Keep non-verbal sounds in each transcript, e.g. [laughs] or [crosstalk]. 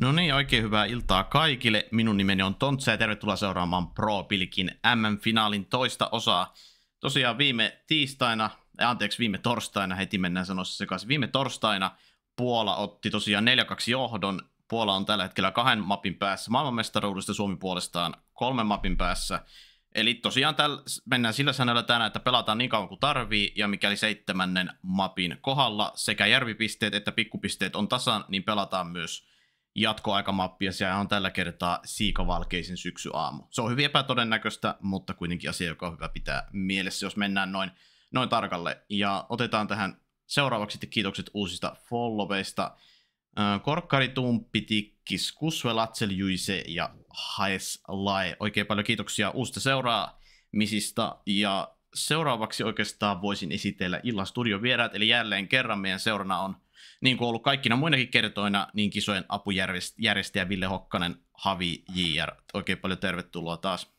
No niin, oikein hyvää iltaa kaikille. Minun nimeni on Tontsa ja tervetuloa seuraamaan Pro Pilkin MM-finaalin toista osaa. Tosiaan viime tiistaina, äh, anteeksi viime torstaina, heti mennään sanossa sekaisin, viime torstaina Puola otti tosiaan 4-2 johdon. Puola on tällä hetkellä kahden mapin päässä maailmanmestaruudesta, Suomi puolestaan kolmen mapin päässä. Eli tosiaan täl, mennään sillä sanalla tänään, että pelataan niin kauan kuin tarvii, ja mikäli seitsemännen mapin kohdalla sekä järvipisteet että pikkupisteet on tasan, niin pelataan myös jatkoaikamappi ja on tällä kertaa siikavalkeisin syksy aamu. Se on hyvin epätodennäköistä, mutta kuitenkin asia, joka on hyvä pitää mielessä, jos mennään noin, noin tarkalle. Ja otetaan tähän seuraavaksi sitten kiitokset uusista followeista. Korkkari, Tumppi, Tikkis, Kusve, Latsel, Juise ja Haes Lae. Oikein paljon kiitoksia uusista seuraamisista ja seuraavaksi oikeastaan voisin esitellä illan vieraat, eli jälleen kerran meidän seurana on – niin kuin ollut kaikkina muinakin kertoina, niin kisojen apujärjestäjä Ville Hokkanen, Havi JR. Oikein paljon tervetuloa taas.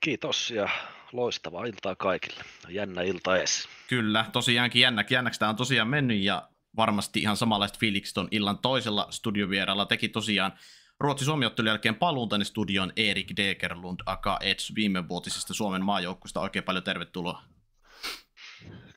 Kiitos ja loistavaa iltaa kaikille. Jännä ilta edes. Kyllä, tosiaankin jännä, jännäksi tämä on tosiaan mennyt ja varmasti ihan samanlaiset fiilikset on illan toisella studiovieralla. Teki tosiaan Ruotsi suomi jälkeen paluun tänne studioon Erik Degerlund, aka Eds viimevuotisesta Suomen maajoukkuista. Oikein paljon tervetuloa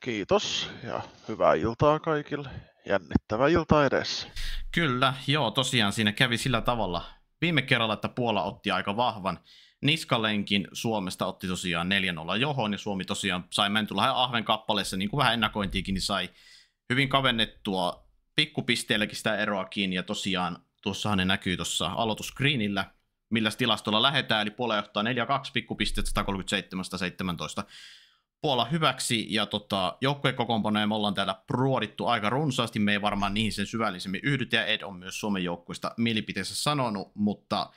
kiitos ja hyvää iltaa kaikille. Jännittävää iltaa edessä. Kyllä, joo, tosiaan siinä kävi sillä tavalla viime kerralla, että Puola otti aika vahvan niskalenkin Suomesta otti tosiaan 4-0 johon, ja Suomi tosiaan sai Mäntylähän Ahven kappaleessa, niin kuin vähän ennakointiinkin, niin sai hyvin kavennettua pikkupisteelläkin sitä eroa kiinni, ja tosiaan tuossahan ne näkyy tuossa aloituskriinillä, millä tilastolla lähetään, eli Puola johtaa 4-2 pikkupisteet 137-17 puola hyväksi, ja tota, joukkueen kokoonpanoja me ollaan täällä pruodittu aika runsaasti, me ei varmaan niihin sen syvällisemmin yhdytä, ja Ed on myös Suomen joukkueesta mielipiteensä sanonut, mutta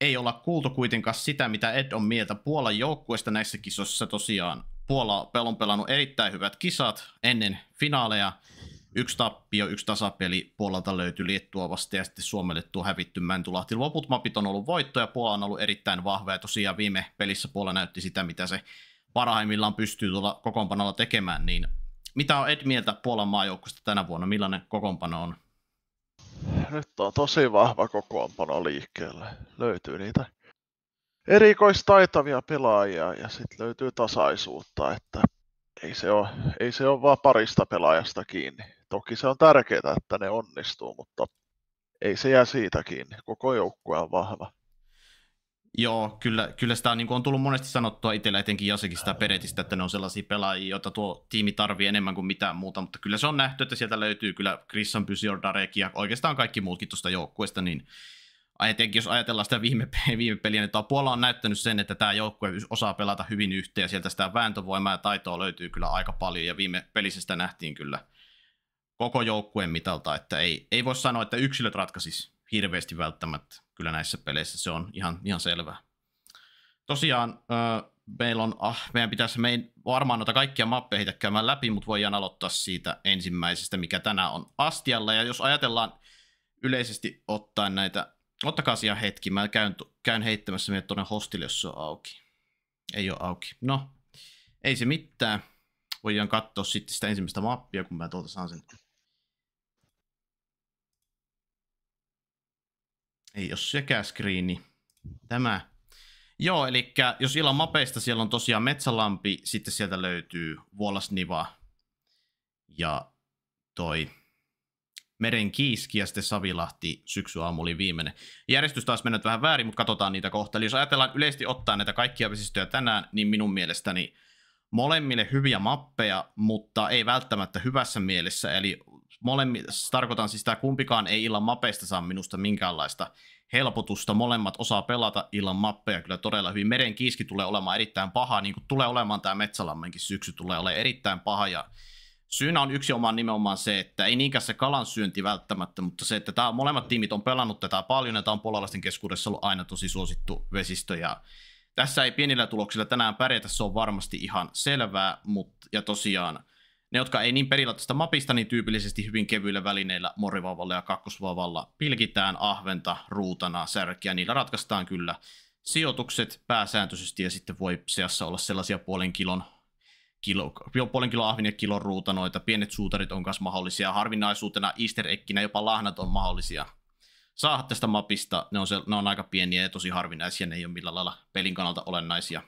ei olla kuultu kuitenkaan sitä, mitä Ed on mieltä Puolan joukkueesta näissä kisoissa tosiaan. Puola on pelannut erittäin hyvät kisat ennen finaaleja, yksi tappio, yksi tasapeli Puolalta löytyi Liettua vasta ja sitten Suomelle tuo hävitty Mäntulahti. Loput mapit on ollut voitto ja Puola on ollut erittäin vahva ja tosiaan viime pelissä Puola näytti sitä, mitä se parhaimmillaan pystyy tuolla kokoonpanolla tekemään, niin mitä on Ed mieltä Puolan maajoukkueesta tänä vuonna? Millainen kokoonpano on? Nyt on tosi vahva kokoonpano liikkeelle. Löytyy niitä erikoistaitavia pelaajia ja sitten löytyy tasaisuutta, että ei se, ole, ei se ole vaan parista pelaajasta kiinni. Toki se on tärkeää, että ne onnistuu, mutta ei se jää siitä kiinni. Koko joukkue on vahva. Joo, kyllä, kyllä sitä niin kuin on tullut monesti sanottua itsellä, etenkin Jasekista ja Peretistä, että ne on sellaisia pelaajia, joita tuo tiimi tarvii enemmän kuin mitään muuta, mutta kyllä se on nähty, että sieltä löytyy kyllä Christian Pysior, Darek ja oikeastaan kaikki muutkin tuosta joukkueesta, niin etenkin jos ajatellaan sitä viime, viime peliä, niin Puola on näyttänyt sen, että tämä joukkue osaa pelata hyvin yhteen ja sieltä sitä vääntövoimaa ja taitoa löytyy kyllä aika paljon ja viime pelisestä nähtiin kyllä koko joukkueen mitalta, että ei, ei voi sanoa, että yksilöt ratkaisisi hirveästi välttämättä kyllä näissä peleissä, se on ihan, ihan selvää. Tosiaan, meillä on, ah, meidän pitäisi, me ei varmaan noita kaikkia mappeja heitä käymään läpi, mutta voidaan aloittaa siitä ensimmäisestä, mikä tänään on Astialla. Ja jos ajatellaan yleisesti ottaen näitä, ottakaa siellä hetki, mä käyn, käyn heittämässä meidät tuonne hostille, jos se on auki. Ei ole auki. No, ei se mitään. Voidaan katsoa sitten sitä ensimmäistä mappia, kun mä tuolta saan sen Ei ole sekä screeni. Tämä. Joo, eli jos illan mapeista siellä on tosiaan metsälampi, sitten sieltä löytyy vuolasniva ja toi meren kiiski ja sitten Savilahti syksyaamu oli viimeinen. Järjestys taas mennyt vähän väärin, mutta katsotaan niitä kohta. Eli jos ajatellaan yleisesti ottaa näitä kaikkia vesistöjä tänään, niin minun mielestäni molemmille hyviä mappeja, mutta ei välttämättä hyvässä mielessä. Eli molemmi, siis tarkoitan siis sitä, kumpikaan ei illan mapeista saa minusta minkäänlaista helpotusta. Molemmat osaa pelata illan mappeja kyllä todella hyvin. Meren kiiski tulee olemaan erittäin paha, niin kuin tulee olemaan tämä Metsälammenkin syksy tulee olemaan erittäin paha. Ja syynä on yksi omaan nimenomaan se, että ei niinkään se kalan syönti välttämättä, mutta se, että tämä, molemmat tiimit on pelannut tätä paljon ja tämä on puolalaisten keskuudessa ollut aina tosi suosittu vesistö ja tässä ei pienillä tuloksilla tänään pärjätä, se on varmasti ihan selvää, mutta ja tosiaan ne, jotka ei niin perillä tästä mapista, niin tyypillisesti hyvin kevyillä välineillä morivavalla ja kakkosvavalla pilkitään ahventa, ruutana, särkiä, niillä ratkaistaan kyllä sijoitukset pääsääntöisesti ja sitten voi seassa olla sellaisia puolen kilon kilo, puolen kilo ahvin ja kilon ruutanoita, pienet suutarit on myös mahdollisia, harvinaisuutena easter jopa lahnat on mahdollisia saada tästä mapista. Ne on, se, ne on aika pieniä ja tosi harvinaisia, ne ei ole millään lailla pelin kannalta olennaisia.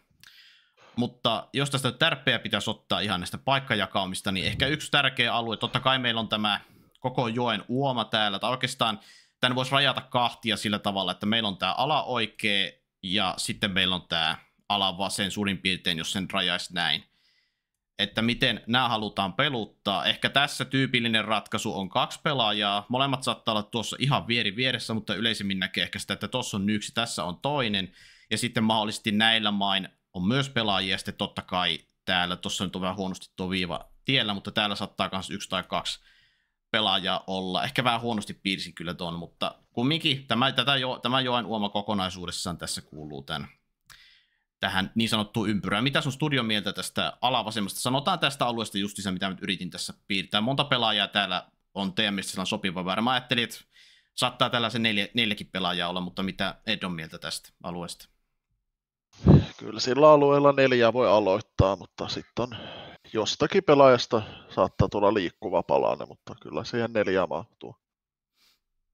Mutta jos tästä tärpeä pitäisi ottaa ihan näistä paikkajakaumista, niin ehkä yksi tärkeä alue, totta kai meillä on tämä koko joen uoma täällä, tai oikeastaan tämän voisi rajata kahtia sillä tavalla, että meillä on tämä ala oikea ja sitten meillä on tämä ala vasen suurin piirtein, jos sen rajaisi näin että miten nämä halutaan peluttaa. Ehkä tässä tyypillinen ratkaisu on kaksi pelaajaa. Molemmat saattaa olla tuossa ihan vieri vieressä, mutta yleisimmin näkee ehkä sitä, että tuossa on yksi, tässä on toinen. Ja sitten mahdollisesti näillä main on myös pelaajia, ja sitten totta kai täällä, tuossa on vähän huonosti tuo viiva tiellä, mutta täällä saattaa myös yksi tai kaksi pelaajaa olla. Ehkä vähän huonosti piirsin kyllä tuon, mutta kumminkin tämä, tätä jo, tämä joen uoma kokonaisuudessaan tässä kuuluu tämän tähän niin sanottuun ympyrään. Mitä sun studio mieltä tästä alavasemmasta? Sanotaan tästä alueesta just se, mitä nyt yritin tässä piirtää. Monta pelaajaa täällä on teidän mielestä on sopiva väärä. Mä ajattelin, että saattaa tällaisen neljä, neljäkin pelaajaa olla, mutta mitä Ed on mieltä tästä alueesta? Kyllä sillä alueella neljä voi aloittaa, mutta sitten on jostakin pelaajasta saattaa tulla liikkuva palanen, mutta kyllä siihen neljä mahtuu.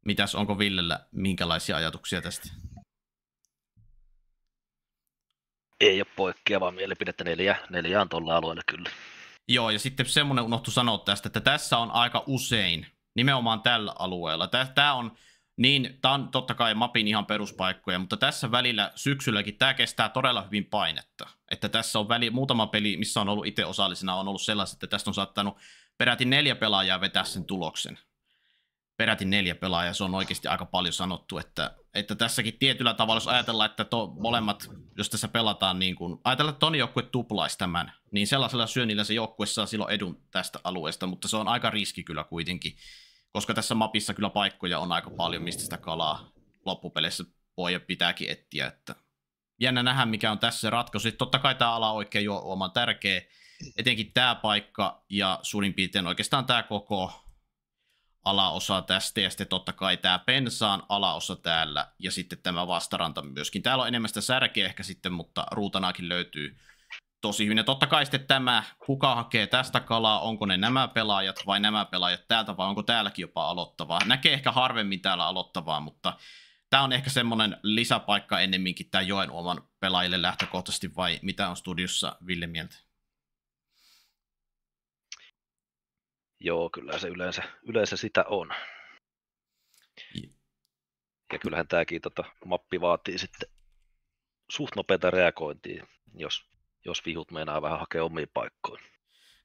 Mitäs, onko Villellä minkälaisia ajatuksia tästä? ei ole poikkeavaa mielipidettä, neljä, neljä on tuolla alueella kyllä. Joo, ja sitten semmoinen unohtu sanoa tästä, että tässä on aika usein, nimenomaan tällä alueella. Tämä on niin, tämä on totta kai mapin ihan peruspaikkoja, mutta tässä välillä syksylläkin tämä kestää todella hyvin painetta. Että tässä on väli, muutama peli, missä on ollut itse osallisena, on ollut sellaiset, että tästä on saattanut peräti neljä pelaajaa vetää sen tuloksen peräti neljä pelaajaa, se on oikeasti aika paljon sanottu, että, että tässäkin tietyllä tavalla, jos ajatellaan, että to, molemmat, jos tässä pelataan niin kuin, ajatellaan, että Toni joukkue tuplaisi tämän, niin sellaisella syönnillä se joukkue saa silloin edun tästä alueesta, mutta se on aika riski kyllä kuitenkin, koska tässä mapissa kyllä paikkoja on aika paljon, mistä sitä kalaa loppupeleissä voi ja pitääkin etsiä, että jännä nähdä, mikä on tässä se ratkaisu. Sitten totta kai tämä ala oikein jo oman tärkeä, etenkin tämä paikka ja suurin piirtein oikeastaan tämä koko alaosa tästä ja sitten totta kai tämä pensaan alaosa täällä ja sitten tämä vastaranta myöskin. Täällä on enemmän sitä särkeä ehkä sitten, mutta ruutanaakin löytyy tosi hyvin. Ja totta kai sitten tämä, kuka hakee tästä kalaa, onko ne nämä pelaajat vai nämä pelaajat täältä vai onko täälläkin jopa aloittavaa. Näkee ehkä harvemmin täällä aloittavaa, mutta tämä on ehkä semmoinen lisäpaikka ennemminkin tämä joen oman pelaajille lähtökohtaisesti vai mitä on studiossa Ville mieltä? Joo, kyllä se yleensä, yleensä sitä on. Ja kyllähän tämäkin tota, mappi vaatii sitten suht nopeita reagointia, jos, jos vihut meinaa vähän hakea omiin paikkoihin.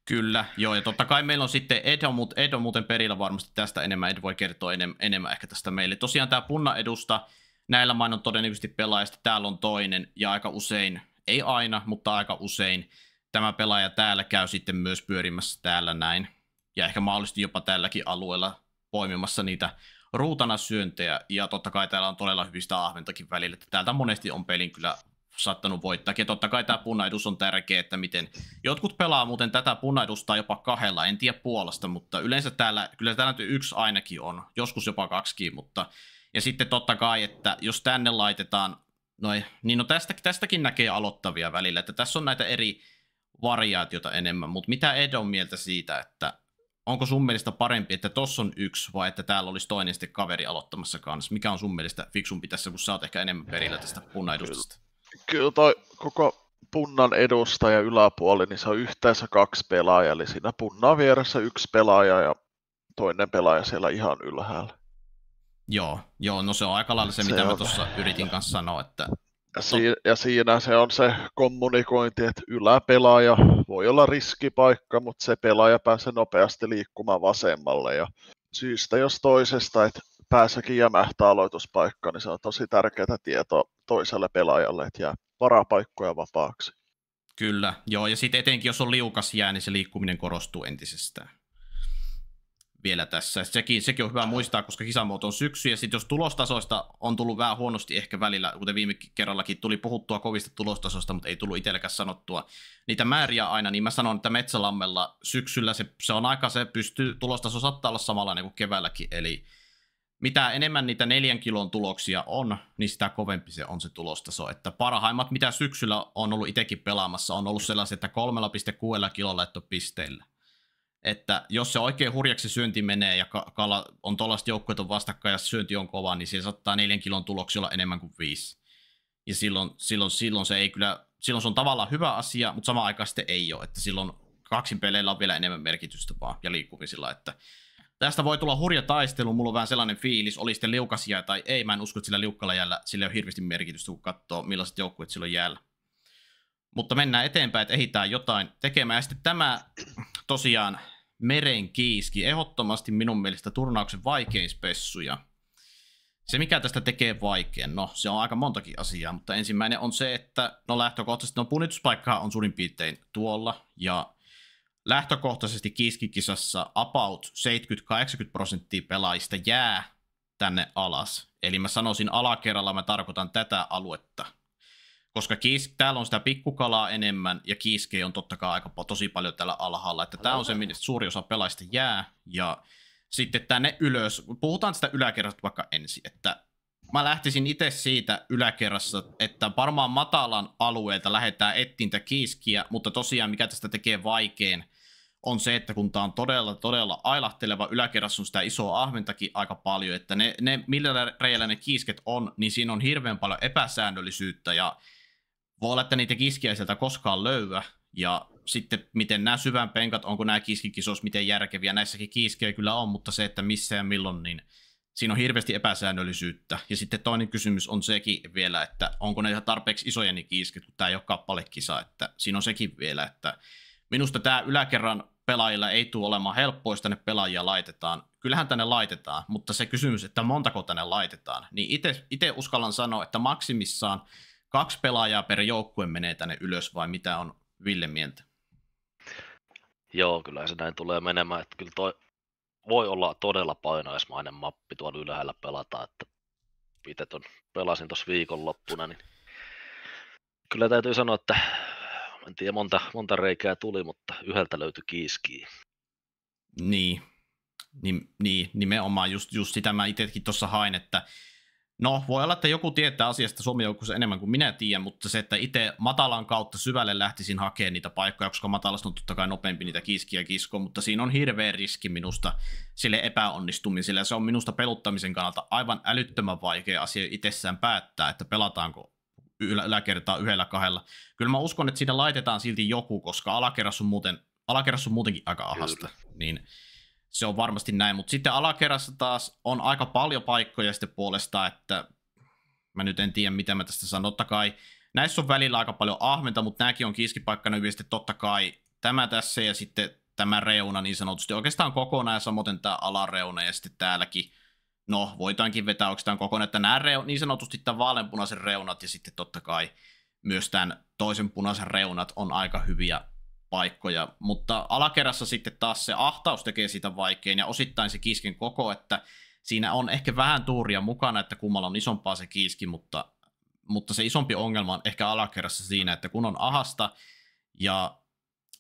Kyllä, joo, ja totta kai meillä on sitten Edo, mutta on muuten perillä varmasti tästä enemmän, Ed voi kertoa enem, enemmän ehkä tästä meille. Tosiaan tämä punna edusta, näillä main on todennäköisesti pelaajista, täällä on toinen, ja aika usein, ei aina, mutta aika usein, tämä pelaaja täällä käy sitten myös pyörimässä täällä näin ja ehkä mahdollisesti jopa tälläkin alueella poimimassa niitä ruutana syöntejä, ja totta kai täällä on todella hyvistä ahventakin välillä, että täältä monesti on pelin kyllä saattanut voittaa. Ja totta kai tämä punaitus on tärkeä, että miten jotkut pelaa muuten tätä punaidusta jopa kahdella, en tiedä Puolasta, mutta yleensä täällä, kyllä täällä nyt yksi ainakin on, joskus jopa kaksikin, mutta ja sitten totta kai, että jos tänne laitetaan, noi, niin no tästä, tästäkin näkee aloittavia välillä, että tässä on näitä eri variaatiota enemmän, mutta mitä Ed on mieltä siitä, että onko sun mielestä parempi, että tossa on yksi vai että täällä olisi toinen sitten kaveri aloittamassa kanssa? Mikä on sun mielestä fiksumpi tässä, kun sä oot ehkä enemmän perillä tästä punnan edustasta? Kyllä, kyllä toi koko punnan edustaja yläpuoli, niin se on yhteensä kaksi pelaajaa, eli siinä punnan vieressä yksi pelaaja ja toinen pelaaja siellä ihan ylhäällä. Joo, joo no se on aika lailla se, se mitä on... mä tuossa yritin kanssa sanoa, että No. Ja, si- ja siinä se on se kommunikointi, että yläpelaaja voi olla riskipaikka, mutta se pelaaja pääsee nopeasti liikkumaan vasemmalle ja syystä jos toisesta, että pääsekin jämähtää aloituspaikka, niin se on tosi tärkeää tietoa toiselle pelaajalle, että jää varapaikkoja vapaaksi. Kyllä, joo, ja sitten etenkin jos on liukas jää, niin se liikkuminen korostuu entisestään vielä tässä. Sekin, sekin on hyvä muistaa, koska kisamuoto on syksy, ja sitten jos tulostasoista on tullut vähän huonosti ehkä välillä, kuten viime kerrallakin tuli puhuttua kovista tulostasoista, mutta ei tullut itselläkään sanottua niitä määriä aina, niin mä sanon, että Metsälammella syksyllä se, se on aika, se pystyy, tulostaso saattaa olla samanlainen kuin keväälläkin, eli mitä enemmän niitä neljän kilon tuloksia on, niin sitä kovempi se on se tulostaso. Että parhaimmat, mitä syksyllä on ollut itsekin pelaamassa, on ollut sellaisia, että 3,6 kilolla et ole pisteillä että jos se oikein hurjaksi syönti menee ja kala on tuollaista joukkueet on vastakkain ja syönti on kova, niin se saattaa neljän kilon tuloksi olla enemmän kuin viisi. Ja silloin, silloin, silloin se ei kyllä, silloin se on tavallaan hyvä asia, mutta samaan aikaan sitten ei ole, että silloin kaksin peleillä on vielä enemmän merkitystä vaan ja liikkumisilla, että tästä voi tulla hurja taistelu, mulla on vähän sellainen fiilis, oli sitten liukasia tai ei, mä en usko, että sillä liukkalla jäällä sillä ei ole hirveästi merkitystä, kun katsoo millaiset joukkueet silloin jäällä. Mutta mennään eteenpäin, että ehitään jotain tekemään. Ja sitten tämä tosiaan meren kiiski, ehdottomasti minun mielestä turnauksen vaikein spessuja. Se, mikä tästä tekee vaikean, no se on aika montakin asiaa, mutta ensimmäinen on se, että no lähtökohtaisesti no punnituspaikka on suurin piirtein tuolla, ja lähtökohtaisesti kiiskikisassa about 70-80 prosenttia pelaajista jää tänne alas. Eli mä sanoisin alakerralla, mä tarkoitan tätä aluetta – koska kiis, täällä on sitä pikkukalaa enemmän ja kiiskei on totta kai aika tosi paljon täällä alhaalla. Että tämä on se, minne suuri osa pelaajista jää ja sitten tänne ylös. Puhutaan sitä yläkerrasta vaikka ensin, että mä lähtisin itse siitä yläkerrassa, että varmaan matalan alueelta lähdetään ettintä kiiskiä, mutta tosiaan mikä tästä tekee vaikein on se, että kun tämä on todella, todella ailahteleva, yläkerrassa on sitä isoa ahventakin aika paljon, että ne, ne millä reijällä ne kiisket on, niin siinä on hirveän paljon epäsäännöllisyyttä ja voi olla, että niitä kiskiä sieltä koskaan löyä. Ja sitten miten nämä syvän penkat, onko nämä kiskikisos, miten järkeviä, näissäkin kiskejä kyllä on, mutta se, että missä ja milloin, niin siinä on hirveästi epäsäännöllisyyttä. Ja sitten toinen kysymys on sekin vielä, että onko ne ihan tarpeeksi isoja ne kiskit, kun tämä ei ole kappalekisa, että siinä on sekin vielä, että minusta tämä yläkerran pelaajilla ei tule olemaan helppoa, jos tänne pelaajia laitetaan. Kyllähän tänne laitetaan, mutta se kysymys, että montako tänne laitetaan, niin itse uskallan sanoa, että maksimissaan kaksi pelaajaa per joukkue menee tänne ylös vai mitä on Ville mieltä? Joo, kyllä se näin tulee menemään. Että kyllä toi voi olla todella painaismainen mappi tuolla ylhäällä pelata. Että itse ton pelasin tuossa viikonloppuna, niin kyllä täytyy sanoa, että en tiedä monta, monta reikää tuli, mutta yhdeltä löytyi kiiskiä. Niin, niin, niin nimenomaan just, just sitä mä itsekin tuossa hain, että No, voi olla, että joku tietää asiasta suomi enemmän kuin minä tiedän, mutta se, että itse matalan kautta syvälle lähtisin hakemaan niitä paikkoja, koska matalasta on totta kai nopeampi niitä kiskiä kiskoa, mutta siinä on hirveä riski minusta sille epäonnistumiselle. Se on minusta peluttamisen kannalta aivan älyttömän vaikea asia itsessään päättää, että pelataanko ylä- yläkertaa yhdellä kahdella. Kyllä mä uskon, että siinä laitetaan silti joku, koska alakerras on, muuten, alakerras on muutenkin aika ahasta. Niin se on varmasti näin, mutta sitten alakerrassa taas on aika paljon paikkoja sitten puolesta, että mä nyt en tiedä, mitä mä tästä sanon. Totta kai näissä on välillä aika paljon ahmenta, mutta nämäkin on kiskipaikkana sitten totta kai tämä tässä ja sitten tämä reuna niin sanotusti oikeastaan kokonaan ja samoin tämä alareuna ja sitten täälläkin no, voitaankin vetää oikeastaan kokonaan, että nämä reu, niin sanotusti tämän vaaleanpunaisen reunat ja sitten totta kai myös tämän toisen punaisen reunat on aika hyviä paikkoja, mutta alakerrassa sitten taas se ahtaus tekee siitä vaikein ja osittain se kiisken koko, että siinä on ehkä vähän tuuria mukana, että kummalla on isompaa se kiiski, mutta, mutta se isompi ongelma on ehkä alakerrassa siinä, että kun on ahasta ja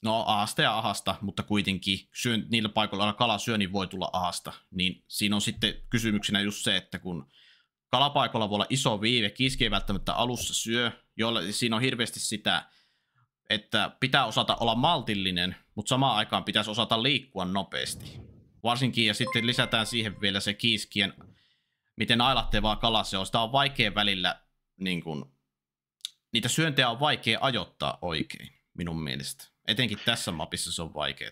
no ahasta ja ahasta, mutta kuitenkin syö, niillä paikoilla kala syö, niin voi tulla ahasta, niin siinä on sitten kysymyksenä just se, että kun kalapaikolla voi olla iso viive, kiiski ei välttämättä alussa syö, jolla, siinä on hirveästi sitä, että pitää osata olla maltillinen, mutta samaan aikaan pitäisi osata liikkua nopeasti. Varsinkin, ja sitten lisätään siihen vielä se kiiskien, miten ailahtevaa kala se on. Sitä on vaikea välillä, niin kuin, niitä syöntejä on vaikea ajoittaa oikein, minun mielestä. Etenkin tässä mapissa se on vaikeaa.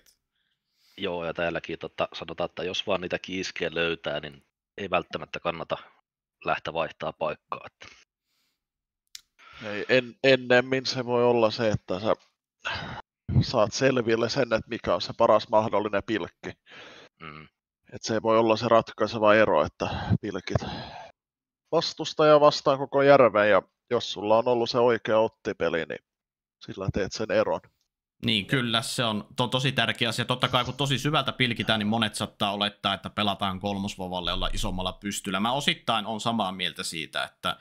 Joo, ja täälläkin totta, sanotaan, että jos vaan niitä kiiskejä löytää, niin ei välttämättä kannata lähteä vaihtaa paikkaa. Että ei, en, ennemmin se voi olla se, että sä saat selville sen, että mikä on se paras mahdollinen pilkki. Mm. Et se voi olla se ratkaiseva ero, että pilkit vastustaja vastaan koko järven ja jos sulla on ollut se oikea ottipeli, niin sillä teet sen eron. Niin, kyllä, se on, to, tosi tärkeä asia. Totta kai, kun tosi syvältä pilkitään, niin monet saattaa olettaa, että pelataan kolmosvovalle olla isommalla pystyllä. Mä osittain on samaa mieltä siitä, että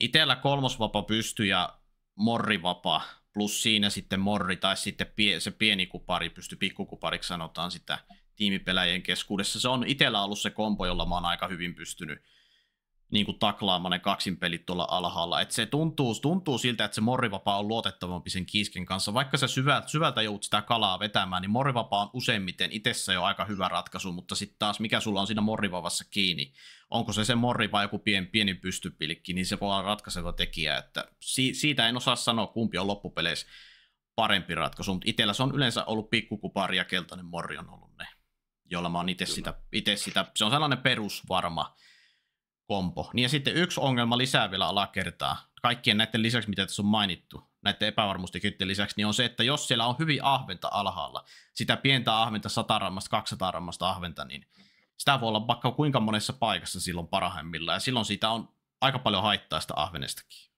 Itellä kolmosvapa pysty ja morrivapa, plus siinä sitten morri tai sitten pie, se pieni kupari, pysty pikkukupariksi sanotaan sitä tiimipeläjien keskuudessa. Se on itellä ollut se kompo, jolla mä oon aika hyvin pystynyt niin kuin taklaamaan ne kaksin pelit tuolla alhaalla. Et se tuntuu, tuntuu siltä, että se morrivapaa on luotettavampi sen kiisken kanssa. Vaikka sä syvältä, syvältä joudut sitä kalaa vetämään, niin morrivapaa on useimmiten itsessä jo aika hyvä ratkaisu, mutta sitten taas mikä sulla on siinä morrivavassa kiinni, onko se se morri vai joku pien, pieni pystypilkki, niin se voi olla ratkaiseva tekijä, että si, siitä en osaa sanoa, kumpi on loppupeleissä parempi ratkaisu, mutta itsellä se on yleensä ollut pikkukupari ja keltainen morri on ollut ne, jolla mä oon itse sitä, ite sitä, se on sellainen perusvarma kompo. Niin ja sitten yksi ongelma lisää vielä alakertaa, kaikkien näiden lisäksi, mitä tässä on mainittu, näiden epävarmuustekijöiden lisäksi, niin on se, että jos siellä on hyvin ahventa alhaalla, sitä pientä ahventa 100 rammasta, 200 rammasta ahventa, niin sitä voi olla vaikka kuinka monessa paikassa silloin parhaimmillaan, ja silloin siitä on aika paljon haittaa sitä ahvenestakin.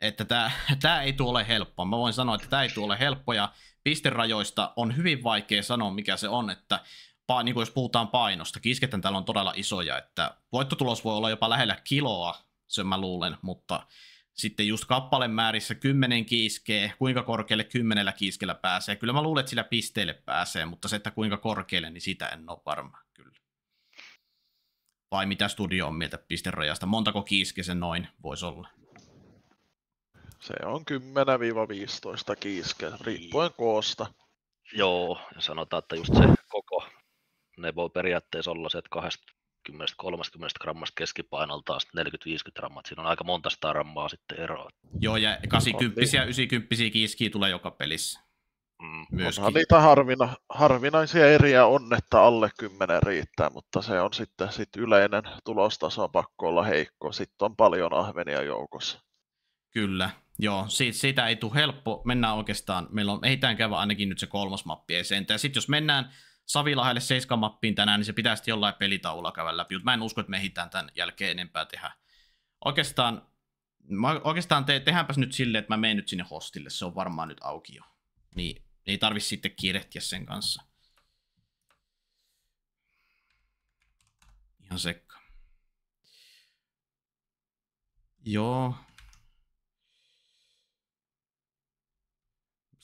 Että tämä, [laughs] tämä ei tule ole helppoa. Mä voin sanoa, että tämä ei tule ole helppo, ja pisterajoista on hyvin vaikea sanoa, mikä se on, että niin kuin jos puhutaan painosta, kisketän täällä on todella isoja, että voittotulos voi olla jopa lähellä kiloa, se mä luulen, mutta sitten just määrissä kymmenen kiiskee, kuinka korkealle kymmenellä kiiskellä pääsee. Kyllä mä luulen, että sillä pisteelle pääsee, mutta se, että kuinka korkealle, niin sitä en ole varma. Vai mitä studio on mieltä pisterajasta? Montako kiiske se noin voisi olla? Se on 10-15 kiiske, riippuen koosta. Joo, ja sanotaan, että just se koko, ne voi periaatteessa olla se, että 20-30 grammasta keskipainoltaan 40-50 grammat. Siinä on aika monta sitä rammaa sitten eroa. Joo, ja 80 90 niin. kiiskiä tulee joka pelissä. Mm. Onhan niitä harvina, harvinaisia eriä on, että alle 10 riittää, mutta se on sitten sit yleinen tulostaso on pakko olla heikko. Sitten on paljon ahvenia joukossa. Kyllä, joo. Siitä, siitä ei tule helppo. Mennään oikeastaan, meillä on ehitään käydä ainakin nyt se kolmas mappi esiin. Ja sitten jos mennään Savilahelle seiskan mappiin tänään, niin se pitäisi jollain pelitaululla käydä läpi. Mutta mä en usko, että me ehitään tämän jälkeen enempää tehdä. Oikeastaan, mä, oikeastaan te, tehdäänpäs nyt silleen, että mä menen nyt sinne hostille. Se on varmaan nyt auki jo. Niin niin ei tarvi sitten kiirehtiä sen kanssa. Ihan sekka. Joo.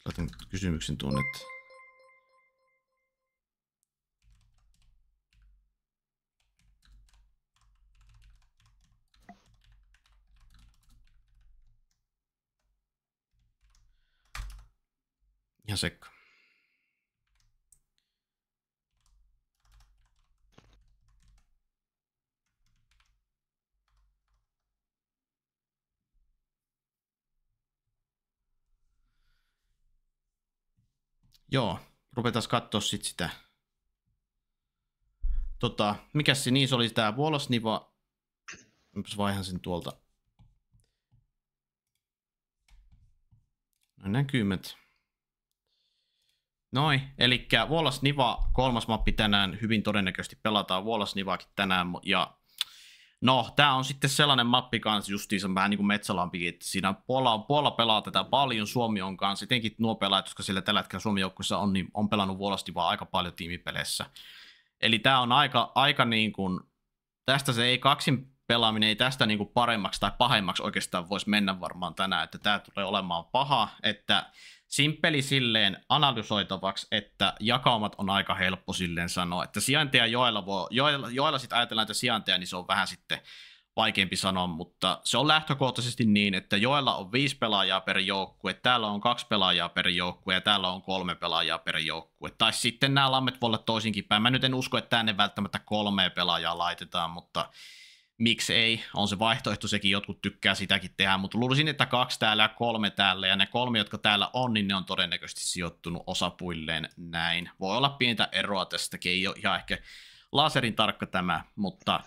Laitan kysymyksen tuonne, että... Ihan sekka. Joo, rupetaan katsoa sit sitä. Tota, mikäs se niin oli tää Wolosniva? Mä vaihan sen tuolta. No näkymät. Noin, eli Wallace Niva, kolmas mappi tänään, hyvin todennäköisesti pelataan Wallace Nivaakin tänään, ja no, tämä on sitten sellainen mappi kanssa, justiinsa vähän niin kuin Metsälampikin, että siinä Puola, Puola pelaa tätä paljon, Suomi on kanssa, etenkin nuo pelaajat, jotka siellä tällä hetkellä Suomen joukkueessa on, niin on pelannut Wallace Nivaa aika paljon tiimipeleissä. Eli tämä on aika, aika niin kuin, tästä se ei kaksin pelaaminen ei tästä niin kuin paremmaksi tai pahemmaksi oikeastaan voisi mennä varmaan tänään, että tämä tulee olemaan paha, että simppeli silleen analysoitavaksi, että jakaumat on aika helppo silleen sanoa, että sijainteja joilla, voi, joilla, joilla sitten ajatellaan, että sijainteja, niin se on vähän sitten vaikeampi sanoa, mutta se on lähtökohtaisesti niin, että joilla on viisi pelaajaa per joukkue, täällä on kaksi pelaajaa per joukkue ja täällä on kolme pelaajaa per joukkue. Tai sitten nämä lammet voi olla toisinkin päin. Mä nyt en usko, että tänne välttämättä kolme pelaajaa laitetaan, mutta miksi ei, on se vaihtoehto, sekin jotkut tykkää sitäkin tehdä, mutta luulisin, että kaksi täällä ja kolme täällä, ja ne kolme, jotka täällä on, niin ne on todennäköisesti sijoittunut osapuilleen näin. Voi olla pientä eroa tästäkin, ei ole ihan ehkä laserin tarkka tämä, mutta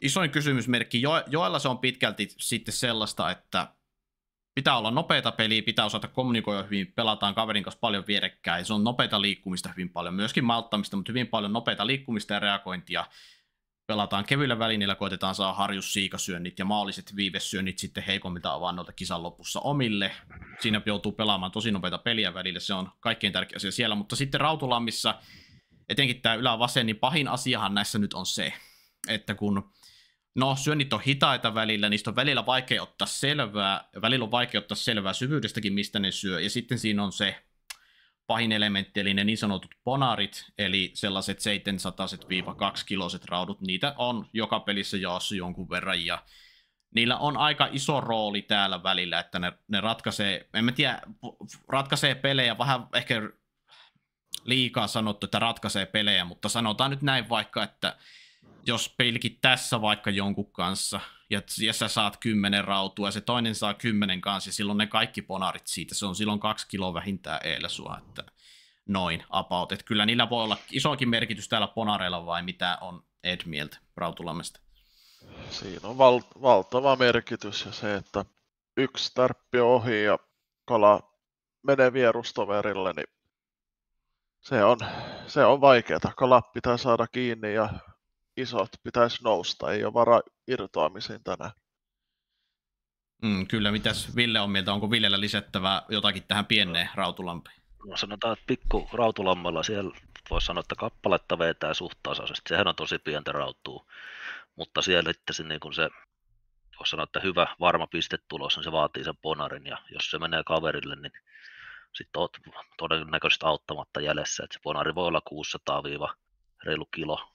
isoin kysymysmerkki, jo- joilla se on pitkälti sitten sellaista, että pitää olla nopeita peliä, pitää osata kommunikoida hyvin, pelataan kaverin kanssa paljon vierekkäin, se on nopeita liikkumista hyvin paljon, myöskin malttamista, mutta hyvin paljon nopeita liikkumista ja reagointia, pelataan kevyillä välineillä, koitetaan saa harjus ja maalliset viivesyönnit sitten heikommilta avannolta kisan lopussa omille. Siinä joutuu pelaamaan tosi nopeita peliä välillä, se on kaikkein tärkeä asia siellä, mutta sitten Rautulammissa, etenkin tämä ylävasen, niin pahin asiahan näissä nyt on se, että kun No, syönnit on hitaita välillä, niistä on välillä vaikea ottaa selvää, välillä on vaikea ottaa selvää syvyydestäkin, mistä ne syö, ja sitten siinä on se, pahin elementti, eli ne niin sanotut ponarit, eli sellaiset 700-2 kiloset raudut, niitä on joka pelissä jaossa jonkun verran, ja niillä on aika iso rooli täällä välillä, että ne, ne ratkaisee, en mä tiedä, ratkaisee pelejä vähän ehkä liikaa sanottu, että ratkaisee pelejä, mutta sanotaan nyt näin vaikka, että jos pelkit tässä vaikka jonkun kanssa, ja, ja sä saat kymmenen rautua, ja se toinen saa kymmenen kanssa, ja silloin ne kaikki ponarit siitä, se on silloin kaksi kiloa vähintään eellä sua, että noin about, kyllä niillä voi olla isoakin merkitys täällä ponareilla, vai mitä on Ed mieltä Rautulammesta? Siinä on val- valtava merkitys ja se, että yksi tarppi ohi ja kala menee vierustoverille, niin se on, se on vaikeaa. Kalat pitää saada kiinni ja isot pitäisi nousta. Ei ole varaa irtoamisiin tänään. Mm, kyllä, mitäs Ville on mieltä, onko Villellä lisättävää jotakin tähän pieneen no. rautulampeen? No sanotaan, että pikku rautulammalla siellä voisi sanoa, että kappaletta vetää suht Sehän on tosi pientä rautua, mutta siellä sitten se, niin kuin se voisi sanoa, että hyvä varma pistetulos, niin se vaatii sen ponarin ja jos se menee kaverille, niin sitten olet todennäköisesti auttamatta jäljessä. että se ponari voi olla 600 reilu kilo,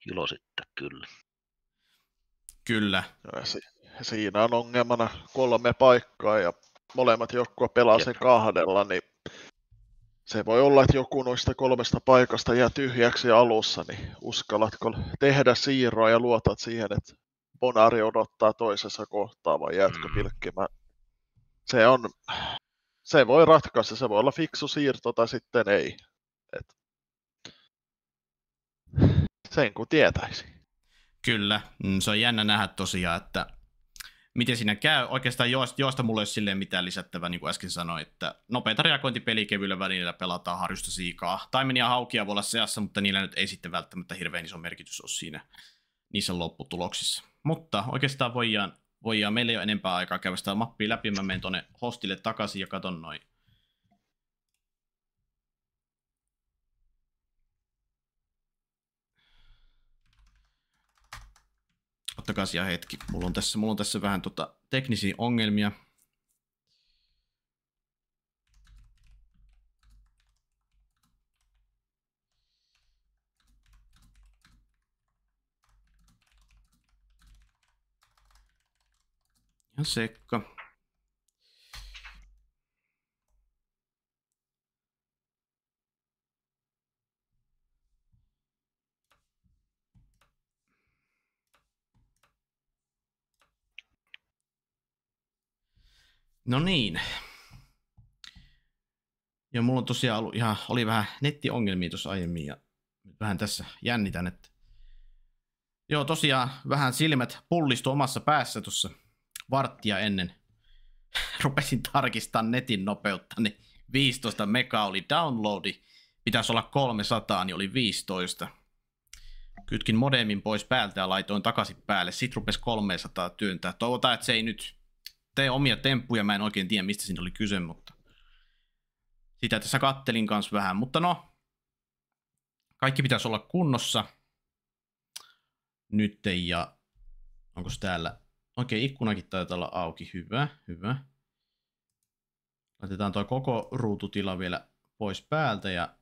kilo sitten kyllä. Kyllä. Ja si- siinä on ongelmana kolme paikkaa ja molemmat joukkueet pelaa sen kahdella, niin se voi olla, että joku noista kolmesta paikasta jää tyhjäksi alussa, niin uskallatko tehdä siirroa ja luotat siihen, että Bonari odottaa toisessa kohtaa vai jäätkö mm. pilkkimään. Se, on, se voi ratkaista, se voi olla fiksu siirto tai sitten ei. Et sen kun tietäisi. Kyllä, mm, se on jännä nähdä tosiaan, että miten siinä käy. Oikeastaan joista, joista mulla ei ole silleen mitään lisättävää, niin kuin äsken sanoin, että nopeita reagointipeli kevyillä välillä pelataan harjusta siikaa. Taimenia ja haukia voi olla seassa, mutta niillä nyt ei sitten välttämättä hirveän iso merkitys ole siinä niissä lopputuloksissa. Mutta oikeastaan voidaan, voidaan meillä ei ole enempää aikaa käydä sitä mappia läpi. Mä menen tuonne hostille takaisin ja katon noin ottakaa siellä hetki. Mulla on tässä, mulla on tässä vähän tota teknisiä ongelmia. Ihan sekka. No niin. Ja mulla on tosiaan ollut ihan, oli vähän nettiongelmia tuossa aiemmin ja nyt vähän tässä jännitän, että joo tosiaan vähän silmät pullistu omassa päässä tuossa varttia ennen. [laughs] Rupesin tarkistamaan netin nopeutta, niin 15 mega oli downloadi, pitäisi olla 300, niin oli 15. Kytkin modemin pois päältä ja laitoin takaisin päälle, sit rupesi 300 työntää. Toivotaan, että se ei nyt tee omia temppuja, mä en oikein tiedä mistä siinä oli kyse, mutta sitä tässä kattelin kanssa vähän, mutta no, kaikki pitäisi olla kunnossa nyt ja onko täällä, okei ikkunakin taitaa olla auki, hyvä, hyvä. Laitetaan toi koko ruututila vielä pois päältä ja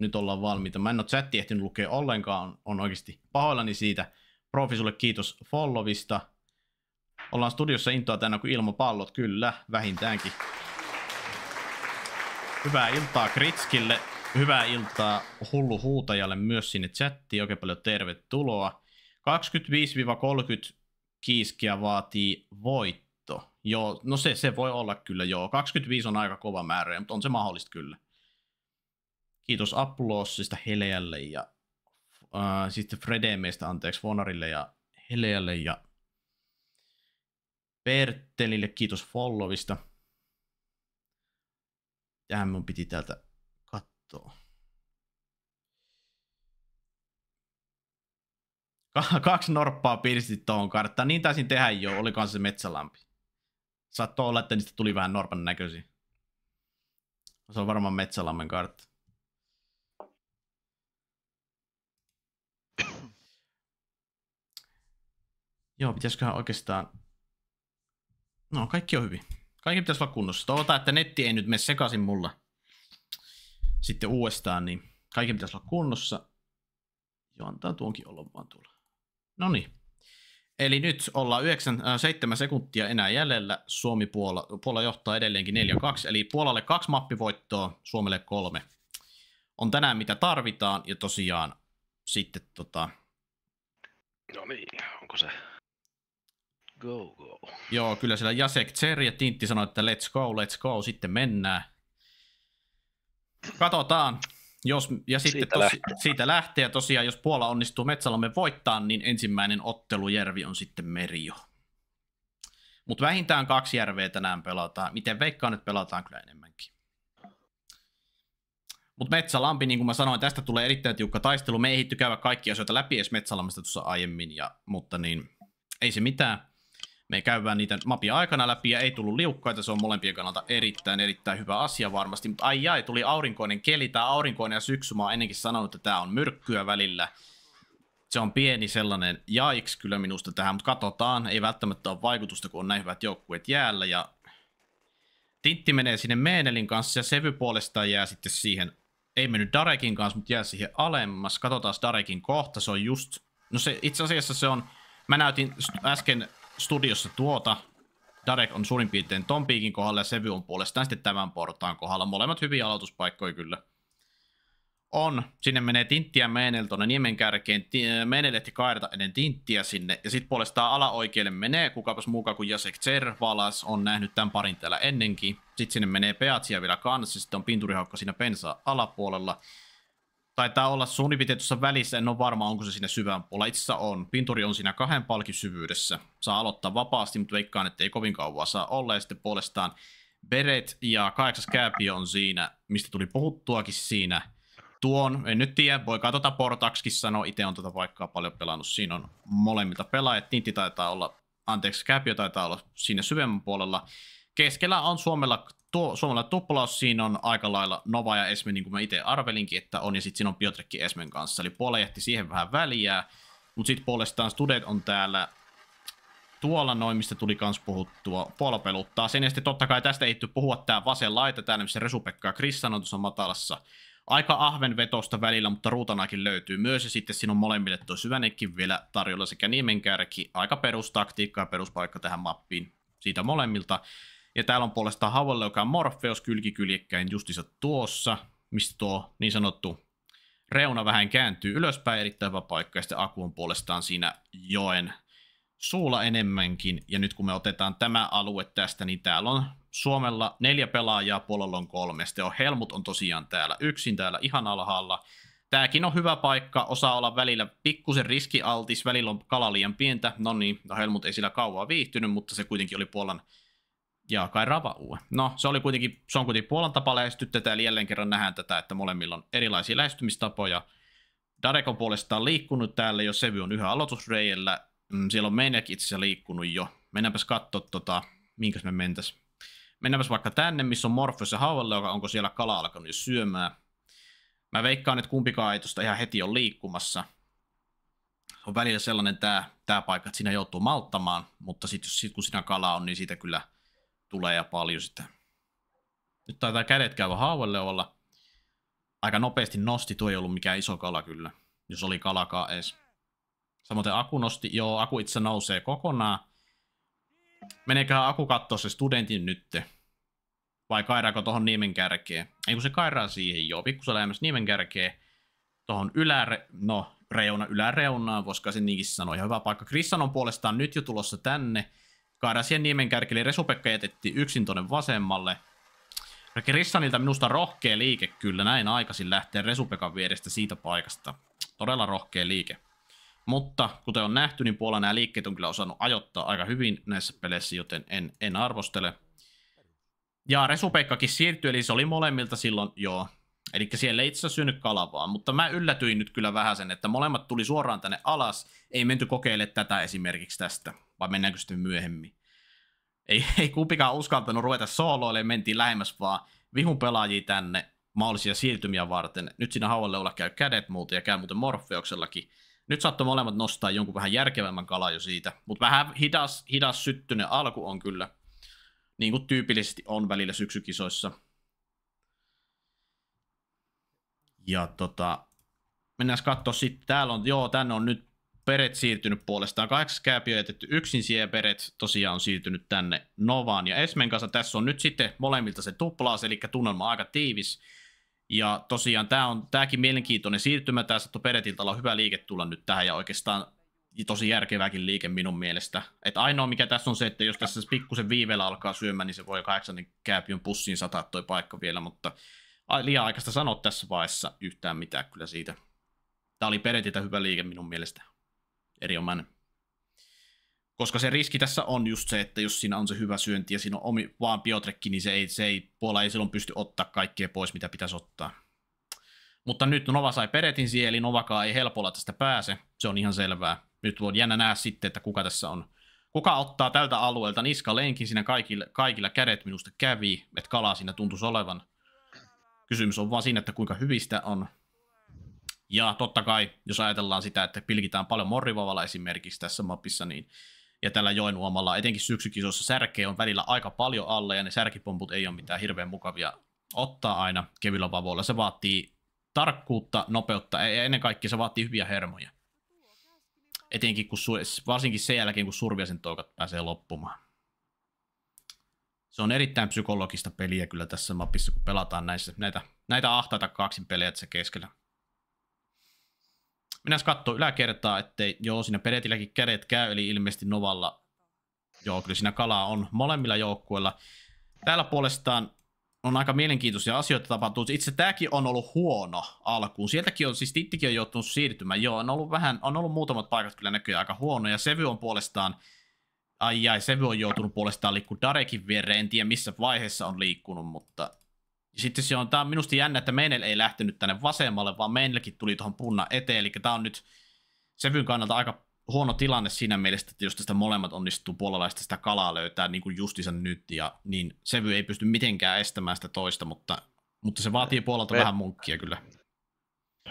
nyt ollaan valmiita. Mä en ole chatti ehtinyt lukea ollenkaan, on, on oikeasti pahoillani siitä. Profi sulle kiitos followista. Ollaan studiossa intoa tänä kuin ilmapallot, kyllä, vähintäänkin. Hyvää iltaa Kritskille, hyvää iltaa hullu huutajalle myös sinne chattiin, oikein paljon tervetuloa. 25-30 kiiskiä vaatii voitto. Joo, no se, se voi olla kyllä joo. 25 on aika kova määrä, mutta on se mahdollista kyllä. Kiitos Appuloossista Heleälle ja äh, sitten Fredemeistä, anteeksi, Vonarille ja Heleälle ja Perttelille, kiitos followista. Tähän mun piti täältä katsoa. [laughs] Kaksi norppaa pirsti tuohon karttaan. Niin taisin tehdä jo, olikohan se metsälampi. Saattoi olla, että niistä tuli vähän norpan näköisiä. Se on varmaan metsälammen kartta. Joo, pitäisiköhän oikeastaan No, kaikki on hyvin. Kaikki pitäisi olla kunnossa. Toivotaan, että netti ei nyt mene sekaisin mulla sitten uudestaan, niin kaikki pitäisi olla kunnossa. Joo, antaa tuonkin olla vaan tuolla. No niin. Eli nyt ollaan 9, 7 äh, sekuntia enää jäljellä. Suomi Puola, Puola johtaa edelleenkin 4-2, eli Puolalle kaksi mappivoittoa, Suomelle kolme. On tänään mitä tarvitaan, ja tosiaan sitten tota... No niin, onko se go, go. Joo, kyllä siellä Jasek Tseri ja Tintti sanoi, että let's go, let's go, sitten mennään. Katsotaan. Jos, ja sitten siitä, tosi, lähtee. siitä lähtee. tosiaan, jos Puola onnistuu Metsälamme voittaa, niin ensimmäinen ottelu järvi on sitten Merio. Mutta vähintään kaksi järveä tänään pelataan. Miten veikkaan, että pelataan kyllä enemmänkin. Mutta Metsälampi, niin kuin mä sanoin, tästä tulee erittäin tiukka taistelu. Me ei kaikki käydä kaikkia asioita läpi edes Metsälammesta tuossa aiemmin, ja, mutta niin, ei se mitään. Me käydään niitä mapia aikana läpi ja ei tullut liukkaita, se on molempien kannalta erittäin erittäin hyvä asia varmasti. Mutta ai jai, tuli aurinkoinen keli, tämä aurinkoinen ja syksy, mä oon ennenkin sanonut, että tämä on myrkkyä välillä. Se on pieni sellainen jaiks kyllä minusta tähän, mutta katsotaan, ei välttämättä ole vaikutusta, kun on näin hyvät joukkueet jäällä ja Tintti menee sinne Meenelin kanssa ja Sevy puolestaan jää sitten siihen, ei mennyt Darekin kanssa, mutta jää siihen alemmas. Katsotaan Darekin kohta, se on just, no se itse asiassa se on, mä näytin äsken studiossa tuota. Darek on suurin piirtein ton piikin kohdalla ja Sevy on puolestaan sitten tämän portaan kohdalla. Molemmat hyviä aloituspaikkoja kyllä. On. Sinne menee tinttiä Meenel tuonne niemen kärkeen. Äh, Meenelet ja kairta ennen tinttiä sinne. Ja sitten puolestaan oikealle menee kukapas muukaan kuin Jasek Cervalas. On nähnyt tämän parin täällä ennenkin. Sitten sinne menee Peatsia vielä kanssa. Sitten on pinturihaukka siinä pensaa alapuolella. Taitaa olla suunipite tuossa välissä, en ole varma onko se siinä syvään puolella. Itse asiassa on. Pinturi on siinä kahden palkin syvyydessä. Saa aloittaa vapaasti, mutta veikkaan, että ei kovin kauan saa olla. Ja sitten puolestaan Beret ja kahdeksas kääpi on siinä, mistä tuli puhuttuakin siinä. Tuon, en nyt tiedä, voi tuota Portaxkin sanoa, itse on tuota paikkaa paljon pelannut. Siinä on molemmilta pelaajat, Nitti taitaa olla, anteeksi, Kääpiö taitaa olla siinä syvemmän puolella. Keskellä on Suomella tuo suomalainen tuplaus, siinä on aika lailla Nova ja Esme, niin kuin mä itse arvelinkin, että on, ja sitten siinä on Piotrekki Esmen kanssa, eli Polejehti siihen vähän väliä, mutta sitten puolestaan Studet on täällä tuolla noin, mistä tuli kans puhuttua, Puola peluttaa sen, ja sitten totta kai tästä ei puhua tää vasen laita täällä, missä Resupekka ja Krissan on tuossa matalassa, aika ahvenvetosta välillä, mutta ruutanakin löytyy myös, ja sitten siinä on molemmille tuo syvänekin vielä tarjolla sekä niemenkärki, aika perustaktiikka ja peruspaikka tähän mappiin siitä molemmilta. Ja täällä on puolestaan Howell, joka on Morpheus kylkikyljekkäin justissa tuossa, mistä tuo niin sanottu reuna vähän kääntyy ylöspäin, erittäin hyvä paikka, ja sitten Aku on puolestaan siinä joen suulla enemmänkin, ja nyt kun me otetaan tämä alue tästä, niin täällä on Suomella neljä pelaajaa, Puolella on kolme, sitten on Helmut on tosiaan täällä yksin, täällä ihan alhaalla, tääkin on hyvä paikka, osaa olla välillä pikkusen riskialtis, välillä on kala liian pientä, no niin, no Helmut ei sillä kauan viihtynyt, mutta se kuitenkin oli Puolan ja Kai Ravaue. No, se, oli kuitenkin, se on kuitenkin Puolan tapa lähestyä tätä, eli jälleen kerran nähdään tätä, että molemmilla on erilaisia lähestymistapoja. Darek on puolestaan liikkunut täällä, jos Sevy on yhä Mm, Siellä on Menek itse asiassa liikkunut jo. Mennäänpäs katsoa, tota, minkäs me mentäs. Mennäänpäs vaikka tänne, missä on Morpheus ja Hauelle, joka onko siellä kala alkanut jo syömään. Mä veikkaan, että kumpikaan ei tuosta ihan heti on liikkumassa. On välillä sellainen tämä paikka, että siinä joutuu malttamaan, mutta sitten sit kun siinä kala on, niin siitä kyllä – tulee ja paljon sitä. Nyt taitaa kädet käyvä haavalle olla. Aika nopeasti nosti, tuo ei ollut mikään iso kala kyllä, jos oli kalakaan ees. Samoin Aku nosti, joo, Aku itse nousee kokonaan. Meneeköhän Aku katsoa se studentin nytte? Vai kairaako tohon niemen kärkeen? Ei kun se kairaa siihen, joo, pikkusen lähemmäs niemen kärkeen. Tohon yläre... no, reuna yläreunaan, koska se niinkin sanoi. Ihan hyvä paikka. Krissan on puolestaan nyt jo tulossa tänne. Kaadasien nimen eli Resupekka jätettiin yksin tuonne vasemmalle. Krissanilta minusta rohkea liike kyllä, näin aikaisin lähtee Resupekan vierestä siitä paikasta. Todella rohkea liike. Mutta kuten on nähty, niin puolella nämä liikkeet on kyllä osannut ajoittaa aika hyvin näissä peleissä, joten en, en arvostele. Ja Resupekkakin siirtyi, eli se oli molemmilta silloin, joo. Eli siellä ei itse asiassa syönyt kalavaa, mutta mä yllätyin nyt kyllä vähän sen, että molemmat tuli suoraan tänne alas. Ei menty kokeile tätä esimerkiksi tästä, vai mennäänkö sitten myöhemmin ei, [laughs] ei kupikaan uskaltanut ruveta sooloille, mentiin lähemmäs vaan vihun pelaajia tänne mahdollisia siirtymiä varten. Nyt siinä olla käy kädet muuten ja käy muuten Morfeuksellakin. Nyt saattoi molemmat nostaa jonkun vähän järkevämmän kala jo siitä, mutta vähän hidas, hidas syttyne alku on kyllä, niin kuin tyypillisesti on välillä syksykisoissa. Ja tota, mennään katsoa sitten, täällä on, joo, tänne on nyt Peret siirtynyt puolestaan. Kahdeksas kääpiö jätetty yksin ja Peret tosiaan on siirtynyt tänne Novaan. Ja Esmen kanssa tässä on nyt sitten molemmilta se tuplaus, eli tunnelma aika tiivis. Ja tosiaan tämä on tämäkin mielenkiintoinen siirtymä. Tämä saattoi Peretiltä olla hyvä liike tulla nyt tähän ja oikeastaan tosi järkeväkin liike minun mielestä. Et ainoa mikä tässä on se, että jos tässä pikkusen viiveellä alkaa syömään, niin se voi kahdeksannen kääpiön pussiin sataa toi paikka vielä, mutta liian aikaista sanoa tässä vaiheessa yhtään mitään kyllä siitä. Tämä oli Peretiltä hyvä liike minun mielestä erinomainen. Koska se riski tässä on just se, että jos siinä on se hyvä syönti ja siinä on omi, vaan biotrekki, niin se ei, se ei, Puola ei silloin pysty ottaa kaikkea pois, mitä pitäisi ottaa. Mutta nyt Nova sai Peretin siihen, eli Novakaa ei helpolla tästä pääse. Se on ihan selvää. Nyt voi jännä nähdä sitten, että kuka tässä on. Kuka ottaa tältä alueelta niska lenkin, siinä kaikilla, kaikilla kädet minusta kävi, että kalaa siinä tuntuisi olevan. Kysymys on vaan siinä, että kuinka hyvistä on. Ja totta kai, jos ajatellaan sitä, että pilkitään paljon morrivavalla esimerkiksi tässä mapissa, niin ja tällä uomalla, etenkin syksykisossa särkeä on välillä aika paljon alle, ja ne särkipomput ei ole mitään hirveän mukavia ottaa aina kevillä vavoilla. Se vaatii tarkkuutta, nopeutta, ja ennen kaikkea se vaatii hyviä hermoja. Etenkin kun, varsinkin sen jälkeen, kun surviasen toukat pääsee loppumaan. Se on erittäin psykologista peliä kyllä tässä mapissa, kun pelataan näissä, näitä, näitä ahtaita kaksin pelejä tässä keskellä. Minä katsoin yläkertaa, ettei, joo, siinä Peretilläkin kädet käy, eli ilmeisesti Novalla, joo, kyllä siinä kalaa on molemmilla joukkueilla. Täällä puolestaan on aika mielenkiintoisia asioita tapahtuu. Itse tämäkin on ollut huono alkuun. Sieltäkin on, siis Tittikin on joutunut siirtymään. Joo, on ollut vähän, on ollut muutamat paikat kyllä näkyy aika huonoja. Sevy on puolestaan, ai ai, Sevy on joutunut puolestaan liikkuu Darekin viereen. En tiedä missä vaiheessa on liikkunut, mutta sitten se on, tämä on minusta jännä, että Meinel ei lähtenyt tänne vasemmalle, vaan Meinelkin tuli tuohon punnan eteen. Eli tämä on nyt Sevyn kannalta aika huono tilanne siinä mielessä, että jos tästä molemmat onnistuu puolalaista sitä kalaa löytää niin kuin justiinsa nyt, ja, niin Sevy ei pysty mitenkään estämään sitä toista, mutta, mutta se vaatii puolelta Me... vähän munkkia kyllä.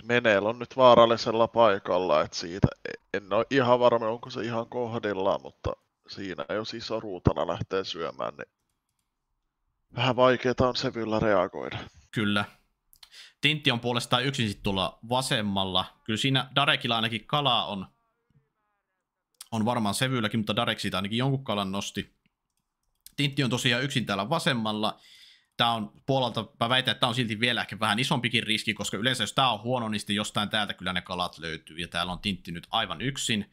Meneel on nyt vaarallisella paikalla, että siitä e- en ole ihan varma, onko se ihan kohdillaan, mutta siinä jos iso ruutana lähtee syömään, niin vähän vaikeaa on Sevyllä reagoida. Kyllä. Tintti on puolestaan yksin sitten tulla vasemmalla. Kyllä siinä Darekilla ainakin kalaa on, on varmaan Sevylläkin, mutta Darek siitä ainakin jonkun kalan nosti. Tintti on tosiaan yksin täällä vasemmalla. Tämä on puolelta, mä väitän, että tämä on silti vielä ehkä vähän isompikin riski, koska yleensä jos tämä on huono, niin sitten jostain täältä kyllä ne kalat löytyy. Ja täällä on Tintti nyt aivan yksin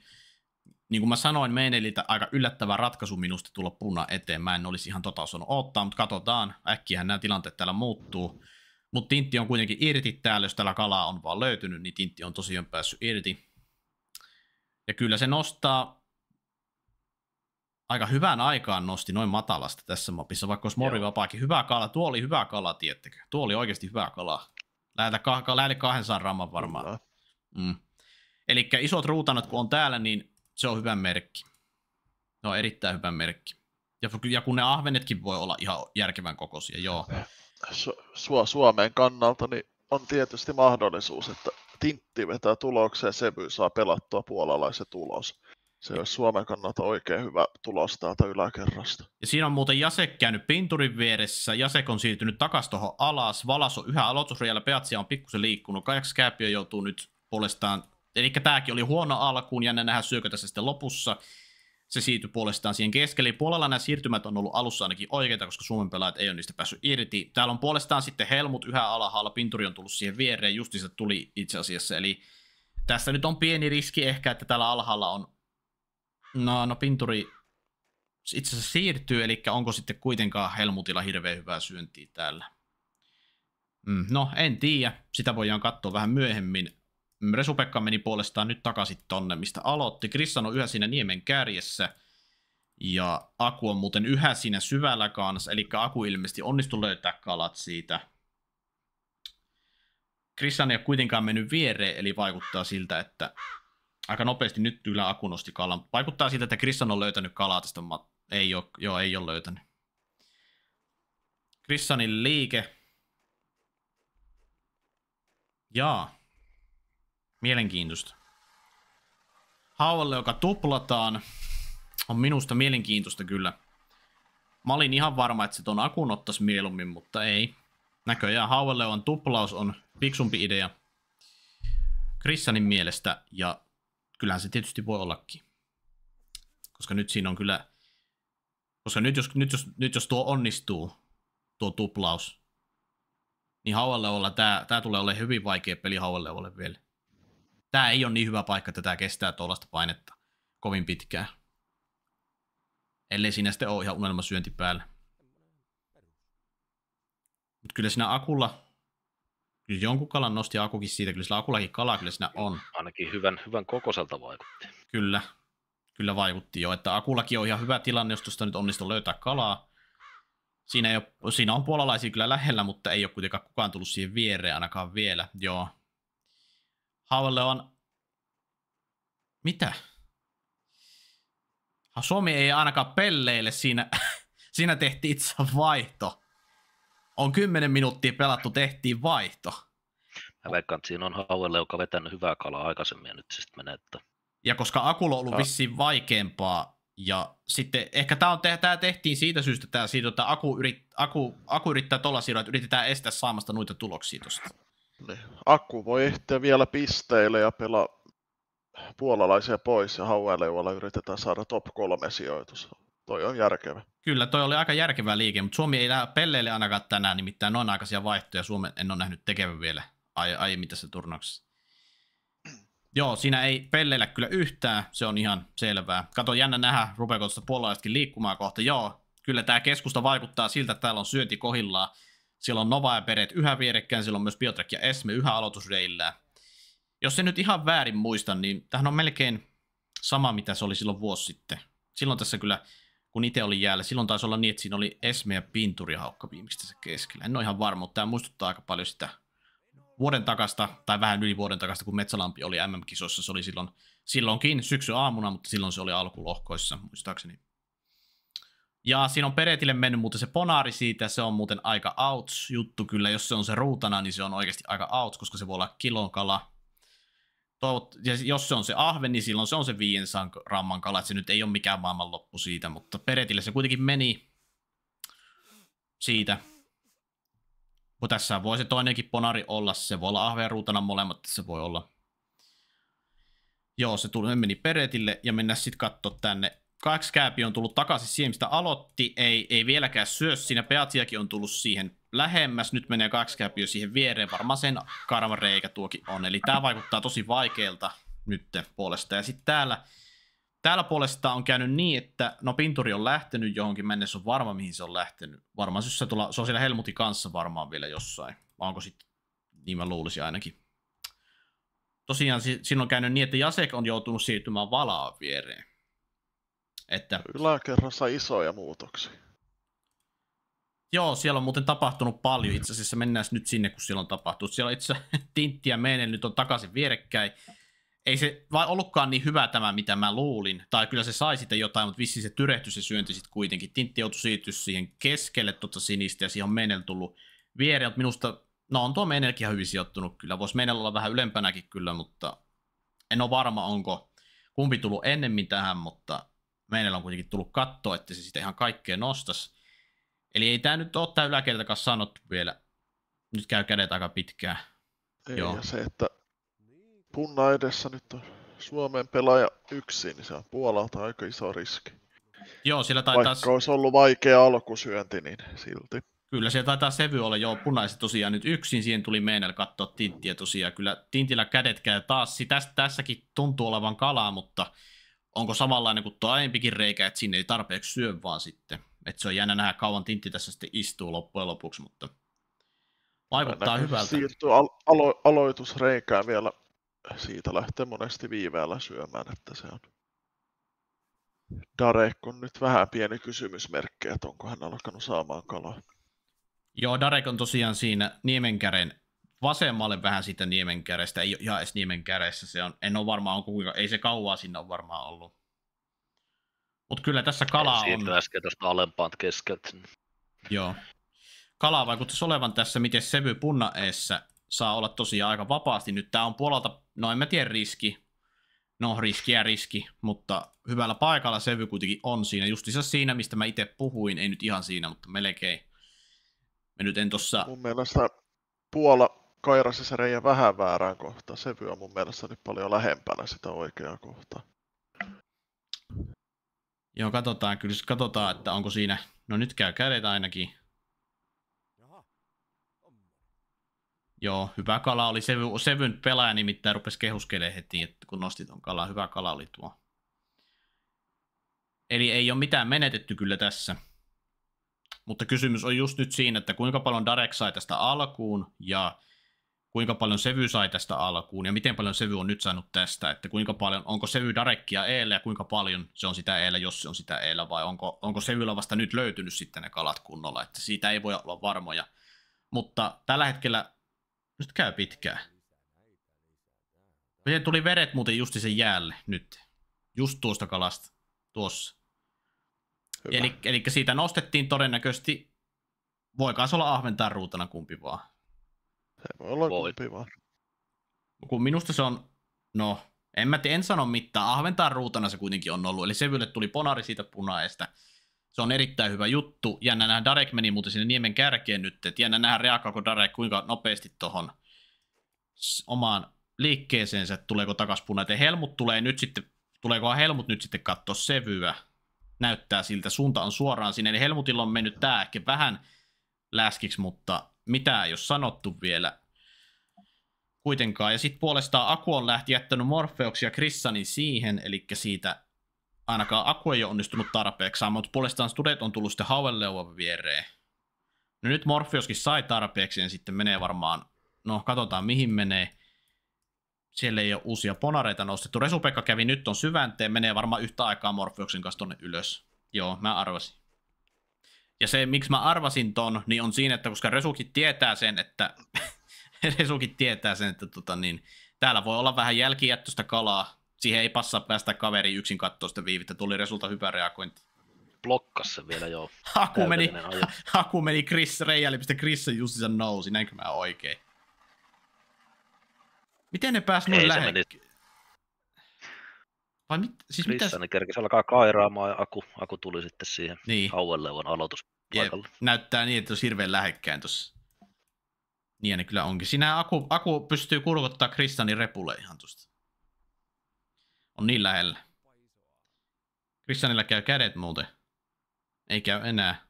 niin kuin mä sanoin, meidän eli aika yllättävä ratkaisu minusta tulla puna eteen. Mä en olisi ihan tota osannut odottaa, mutta katsotaan. Äkkiähän nämä tilanteet täällä muuttuu. Mutta tintti on kuitenkin irti täällä, jos täällä kalaa on vaan löytynyt, niin tintti on tosiaan päässyt irti. Ja kyllä se nostaa aika hyvän aikaan nosti noin matalasta tässä mapissa, vaikka olisi vapaakin. Hyvä kala, tuo oli hyvä kala, tiettekö? Tuo oli oikeasti hyvä kala. Lähetä kah- lähelle 200 ramman varmaan. Mm. Eli isot ruutanat kun on täällä, niin se on hyvä merkki. Se on erittäin hyvä merkki. Ja, ja kun ne ahvenetkin voi olla ihan järkevän kokoisia, joo. Su- sua Suomen kannalta niin on tietysti mahdollisuus, että tintti vetää tulokseen, Sevy saa pelattua puolalaiset ulos. Se olisi Suomen kannalta oikein hyvä tulos täältä yläkerrasta. Ja siinä on muuten Jasek käynyt pinturin vieressä, Jasek on siirtynyt takas tuohon alas, Valas on yhä aloitusrajalla. Peatsia on pikkusen liikkunut, Kajaksi kääpiö joutuu nyt puolestaan Eli tämäkin oli huono alkuun, ja nähdään syökö tässä sitten lopussa. Se siirtyi puolestaan siihen keskelle. Puolella nämä siirtymät on ollut alussa ainakin oikeita, koska Suomen pelaajat ei ole niistä päässyt irti. Täällä on puolestaan sitten Helmut yhä alhaalla, Pinturi on tullut siihen viereen, se tuli itse asiassa. Eli tässä nyt on pieni riski ehkä, että täällä alhaalla on... No, no Pinturi itse asiassa siirtyy, eli onko sitten kuitenkaan Helmutilla hirveän hyvää syöntiä täällä. Mm, no, en tiedä. Sitä voidaan katsoa vähän myöhemmin. Resupekka meni puolestaan nyt takaisin tonne, mistä aloitti. Kristan on yhä siinä niemen kärjessä. Ja Aku on muuten yhä siinä syvällä kanssa, eli Aku ilmeisesti onnistui löytää kalat siitä. Krissan ei ole kuitenkaan mennyt viereen, eli vaikuttaa siltä, että aika nopeasti nyt kyllä Aku nosti kalan. Vaikuttaa siltä, että Krissan on löytänyt kalaa tästä, ma- ei ole, joo, ei ole löytänyt. Krissanin liike. Jaa, Mielenkiintoista. Haualle, joka tuplataan, on minusta mielenkiintoista kyllä. Mä olin ihan varma, että se ton akun ottaisi mieluummin, mutta ei. Näköjään Haualle on tuplaus on fiksumpi idea Krissanin mielestä, ja kyllähän se tietysti voi ollakin. Koska nyt siinä on kyllä... Koska nyt jos, nyt jos, nyt jos tuo onnistuu, tuo tuplaus, niin Haualle olla tää, tää tulee olemaan hyvin vaikea peli Haualle olla vielä. Tämä ei ole niin hyvä paikka, että tämä kestää tuollaista painetta kovin pitkään. Ellei siinä sitten ole ihan unelmasyönti päällä. Mutta kyllä siinä akulla, kyllä jonkun kalan nosti akukin siitä, kyllä sillä akullakin kalaa kyllä siinä on. Ainakin hyvän, hyvän kokoiselta vaikutti. Kyllä, kyllä vaikutti jo, että akullakin on ihan hyvä tilanne, jos tuosta nyt onnistuu löytää kalaa. Siinä, ei ole, siinä on puolalaisia kyllä lähellä, mutta ei ole kuitenkaan kukaan tullut siihen viereen ainakaan vielä. Joo, Haavalle on... Mitä? Suomi ei ainakaan pelleille siinä, [laughs] siinä tehtiin itse vaihto. On 10 minuuttia pelattu, tehtiin vaihto. Mä veikkaan, että siinä on Hauelle, joka vetänyt hyvää kalaa aikaisemmin ja nyt se sitten menee, että... Ja koska akulo on ollut vissiin vaikeampaa, ja sitten ehkä tämä, te- tää tehtiin siitä syystä, tämä siitä, että Aku, yrit, Aku, Aku yrittää tuolla siirrolla, että yritetään estää saamasta noita tuloksia tuosta. Niin. Akku voi ehtiä vielä pisteille ja pelaa puolalaisia pois ja Haueleualla yritetään saada top kolme sijoitus. Toi on järkevä. Kyllä, toi oli aika järkevä liike, mutta Suomi ei lähde pelleille ainakaan tänään, nimittäin noin aikaisia vaihtoja Suomen en ole nähnyt tekevän vielä aiemmin tässä turnauksessa. Joo, siinä ei pelleillä kyllä yhtään, se on ihan selvää. Kato, jännä nähdä, rupeako tuosta puolalaisetkin liikkumaan kohta. Joo, kyllä tämä keskusta vaikuttaa siltä, että täällä on syönti kohillaan. Siellä on Nova ja Peret yhä vierekkäin, siellä on myös Biotrek ja Esme yhä aloitusreillä. Jos se nyt ihan väärin muista, niin tähän on melkein sama, mitä se oli silloin vuosi sitten. Silloin tässä kyllä, kun itse oli jäällä, silloin taisi olla niin, että siinä oli Esme ja Pinturi haukka viimeksi tässä keskellä. En ole ihan varma, mutta tämä muistuttaa aika paljon sitä vuoden takasta, tai vähän yli vuoden takasta, kun Metsälampi oli MM-kisossa. Se oli silloin, silloinkin syksy aamuna, mutta silloin se oli alkulohkoissa, muistaakseni. Ja siinä on Peretille mennyt muuten se ponaari siitä, se on muuten aika out juttu kyllä, jos se on se ruutana, niin se on oikeasti aika out koska se voi olla kilon kala. Toivot, ja jos se on se ahve, niin silloin se on se viien ramman kala, että se nyt ei ole mikään loppu siitä, mutta Peretille se kuitenkin meni siitä. Mutta tässä voi se toinenkin ponari olla, se voi olla ahve ja ruutana molemmat, se voi olla. Joo, se tuli, meni Peretille ja mennä sitten katsoa tänne Kaksi kääpi on tullut takaisin siihen, mistä aloitti. Ei, ei vieläkään syö siinä. peatsiakin on tullut siihen lähemmäs. Nyt menee kaksi kääpi jo siihen viereen. Varmaan sen karvan reikä tuokin on. Eli tämä vaikuttaa tosi vaikealta nyt puolesta. Ja sitten täällä, täällä puolesta on käynyt niin, että no pinturi on lähtenyt johonkin mennessä. On varma, mihin se on lähtenyt. Varmaan se, tulla, se on siellä Helmutin kanssa varmaan vielä jossain. Onko sitten? Niin mä luulisin ainakin tosiaan siinä on käynyt niin, että Jasek on joutunut siirtymään valaan viereen. Että... Yläkerrassa isoja muutoksia. Joo, siellä on muuten tapahtunut paljon. Itse asiassa mennään nyt sinne, kun siellä on tapahtunut. Siellä itse [laughs] Tintti ja meinen nyt on takaisin vierekkäin. Ei se vai ollutkaan niin hyvä tämä, mitä mä luulin. Tai kyllä se sai sitten jotain, mutta vissiin se tyrehtyi se syönti sitten kuitenkin. Tintti joutui siirtyä siihen keskelle tuota sinistä ja siihen on Meenel tullut viereen. minusta, no on tuo Meenelkin hyvin sijoittunut kyllä. Voisi Meenel olla vähän ylempänäkin kyllä, mutta en ole varma, onko kumpi tullut ennemmin tähän, mutta meillä on kuitenkin tullut katto, että se sitä ihan kaikkea nostas. Eli ei tämä nyt ole tämä yläkertakaan sanottu vielä. Nyt käy kädet aika pitkään. Ei, Joo. ja se, että punna edessä nyt on Suomen pelaaja yksin, niin se on Puolalta aika iso riski. Joo, sillä taitaa... Vaikka olisi ollut vaikea alkusyönti, niin silti. Kyllä, siellä taitaa Sevy olla jo punaiset tosiaan nyt yksin. Siihen tuli meenel katsoa Tinttiä tosiaan. Kyllä Tintillä kädet käy taas. tässäkin tuntuu olevan kalaa, mutta onko samanlainen kuin tuo aiempikin reikä, että sinne ei tarpeeksi syö vaan sitten. Että se on jännä nähdä kauan tintti tässä sitten istuu loppujen lopuksi, mutta vaikuttaa Aina, hyvältä. Siirtyy al- alo- aloitusreikää vielä. Siitä lähtee monesti viiveellä syömään, että se on. Darek on nyt vähän pieni kysymysmerkki, että onko hän alkanut saamaan kalaa. Joo, Darek on tosiaan siinä Niemenkären vasemmalle vähän siitä niemen kädestä, ei ihan edes niemen kädessä, se on, en ole varmaan kuinka, ei se kauaa sinne ole varmaan ollut. Mutta kyllä tässä kalaa. on... Siitä äsken tuosta alempaan keskeltä. Joo. Kalaa vaikuttaisi olevan tässä, miten Sevy punna eessä saa olla tosiaan aika vapaasti. Nyt tämä on puolelta, no en mä tiedä riski, no riski ja riski, mutta hyvällä paikalla Sevy kuitenkin on siinä. Justiinsa siinä, mistä mä itse puhuin, ei nyt ihan siinä, mutta melkein. Mä nyt en tossa... Mun mielestä Puola koira se reijä vähän väärään kohtaan. Se vyö mun mielestä oli paljon lähempänä sitä oikeaa kohtaa. Joo, katsotaan kyllä, katsotaan, että onko siinä. No nyt käy kädet ainakin. Joo, hyvä kala oli. Sevy, Sevyn pelaaja nimittäin rupesi kehuskelemaan heti, että kun nostit on kala. Hyvä kala oli tuo. Eli ei ole mitään menetetty kyllä tässä. Mutta kysymys on just nyt siinä, että kuinka paljon Darek sai tästä alkuun ja kuinka paljon Sevy sai tästä alkuun ja miten paljon Sevy on nyt saanut tästä, että kuinka paljon, onko Sevy Darekkia eellä ja kuinka paljon se on sitä eellä, jos se on sitä eellä vai onko, onko Sevyllä vasta nyt löytynyt sitten ne kalat kunnolla, että siitä ei voi olla varmoja. Mutta tällä hetkellä nyt käy pitkään. Miten tuli veret muuten justi sen jäälle nyt? Just tuosta kalasta, tuossa. Eli, eli siitä nostettiin todennäköisesti, se olla ahventaa ruutana kumpi vaan. Voi olla Voi. kumpi vaan. Kun minusta se on, no, en mä en sano mitään. Ahventaan ruutana se kuitenkin on ollut. Eli Sevylle tuli ponari siitä punaista. Se on erittäin hyvä juttu. Jännä nähdä, Darek meni muuten sinne niemen kärkeen nyt. Et jännä nähdä, reagoiko Darek kuinka nopeasti tuohon omaan liikkeeseensä, että tuleeko takas punainen. Helmut tulee nyt sitten, tuleeko Helmut nyt sitten katsoa sevyä. Näyttää siltä, suunta on suoraan sinne. Eli Helmutilla on mennyt tämä ehkä vähän läskiksi, mutta mitä ei ole sanottu vielä kuitenkaan. Ja sitten puolestaan Aku on lähti jättänyt Morpheus ja Krissanin siihen, eli siitä ainakaan Aku ei ole onnistunut tarpeeksi mutta puolestaan Studet on tullut sitten Hauenleuvan viereen. No nyt Morpheuskin sai tarpeeksi, ja niin sitten menee varmaan, no katsotaan mihin menee. Siellä ei ole uusia ponareita nostettu. Resupekka kävi nyt on syvänteen, menee varmaan yhtä aikaa Morpheuksen kanssa tonne ylös. Joo, mä arvasin. Ja se, miksi mä arvasin ton, niin on siinä, että koska Resukit tietää sen, että [laughs] Resukit tietää sen, että tota, niin, täällä voi olla vähän jälkijättöstä kalaa. Siihen ei passaa päästä kaveri yksin katsoa sitä viivittä. Tuli Resulta hyvä reagointi. Blokkas se vielä, joo. Haku meni, [laughs] haku meni Chris Reijali, mistä Chris Jussinsa nousi. Näinkö mä oikein? Miten ne pääsivät noin lähelle? Vai mit, siis mitä? Niin kerkesi alkaa kairaamaan ja Aku, Aku tuli sitten siihen niin. Hauelleuvon aloitus. Näyttää niin, että on hirveän lähekkään tuossa. Niin ne kyllä onkin. Sinä Aku, Aku pystyy kurkottaa Kristanin repulle ihan tuosta. On niin lähellä. Kristanilla käy kädet muuten. Ei käy enää.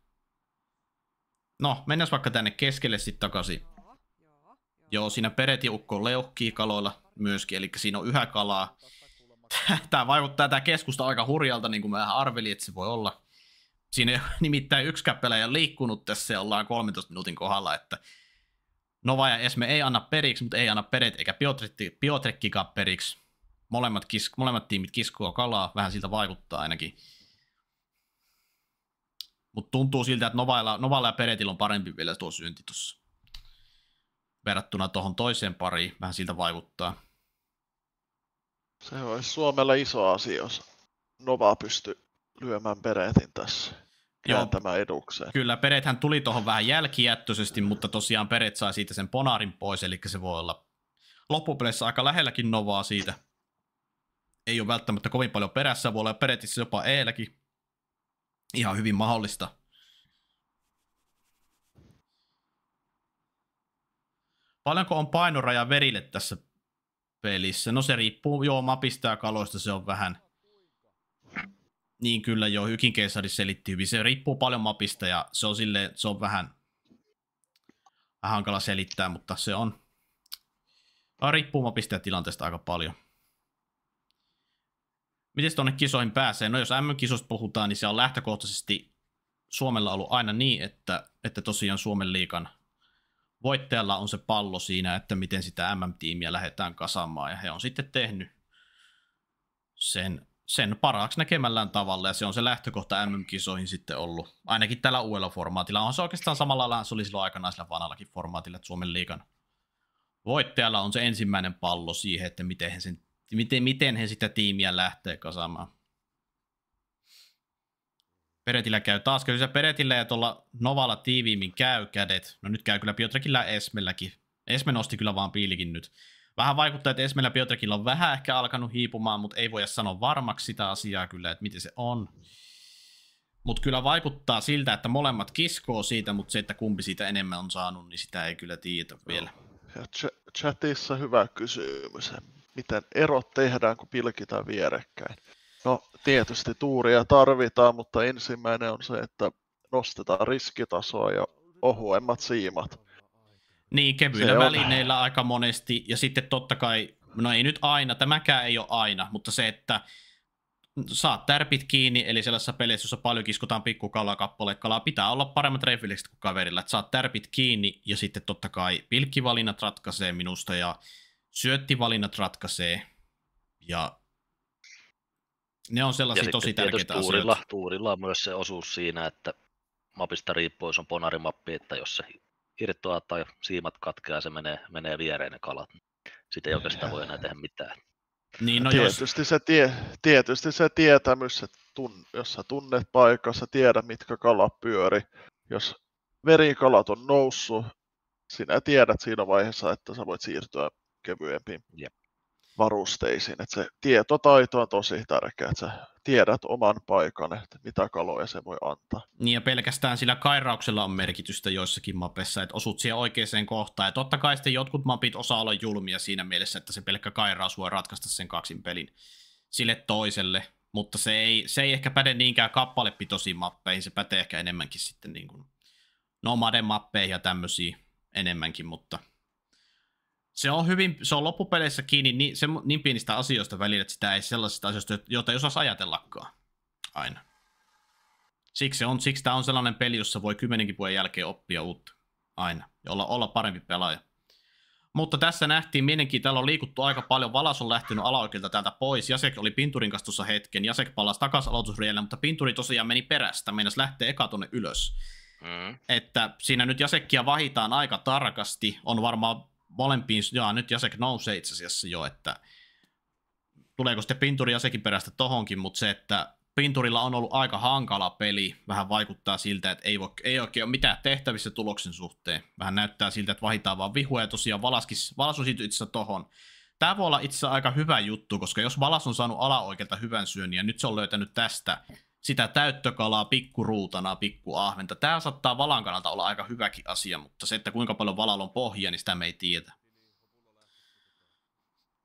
No, mennään vaikka tänne keskelle sitten takaisin. Joo, joo, siinä peretiukko leuhkii kaloilla myöskin, eli siinä on yhä kalaa. [laughs] Tämä vaikuttaa tämä keskusta aika hurjalta, niin kuin mä arvelin, että se voi olla. Siinä ei [laughs] nimittäin yksikään ja liikkunut tässä ja ollaan 13 minuutin kohdalla, että Nova ja Esme ei anna periksi, mutta ei anna peret eikä Piotrekkikaan periksi. Molemmat, kis, molemmat tiimit kiskoo kalaa, vähän siltä vaikuttaa ainakin. Mutta tuntuu siltä, että Novalla, Novalla ja Peretillä on parempi vielä tuo synti tuossa. Verrattuna tuohon toiseen pariin, vähän siltä vaikuttaa. Se olisi Suomella iso asia, jos Nova pystyy lyömään Peretin tässä. Joo, tämä edukseen. Kyllä, Perethän tuli tuohon vähän jälkijättöisesti, mutta tosiaan Peret sai siitä sen ponarin pois, eli se voi olla loppupeleissä aika lähelläkin Novaa siitä. Ei ole välttämättä kovin paljon perässä, voi olla Peretissä jopa eelläkin. Ihan hyvin mahdollista. Paljonko on painoraja verille tässä pelissä. No se riippuu, joo, mapista ja kaloista se on vähän. Niin kyllä joo, Hykin keisari selitti hyvin. Se riippuu paljon mapista ja se on, sille, se on vähän, vähän hankala selittää, mutta se on. Riippuu mapista ja tilanteesta aika paljon. Miten tuonne kisoihin pääsee? No jos M-kisosta puhutaan, niin se on lähtökohtaisesti Suomella ollut aina niin, että, että tosiaan Suomen liikan voittajalla on se pallo siinä, että miten sitä MM-tiimiä lähdetään kasaamaan, ja he on sitten tehnyt sen, sen paraaksi näkemällään tavalla, ja se on se lähtökohta MM-kisoihin sitten ollut, ainakin tällä uudella formaatilla. On se oikeastaan samalla lailla, se oli silloin aikanaan sillä vanallakin formaatilla, että Suomen liikan voittajalla on se ensimmäinen pallo siihen, että miten he, sen, miten, miten he sitä tiimiä lähtee kasaamaan. Peretillä käy taas. Kyllä se Peretillä ja tuolla Novalla tiiviimmin käy kädet. No nyt käy kyllä Piotrekillä ja Esmelläkin. Esme nosti kyllä vaan piilikin nyt. Vähän vaikuttaa, että Esmellä Piotrekillä on vähän ehkä alkanut hiipumaan, mutta ei voi sanoa varmaksi sitä asiaa kyllä, että miten se on. Mutta kyllä vaikuttaa siltä, että molemmat kiskoo siitä, mutta se, että kumpi siitä enemmän on saanut, niin sitä ei kyllä tiedä vielä. Ja ch- chatissa hyvä kysymys. Miten erot tehdään, kun pilkitään vierekkäin? No tietysti tuuria tarvitaan, mutta ensimmäinen on se, että nostetaan riskitasoa ja ohuemmat siimat. Niin, kevyillä se välineillä on. aika monesti. Ja sitten totta kai, no ei nyt aina, tämäkään ei ole aina, mutta se, että saat tärpit kiinni, eli sellaisessa pelissä, jossa paljon kiskotaan pikkukalaa, kalaa pitää olla paremmat refilekset kuin kaverilla, että saat tärpit kiinni, ja sitten totta kai pilkkivalinnat ratkaisee minusta, ja syöttivalinnat ratkaisee, ja ne on sellaisia tosi tärkeitä asioita. Tuurilla on myös se osuus siinä, että mapista riippuu, jos on ponarimappi, että jos se irtoaa tai siimat katkeaa, se menee, menee viereen ne kalat. Sitten ei oikeastaan voi enää tehdä mitään. Niin, no tietysti, jos... se tie, tietysti se tietämys, että tun, jos sä tunnet paikassa, tiedä mitkä kalat pyöri. Jos verikalat on noussut, sinä tiedät siinä vaiheessa, että sä voit siirtyä kevyempiin Jep varusteisiin. Että se tietotaito on tosi tärkeä, että sä tiedät oman paikan, että mitä kaloja se voi antaa. Niin ja pelkästään sillä kairauksella on merkitystä joissakin mapissa, että osut siihen oikeaan kohtaan. Ja totta kai sitten jotkut mapit osaa olla julmia siinä mielessä, että se pelkkä kairaus voi ratkaista sen kaksin pelin sille toiselle. Mutta se ei, se ei ehkä päde niinkään kappalepitoisiin mappeihin, se pätee ehkä enemmänkin sitten niin kuin nomaden mappeihin ja tämmöisiin enemmänkin, mutta – se on, hyvin, se on loppupeleissä kiinni niin, se, niin pienistä asioista välillä, että sitä ei sellaisista asioista, joita ei osaisi ajatellakaan aina. Siksi, on, siksi tämä on sellainen peli, jossa voi kymmenenkin vuoden jälkeen oppia uutta aina ja olla, olla parempi pelaaja. Mutta tässä nähtiin mielenkiin, täällä on liikuttu aika paljon. Valas on lähtenyt alaoikeilta täältä pois. Jasek oli pinturin kanssa tuossa hetken. Jasek palasi takaisin aloitusrielle, mutta pinturi tosiaan meni perästä. Meinas lähtee eka tuonne ylös. Mm. Että siinä nyt jasekia vahitaan aika tarkasti. On varmaan molempiin, jaa nyt Jasek nousee itse asiassa jo, että tuleeko sitten Pinturi Jasekin perästä tohonkin, mutta se, että Pinturilla on ollut aika hankala peli, vähän vaikuttaa siltä, että ei, voi, ei oikein ole mitään tehtävissä tuloksen suhteen. Vähän näyttää siltä, että vahitaan vaan vihua ja tosiaan valaskis, valas on itse asiassa tohon. Tämä voi olla itse asiassa aika hyvä juttu, koska jos valas on saanut oikealta hyvän syön niin ja nyt se on löytänyt tästä, sitä täyttökalaa pikkuruutana, pikkuahventa. Tämä saattaa valan kannalta olla aika hyväkin asia, mutta se, että kuinka paljon valalla on pohjia, niin sitä me ei tiedä.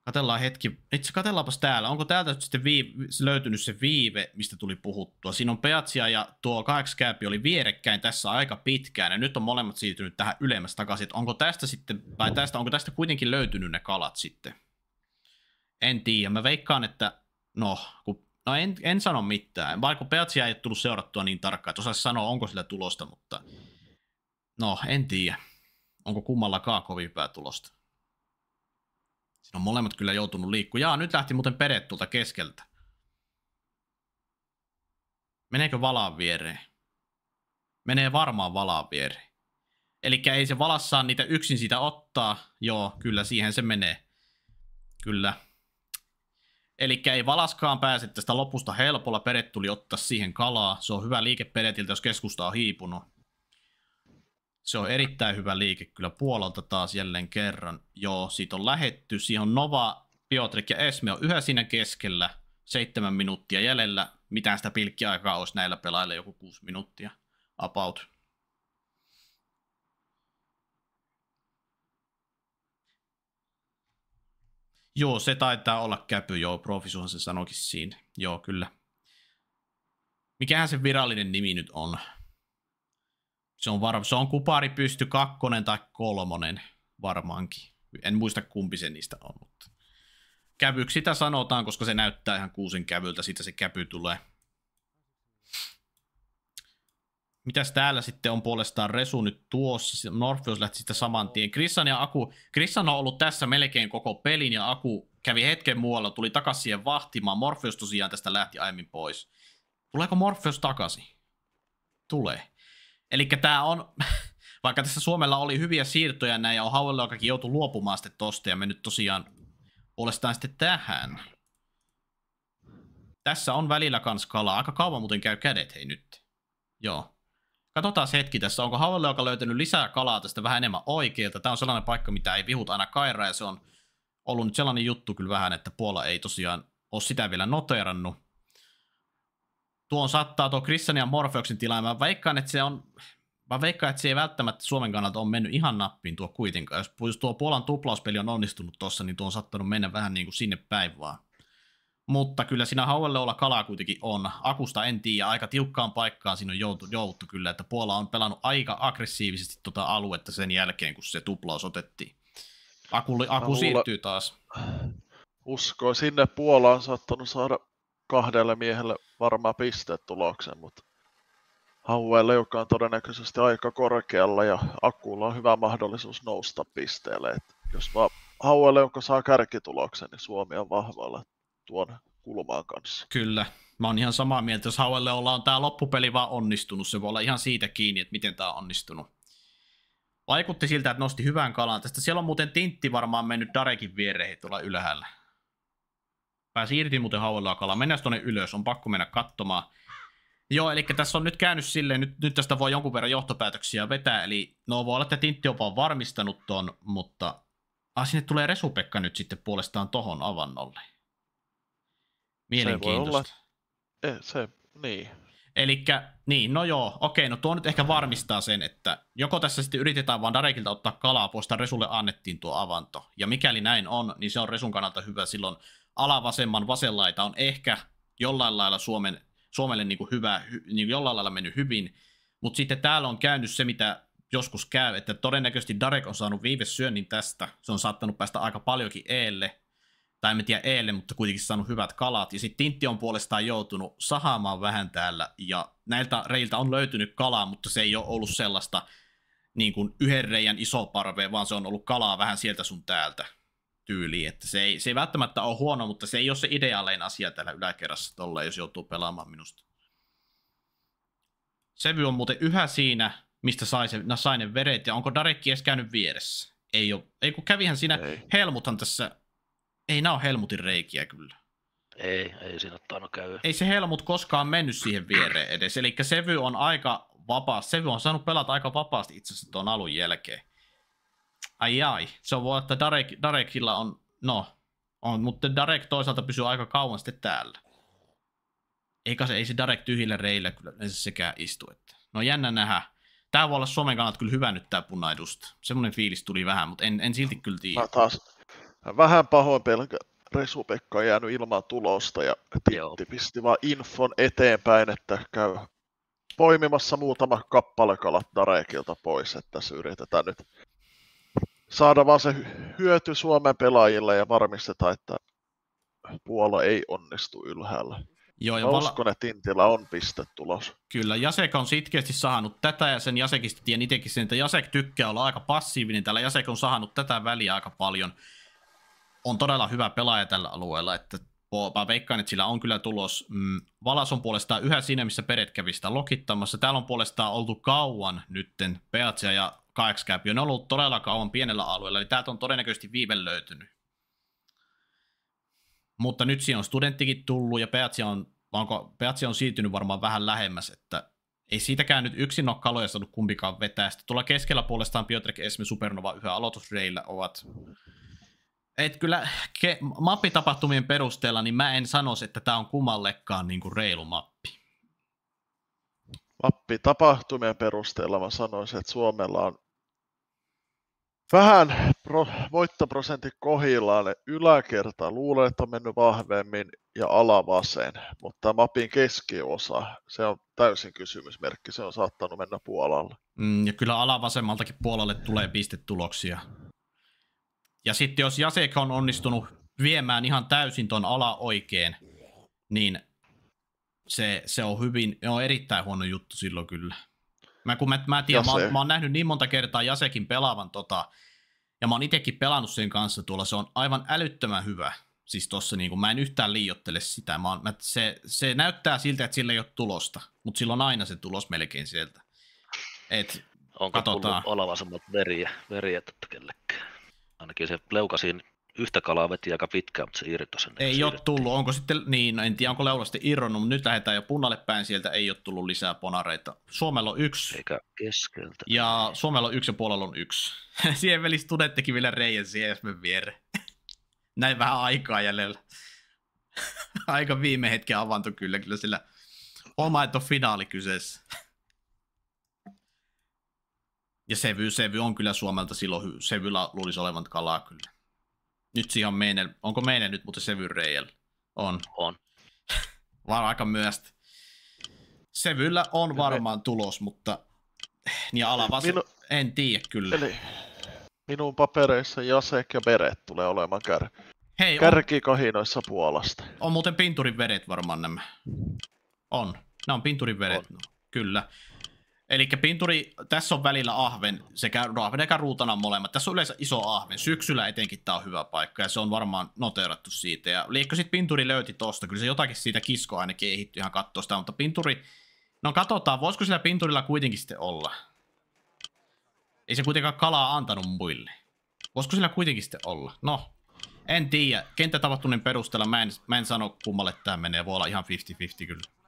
Katellaan hetki. Itse katellaanpas täällä. Onko täältä sitten viive, löytynyt se viive, mistä tuli puhuttua? Siinä on Peatsia ja tuo 8 kääpi oli vierekkäin tässä aika pitkään. Ja nyt on molemmat siirtynyt tähän ylemmäs takaisin. Et onko tästä sitten, vai tästä, onko tästä kuitenkin löytynyt ne kalat sitten? En tiedä. Mä veikkaan, että no, kun No en, en sano mitään, vaikka Peatsia ei tullut seurattua niin tarkkaan, että osaisi sanoa, onko sillä tulosta, mutta no en tiedä, onko kummallakaan hyvää tulosta. Siinä on molemmat kyllä joutunut liikkumaan. Jaa, nyt lähti muuten peret tuolta keskeltä. Meneekö valaan viereen? Menee varmaan valaan viereen. Eli ei se valassaan niitä yksin sitä ottaa. Joo, kyllä siihen se menee. Kyllä. Eli ei valaskaan pääse tästä lopusta helpolla. Peret tuli ottaa siihen kalaa. Se on hyvä liike Peretiltä, jos keskusta on hiipunut. Se on erittäin hyvä liike kyllä Puolalta taas jälleen kerran. Joo, siitä on lähetty. Siihen on Nova, Piotrik ja Esme on yhä siinä keskellä. Seitsemän minuuttia jäljellä. Mitään sitä pilkkiaikaa olisi näillä pelailla joku kuusi minuuttia. About. Joo, se taitaa olla käpy, joo, Profisuhan se sanokin siinä. Joo, kyllä. Mikähän se virallinen nimi nyt on? Se on, var- se on kupari pysty kakkonen tai kolmonen varmaankin. En muista kumpi se niistä on, mutta kävyksi sitä sanotaan, koska se näyttää ihan kuusen kävyltä, siitä se käpy tulee – Mitäs täällä sitten on puolestaan Resu nyt tuossa? Morpheus lähti sitten saman tien. Krissan ja Aku, Krissan on ollut tässä melkein koko pelin ja Aku kävi hetken muualla, tuli takaisin siihen vahtimaan. Morpheus tosiaan tästä lähti aiemmin pois. Tuleeko Morpheus takaisin? Tulee. Eli tämä on, [laughs] vaikka tässä Suomella oli hyviä siirtoja näin ja on Hauelle jokakin joutu luopumaan sitten tosta ja mennyt tosiaan puolestaan sitten tähän. Tässä on välillä kans kalaa. Aika kauan muuten käy kädet, hei nyt. Joo. Katsotaan hetki tässä, onko Havalle, joka löytänyt lisää kalaa tästä vähän enemmän oikeilta. Tämä on sellainen paikka, mitä ei vihuta aina kaira, ja se on ollut nyt sellainen juttu kyllä vähän, että Puola ei tosiaan ole sitä vielä noteerannut. Tuon saattaa tuo Christian ja Morpheuksen tila, mä veikkaan, että se on, mä veikkaan, että se ei välttämättä Suomen kannalta ole mennyt ihan nappiin tuo kuitenkaan. Jos tuo Puolan tuplauspeli on onnistunut tuossa, niin tuo on saattanut mennä vähän niin kuin sinne päin vaan. Mutta kyllä siinä hauelle olla kalaa kuitenkin on. Akusta en tiedä, aika tiukkaan paikkaan siinä on joutu, jouttu kyllä, että Puola on pelannut aika aggressiivisesti tuota aluetta sen jälkeen, kun se tuplaus otettiin. Aku, aku siirtyy taas. Uskoa sinne Puola on saattanut saada kahdelle miehelle varmaan pistetuloksen, mutta Hauelle, joka on todennäköisesti aika korkealla ja Akulla on hyvä mahdollisuus nousta pisteelle. Et jos vaan Hauelle, joka saa kärkituloksen, niin Suomi on vahvalla tuon kulmaan kanssa. Kyllä. Mä oon ihan samaa mieltä, jos Hauelle ollaan tämä loppupeli vaan onnistunut, se voi olla ihan siitä kiinni, että miten tämä on onnistunut. Vaikutti siltä, että nosti hyvän kalan tästä. Siellä on muuten tintti varmaan mennyt Darekin viereihin tuolla ylhäällä. Pääsi irti muuten Hauella kalaa. Mennään tuonne ylös, on pakko mennä katsomaan. Joo, eli tässä on nyt käynyt silleen, nyt, nyt tästä voi jonkun verran johtopäätöksiä vetää, eli no voi olla, että Tintti jopa on varmistanut ton, mutta ah, sinne tulee Resupekka nyt sitten puolestaan tohon avannolle. Mielenkiintoista. Se voi olla, e, se, niin. Elikkä, niin, no joo, okei, no tuo nyt ehkä varmistaa sen, että joko tässä sitten yritetään vaan Darekilta ottaa kalaa pois, tai Resulle annettiin tuo avanto. Ja mikäli näin on, niin se on Resun kannalta hyvä silloin alavasemman vasenlaita on ehkä jollain lailla Suomen, Suomelle niin kuin hyvä, hy, niin kuin jollain lailla mennyt hyvin, mutta sitten täällä on käynyt se, mitä joskus käy, että todennäköisesti Darek on saanut viivesyönnin tästä, se on saattanut päästä aika paljonkin eelle, tai en tiedä eilen, mutta kuitenkin saanut hyvät kalat. Ja sitten Tintti on puolestaan joutunut sahaamaan vähän täällä, ja näiltä reiltä on löytynyt kalaa, mutta se ei ole ollut sellaista niin kuin yhden reijän iso parve, vaan se on ollut kalaa vähän sieltä sun täältä tyyliin. Että se, ei, se ei välttämättä ole huono, mutta se ei ole se ideaalein asia täällä yläkerrassa tolleen, jos joutuu pelaamaan minusta. Sevy on muuten yhä siinä, mistä sai, se, sai ne veret, ja onko Darekki edes käynyt vieressä? Ei ole. Ei kun kävihän siinä, ei. Helmuthan tässä ei nämä ole Helmutin reikiä kyllä. Ei, ei siinä tainnut käy. Ei se Helmut koskaan mennyt siihen viereen edes. Eli Sevy on aika vapaa. Sevy on saanut pelata aika vapaasti itse asiassa tuon alun jälkeen. Ai ai. Se on voi, että Darek, Darekilla on, no, on, mutta Darek toisaalta pysyy aika kauan sitten täällä. Eikä se, ei se Darek tyhjillä reillä kyllä se sekään istu. Että. No jännä nähdä. Tämä voi olla Suomen kannalta kyllä hyvä nyt tämä punaidusta. Semmoinen fiilis tuli vähän, mutta en, en silti kyllä tiedä. Mä taas, Vähän pahoin pelkä. Resu-Pekka on jäänyt ilman tulosta ja Tintti pisti vaan infon eteenpäin, että käy poimimassa muutama kappale kalat Darekilta pois, että tässä yritetään nyt saada vaan se hyöty Suomen pelaajille ja varmistetaan, että Puola ei onnistu ylhäällä. Joo, ja Mä vala... uskon, että Intillä on pistetulos. Kyllä, Jasek on sitkeästi saanut tätä ja sen Jasekista tien itsekin sen, että Jasek tykkää olla aika passiivinen. Täällä Jasek on saanut tätä väliä aika paljon on todella hyvä pelaaja tällä alueella, että mä veikkaan, että sillä on kyllä tulos. Mm, Valas on puolestaan yhä siinä, missä Peret kävi sitä lokittamassa. Täällä on puolestaan oltu kauan nytten Peatsia ja 8 on ollut todella kauan pienellä alueella, eli täältä on todennäköisesti viive löytynyt. Mutta nyt siinä on studenttikin tullut ja Peatsia on, onko, Peatsia on siirtynyt varmaan vähän lähemmäs, että ei siitäkään nyt yksin ole kaloja saanut kumpikaan vetää. Sitten tuolla keskellä puolestaan Piotrek Esmi Supernova yhä aloitusreillä ovat et kyllä ke, mappitapahtumien perusteella niin mä en sanoisi, että tämä on kummallekaan niinku reilu mappi. Mappitapahtumien perusteella mä sanoisin, että Suomella on vähän pro, voittoprosentin kohillaan yläkerta. Luulen, että on mennyt vahvemmin ja alavaseen, mutta mapin keskiosa, se on täysin kysymysmerkki. Se on saattanut mennä Puolalle. Mm, ja kyllä alavasemmaltakin puolelle tulee pistetuloksia. Ja sitten jos Jasek on onnistunut viemään ihan täysin ton ala oikein, niin se, se on hyvin, on erittäin huono juttu silloin kyllä. Mä, kun mä, mä tiedän, Jase. mä, mä, oon nähnyt niin monta kertaa Jasekin pelaavan tota, ja mä oon itsekin pelannut sen kanssa tuolla, se on aivan älyttömän hyvä. Siis tossa niin kun, mä en yhtään liiottele sitä, mä oon, mä, se, se näyttää siltä, että sillä ei ole tulosta, mutta sillä on aina se tulos melkein sieltä. Et, Onko katsotaan. tullut olevansa veriä, veriä totta kellekään? ainakin se pleukasiin yhtä kalaa veti aika pitkään, mutta se irtosi. Niin ei se ole irrettiin. tullut, onko sitten, niin en tiedä onko leula sitten irronnut, mutta nyt lähdetään jo punnalle päin, sieltä ei ole tullut lisää ponareita. Suomella on yksi. Eikä keskeltä. Ja Suomella on yksi ja puolella on yksi. [laughs] siihen veli tunnettekin vielä reijän siihen viereen. [laughs] Näin vähän aikaa jäljellä. [laughs] Aika viime hetken avanto kyllä, kyllä sillä oma, että on finaali kyseessä. Ja sevy, sevy on kyllä Suomelta silloin, hy- sevyllä luulisi olevan kalaa kyllä. Nyt siihen on meinen, onko meinen nyt muuten sevy reijällä? On. On. Vaan aika myöstä. Sevyllä on varmaan tulos, mutta niin alavas, Minu... en tiedä kyllä. Eli minun papereissa Jasek ja Beret tulee olemaan kär... Hei, kärkikahinoissa on... Puolasta. On muuten pinturin veret varmaan nämä. On. Nämä on pinturin veret. On. No, kyllä. Eli pinturi, tässä on välillä ahven sekä no ahven sekä ruutana molemmat. Tässä on yleensä iso ahven. Syksyllä etenkin tämä on hyvä paikka ja se on varmaan noteerattu siitä. Ja liikko sitten pinturi löyti tosta? Kyllä se jotakin siitä kisko ainakin hitty ihan katsoa sitä, mutta pinturi... No katsotaan, voisiko sillä pinturilla kuitenkin sitten olla? Ei se kuitenkaan kalaa antanut muille. Voisiko sillä kuitenkin sitten olla? No, en tiedä. tapahtuneen perusteella mä en, mä en sano kummalle tämä menee. Voi olla ihan 50-50 kyllä.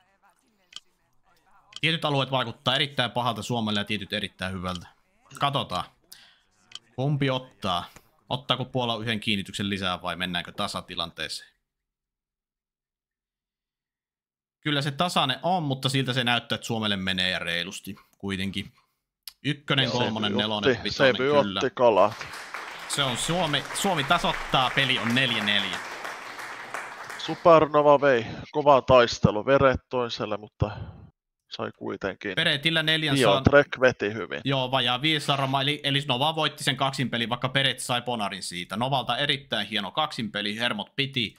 Tietyt alueet vaikuttaa erittäin pahalta Suomelle ja tietyt erittäin hyvältä. Katsotaan. Kumpi ottaa? Ottaako Puola yhden kiinnityksen lisää vai mennäänkö tasatilanteeseen? Kyllä se tasainen on, mutta siltä se näyttää, että Suomelle menee ja reilusti kuitenkin. Ykkönen, kolmonen, nelonen, otti, vitonen, kyllä. otti kalat. Se on Suomi. Suomi tasoittaa, peli on 4-4. Supernova vei. Kova taistelu. Veret toiselle, mutta sai kuitenkin. Peretillä neljän Joo, saan... Trek veti hyvin. Joo, vajaa viisarama, eli, eli Nova voitti sen kaksinpeli, vaikka Peret sai ponarin siitä. Novalta erittäin hieno kaksinpeli, hermot piti.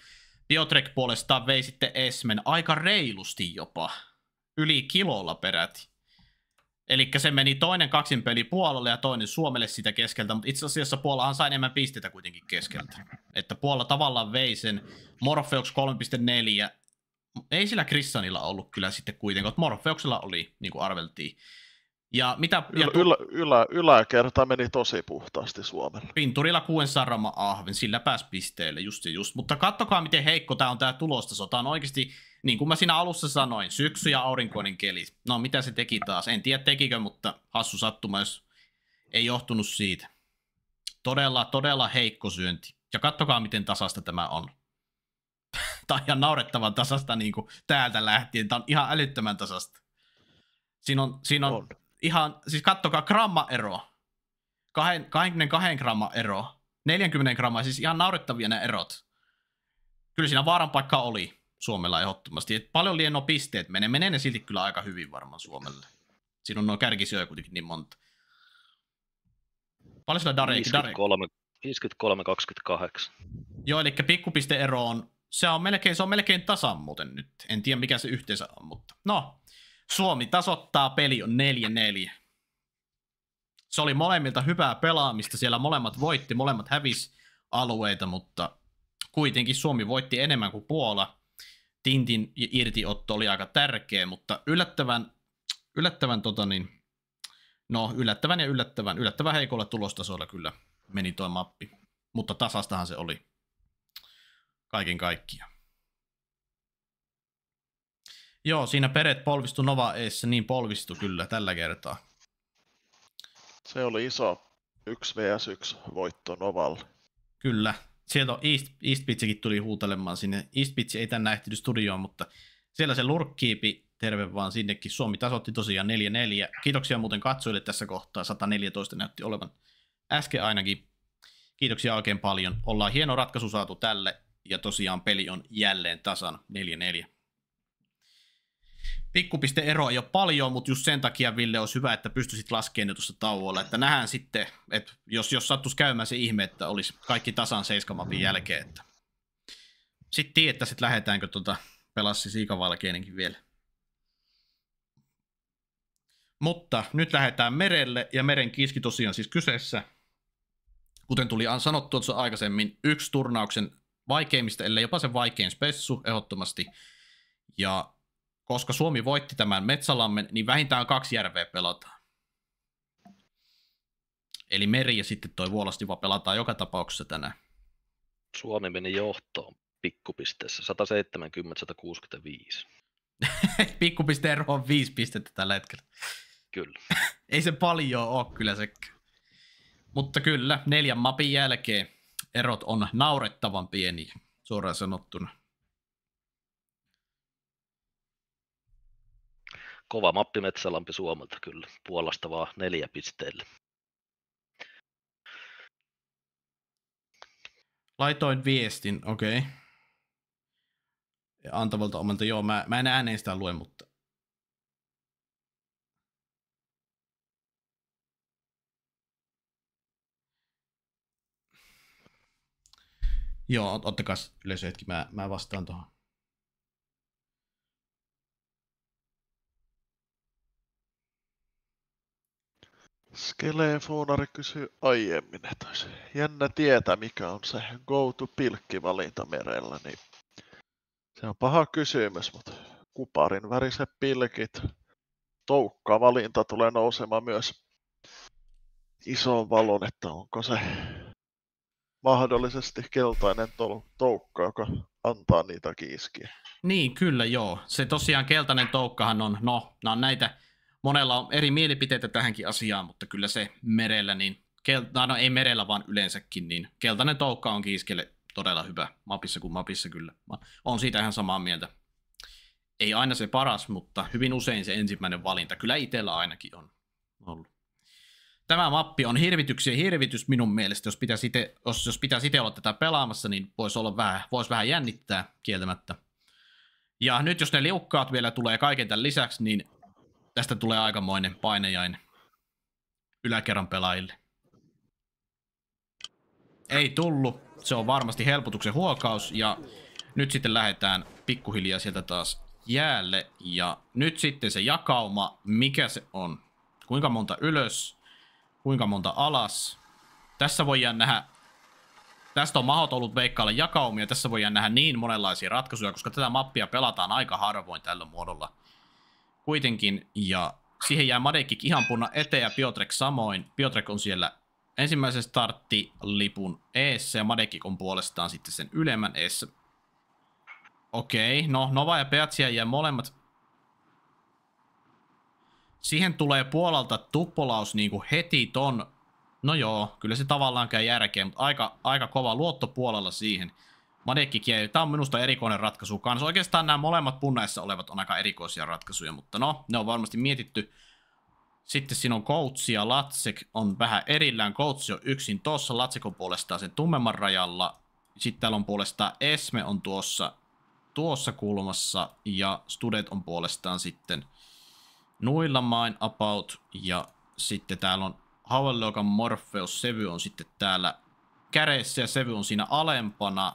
Biotrek puolestaan vei sitten Esmen aika reilusti jopa, yli kilolla peräti. Eli se meni toinen kaksinpeli Puolalle ja toinen Suomelle sitä keskeltä, mutta itse asiassa Puolahan sai enemmän pisteitä kuitenkin keskeltä. Että Puola tavallaan vei sen Morpheus 3.4 ei sillä kristanilla ollut kyllä sitten kuitenkaan, että Morfeuksella oli, niin kuin arveltiin. Ja mitä, ja tu- ylä, ylä, yläkerta meni tosi puhtaasti suomen. Pinturilla kuuen sarama ahven, sillä pääs pisteelle, just just. Mutta kattokaa, miten heikko tämä on tämä tulostaso. Tämä on oikeasti, niin kuin mä siinä alussa sanoin, syksy ja aurinkoinen keli. No mitä se teki taas? En tiedä tekikö, mutta hassu sattuma, jos ei johtunut siitä. Todella, todella heikko syönti. Ja kattokaa, miten tasasta tämä on. Tämä on ihan naurettavan tasasta niin kuin täältä lähtien. Tämä on ihan älyttömän tasasta. Siinä on, siinä on, on. ihan, siis kattokaa gramma-eroa. 22 gramma ero. 40 grammaa, siis ihan naurettavia nämä erot. Kyllä siinä vaaran paikka oli Suomella ehdottomasti. Et paljon lieno pisteet menee. Menee ne silti kyllä aika hyvin varmaan Suomelle. Siinä on nuo kärkisijoja kuitenkin niin monta. Paljon sillä Darek? 53, 53-28. Joo, eli pikkupiste ero on se on melkein, se on melkein tasan muuten nyt. En tiedä mikä se yhteensä on, mutta no. Suomi tasoittaa peli on 4-4. Se oli molemmilta hyvää pelaamista. Siellä molemmat voitti, molemmat hävis alueita, mutta kuitenkin Suomi voitti enemmän kuin Puola. Tintin irtiotto oli aika tärkeä, mutta yllättävän, yllättävän, tota niin, no, yllättävän ja yllättävän, yllättävän heikolla tulostasolla kyllä meni tuo mappi. Mutta tasastahan se oli kaiken kaikkiaan. Joo, siinä Peret polvistu Nova Eessä, niin polvistu kyllä tällä kertaa. Se oli iso 1 vs 1 voitto Novalle. Kyllä. Sieltä on East, East tuli huutelemaan sinne. East ei tänään ehtinyt studioon, mutta siellä se lurkkiipi. Terve vaan sinnekin. Suomi tasotti tosiaan 4-4. Kiitoksia muuten katsojille tässä kohtaa. 114 näytti olevan äsken ainakin. Kiitoksia oikein paljon. Ollaan hieno ratkaisu saatu tälle ja tosiaan peli on jälleen tasan 4-4. Pikkupiste eroa ei ole paljon, mutta just sen takia Ville olisi hyvä, että pystyisit laskemaan jo tuossa tauolla. Että nähdään sitten, että jos, jos sattuisi käymään se ihme, että olisi kaikki tasan seiskamappin jälkeen. Että. Sitten tietäisit, lähdetäänkö tuota pelassi siikavalkeinenkin vielä. Mutta nyt lähdetään merelle, ja meren kiski tosiaan siis kyseessä. Kuten tuli sanottu tuossa aikaisemmin, yksi turnauksen vaikeimmista, ellei jopa sen vaikein spessu ehdottomasti. Ja koska Suomi voitti tämän Metsälammen, niin vähintään kaksi järveä pelataan. Eli meri ja sitten toi Vuolastiva pelataan joka tapauksessa tänään. Suomi meni johtoon pikkupisteessä 170-165. [laughs] Pikkupiste ero on 5 pistettä tällä hetkellä. Kyllä. [laughs] Ei se paljon ole kyllä se. Mutta kyllä, neljän mapin jälkeen erot on naurettavan pieniä, suoraan sanottuna. Kova mappi Metsälampi Suomelta kyllä, Puolasta vaan neljä pisteelle. Laitoin viestin, okei. Okay. Antavalta omalta, joo, mä, mä en ääneen sitä lue, mutta Joo, ottakaa yleisö hetki, mä, mä vastaan tuohon. Foonari kysyy aiemmin, että olisi jännä tietää, mikä on se go to valinta merellä. Niin se on paha kysymys, mutta kuparin väriset pilkit. Toukka valinta tulee nousemaan myös isoon valon, että onko se mahdollisesti keltainen tol- toukka, joka antaa niitä kiiskiä. Niin, kyllä joo. Se tosiaan keltainen toukkahan on, no, nämä on näitä, monella on eri mielipiteitä tähänkin asiaan, mutta kyllä se merellä, niin, kel- no ei merellä vaan yleensäkin, niin keltainen toukka on kiiskelle todella hyvä mapissa kuin mapissa kyllä. Mä on siitä ihan samaa mieltä. Ei aina se paras, mutta hyvin usein se ensimmäinen valinta. Kyllä itsellä ainakin on ollut tämä mappi on hirvityksiä hirvitys minun mielestä. Jos pitäisi itse, jos, jos pitäisi itse olla tätä pelaamassa, niin voisi, olla vähän, voisi vähän jännittää kieltämättä. Ja nyt jos ne liukkaat vielä tulee kaiken tämän lisäksi, niin tästä tulee aikamoinen painejainen yläkerran pelaajille. Ei tullut. Se on varmasti helpotuksen huokaus ja nyt sitten lähdetään pikkuhiljaa sieltä taas jäälle. Ja nyt sitten se jakauma, mikä se on. Kuinka monta ylös, Kuinka monta alas? Tässä voidaan nähdä... Tästä on mahot ollut veikkailla jakaumia. Tässä voidaan nähdä niin monenlaisia ratkaisuja, koska tätä mappia pelataan aika harvoin tällä muodolla. Kuitenkin, ja siihen jää Madekik ihan punna eteen ja Piotrek samoin. Piotrek on siellä ensimmäisen starttilipun eessä ja Madekik on puolestaan sitten sen ylemmän eessä. Okei, no Nova ja Peatsia jää molemmat Siihen tulee puolelta tuppolaus niin kuin heti ton, no joo, kyllä se tavallaan käy järkeä, mutta aika, aika kova luotto puolella siihen. Madekki Kieli, tämä on minusta erikoinen ratkaisu kanssa. Oikeastaan nämä molemmat punnaissa olevat on aika erikoisia ratkaisuja, mutta no, ne on varmasti mietitty. Sitten siinä on Koutsi ja Latsek on vähän erillään. Koutsi on yksin tuossa, Latsek on puolestaan sen tummemman rajalla. Sitten täällä on puolestaan Esme on tuossa, tuossa kulmassa ja Studet on puolestaan sitten noilla main About ja sitten täällä on Howell Morpheus-sevy on sitten täällä käreissä, ja sevy on siinä alempana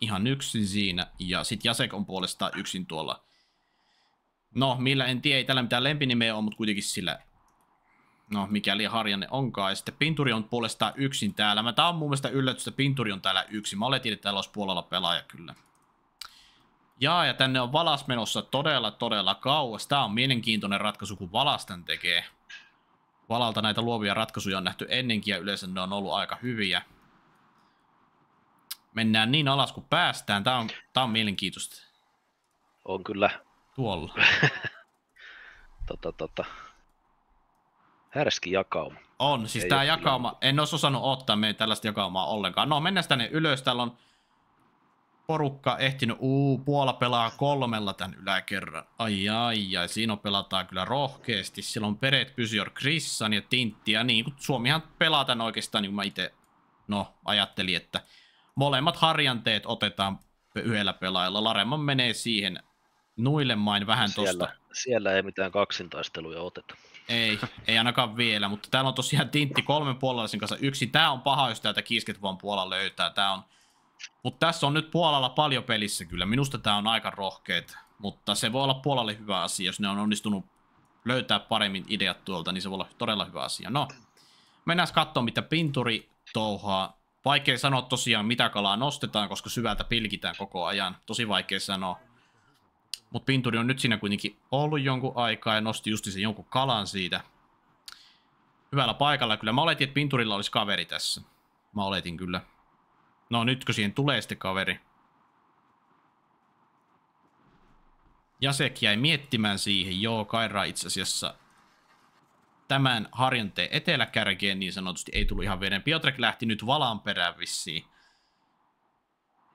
ihan yksin siinä ja sitten Jasek on puolestaan yksin tuolla. No, millä en tiedä, ei tällä mitään lempinimeä on, mutta kuitenkin sillä no mikäli Harjanne onkaan. Ja sitten Pinturi on puolestaan yksin täällä. Mä tää on mun mielestä yllätys, että Pinturi on täällä yksin. Mä oletin, että täällä olisi puolella pelaaja kyllä. Jaa, ja tänne on Valas menossa todella, todella kauas. Tämä on mielenkiintoinen ratkaisu, kun Valas tekee. Valalta näitä luovia ratkaisuja on nähty ennenkin ja yleensä ne on ollut aika hyviä. Mennään niin alas kun päästään. Tämä on, tämä on mielenkiintoista. On kyllä. Tuolla. [laughs] tota, tota. Härski jakauma. On, siis ei tämä jakauma, kyllä. en olisi osannut ottaa meidän tällaista jakaumaa ollenkaan. No mennään tänne ylös, täällä on porukka ehtinyt, uu, Puola pelaa kolmella tän yläkerran. Ai ai ai, siinä pelataan kyllä rohkeasti. Siellä on Peret, Pysior, Krissan ja Tintti ja niin, kun Suomihan pelaa tän oikeastaan, niin mä itse no, ajattelin, että molemmat harjanteet otetaan yhdellä pelaajalla. Laremman menee siihen nuille main vähän siellä, tosta. Siellä ei mitään kaksintaisteluja oteta. Ei, ei ainakaan vielä, mutta täällä on tosiaan Tintti kolmen puolalaisen kanssa yksi. Tää on paha, jos täältä 50 vaan puolella löytää. Tää on mutta tässä on nyt Puolalla paljon pelissä kyllä. Minusta tämä on aika rohkeet, mutta se voi olla Puolalle hyvä asia. Jos ne on onnistunut löytää paremmin ideat tuolta, niin se voi olla todella hyvä asia. No, mennään katsomaan, mitä pinturi touhaa. Vaikea sanoa tosiaan, mitä kalaa nostetaan, koska syvältä pilkitään koko ajan. Tosi vaikea sanoa. Mutta pinturi on nyt siinä kuitenkin ollut jonkun aikaa ja nosti just sen jonkun kalan siitä. Hyvällä paikalla kyllä. Mä oletin, että pinturilla olisi kaveri tässä. Mä oletin kyllä. No nytkö siihen tulee sitten kaveri? Jasek jäi miettimään siihen, joo, Kaira itse asiassa tämän harjanteen eteläkärkeen niin sanotusti ei tullut ihan veden. Piotrek lähti nyt valan perään vissiin.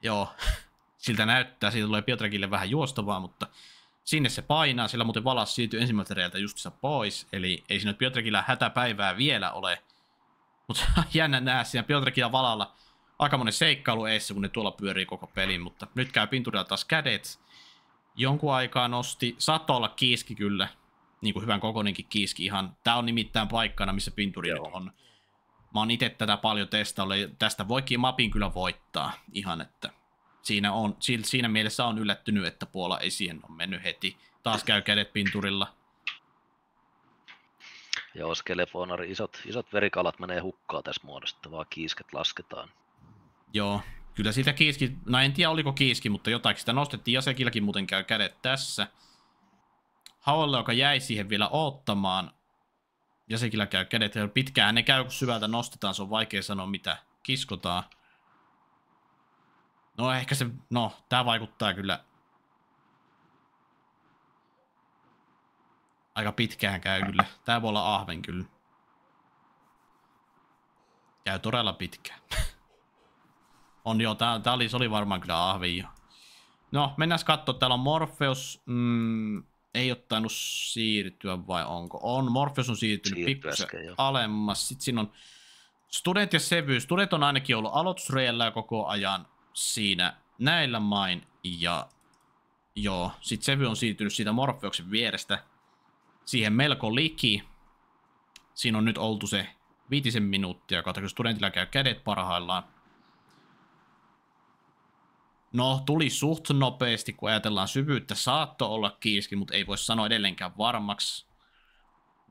Joo, [laughs] siltä näyttää, siitä tulee Piotrekille vähän juostavaa, mutta sinne se painaa, sillä muuten valas siirtyy ensimmäiseltä reiltä justissa pois, eli ei siinä Piotrekillä hätäpäivää vielä ole. Mutta [laughs] jännä nähdä siinä Piotrekilla valalla aika monen seikkailu eessä, kun ne tuolla pyörii koko pelin, mutta nyt käy pinturilla taas kädet. Jonkun aikaa nosti, saattoi olla kiiski kyllä, niin kuin hyvän kokoinenkin kiiski ihan. Tämä on nimittäin paikkana, missä pinturi Joo. nyt on. Mä oon itse tätä paljon ja tästä voikin mapin kyllä voittaa ihan, että siinä, on, siinä mielessä on yllättynyt, että Puola ei siihen ole mennyt heti. Taas käy kädet pinturilla. Joo, skelefonari, isot, isot verikalat menee hukkaa tässä muodossa, vaan kiisket lasketaan. Joo, kyllä siitä kiiski, no en tiedä oliko kiiski, mutta jotakin sitä nostettiin ja sekilläkin muuten käy kädet tässä. Haolle, joka jäi siihen vielä ottamaan. Ja sekillä käy kädet pitkään, ne käy kun syvältä nostetaan, se on vaikea sanoa mitä kiskotaan. No ehkä se, no tää vaikuttaa kyllä aika pitkään käy kyllä. Tää voi olla ahven kyllä. Käy todella pitkään. [laughs] On joo, tää, tää oli, se oli varmaan kyllä ahvi No, mennään katsoa. Täällä on Morpheus. Mm, ei ottanut siirtyä vai onko? On, Morpheus on siirtynyt pikkusen alemmas. Sitten siinä on Student ja Sevy. Student on ainakin ollut aloitusreellä koko ajan siinä näillä main. Ja joo, sitten Sevy on siirtynyt siitä Morpheuksen vierestä siihen melko liki. Siinä on nyt oltu se viitisen minuuttia, kun studentilla käy kädet parhaillaan. No, tuli suht nopeasti, kun ajatellaan syvyyttä. Saatto olla kiiski, mutta ei voi sanoa edelleenkään varmaksi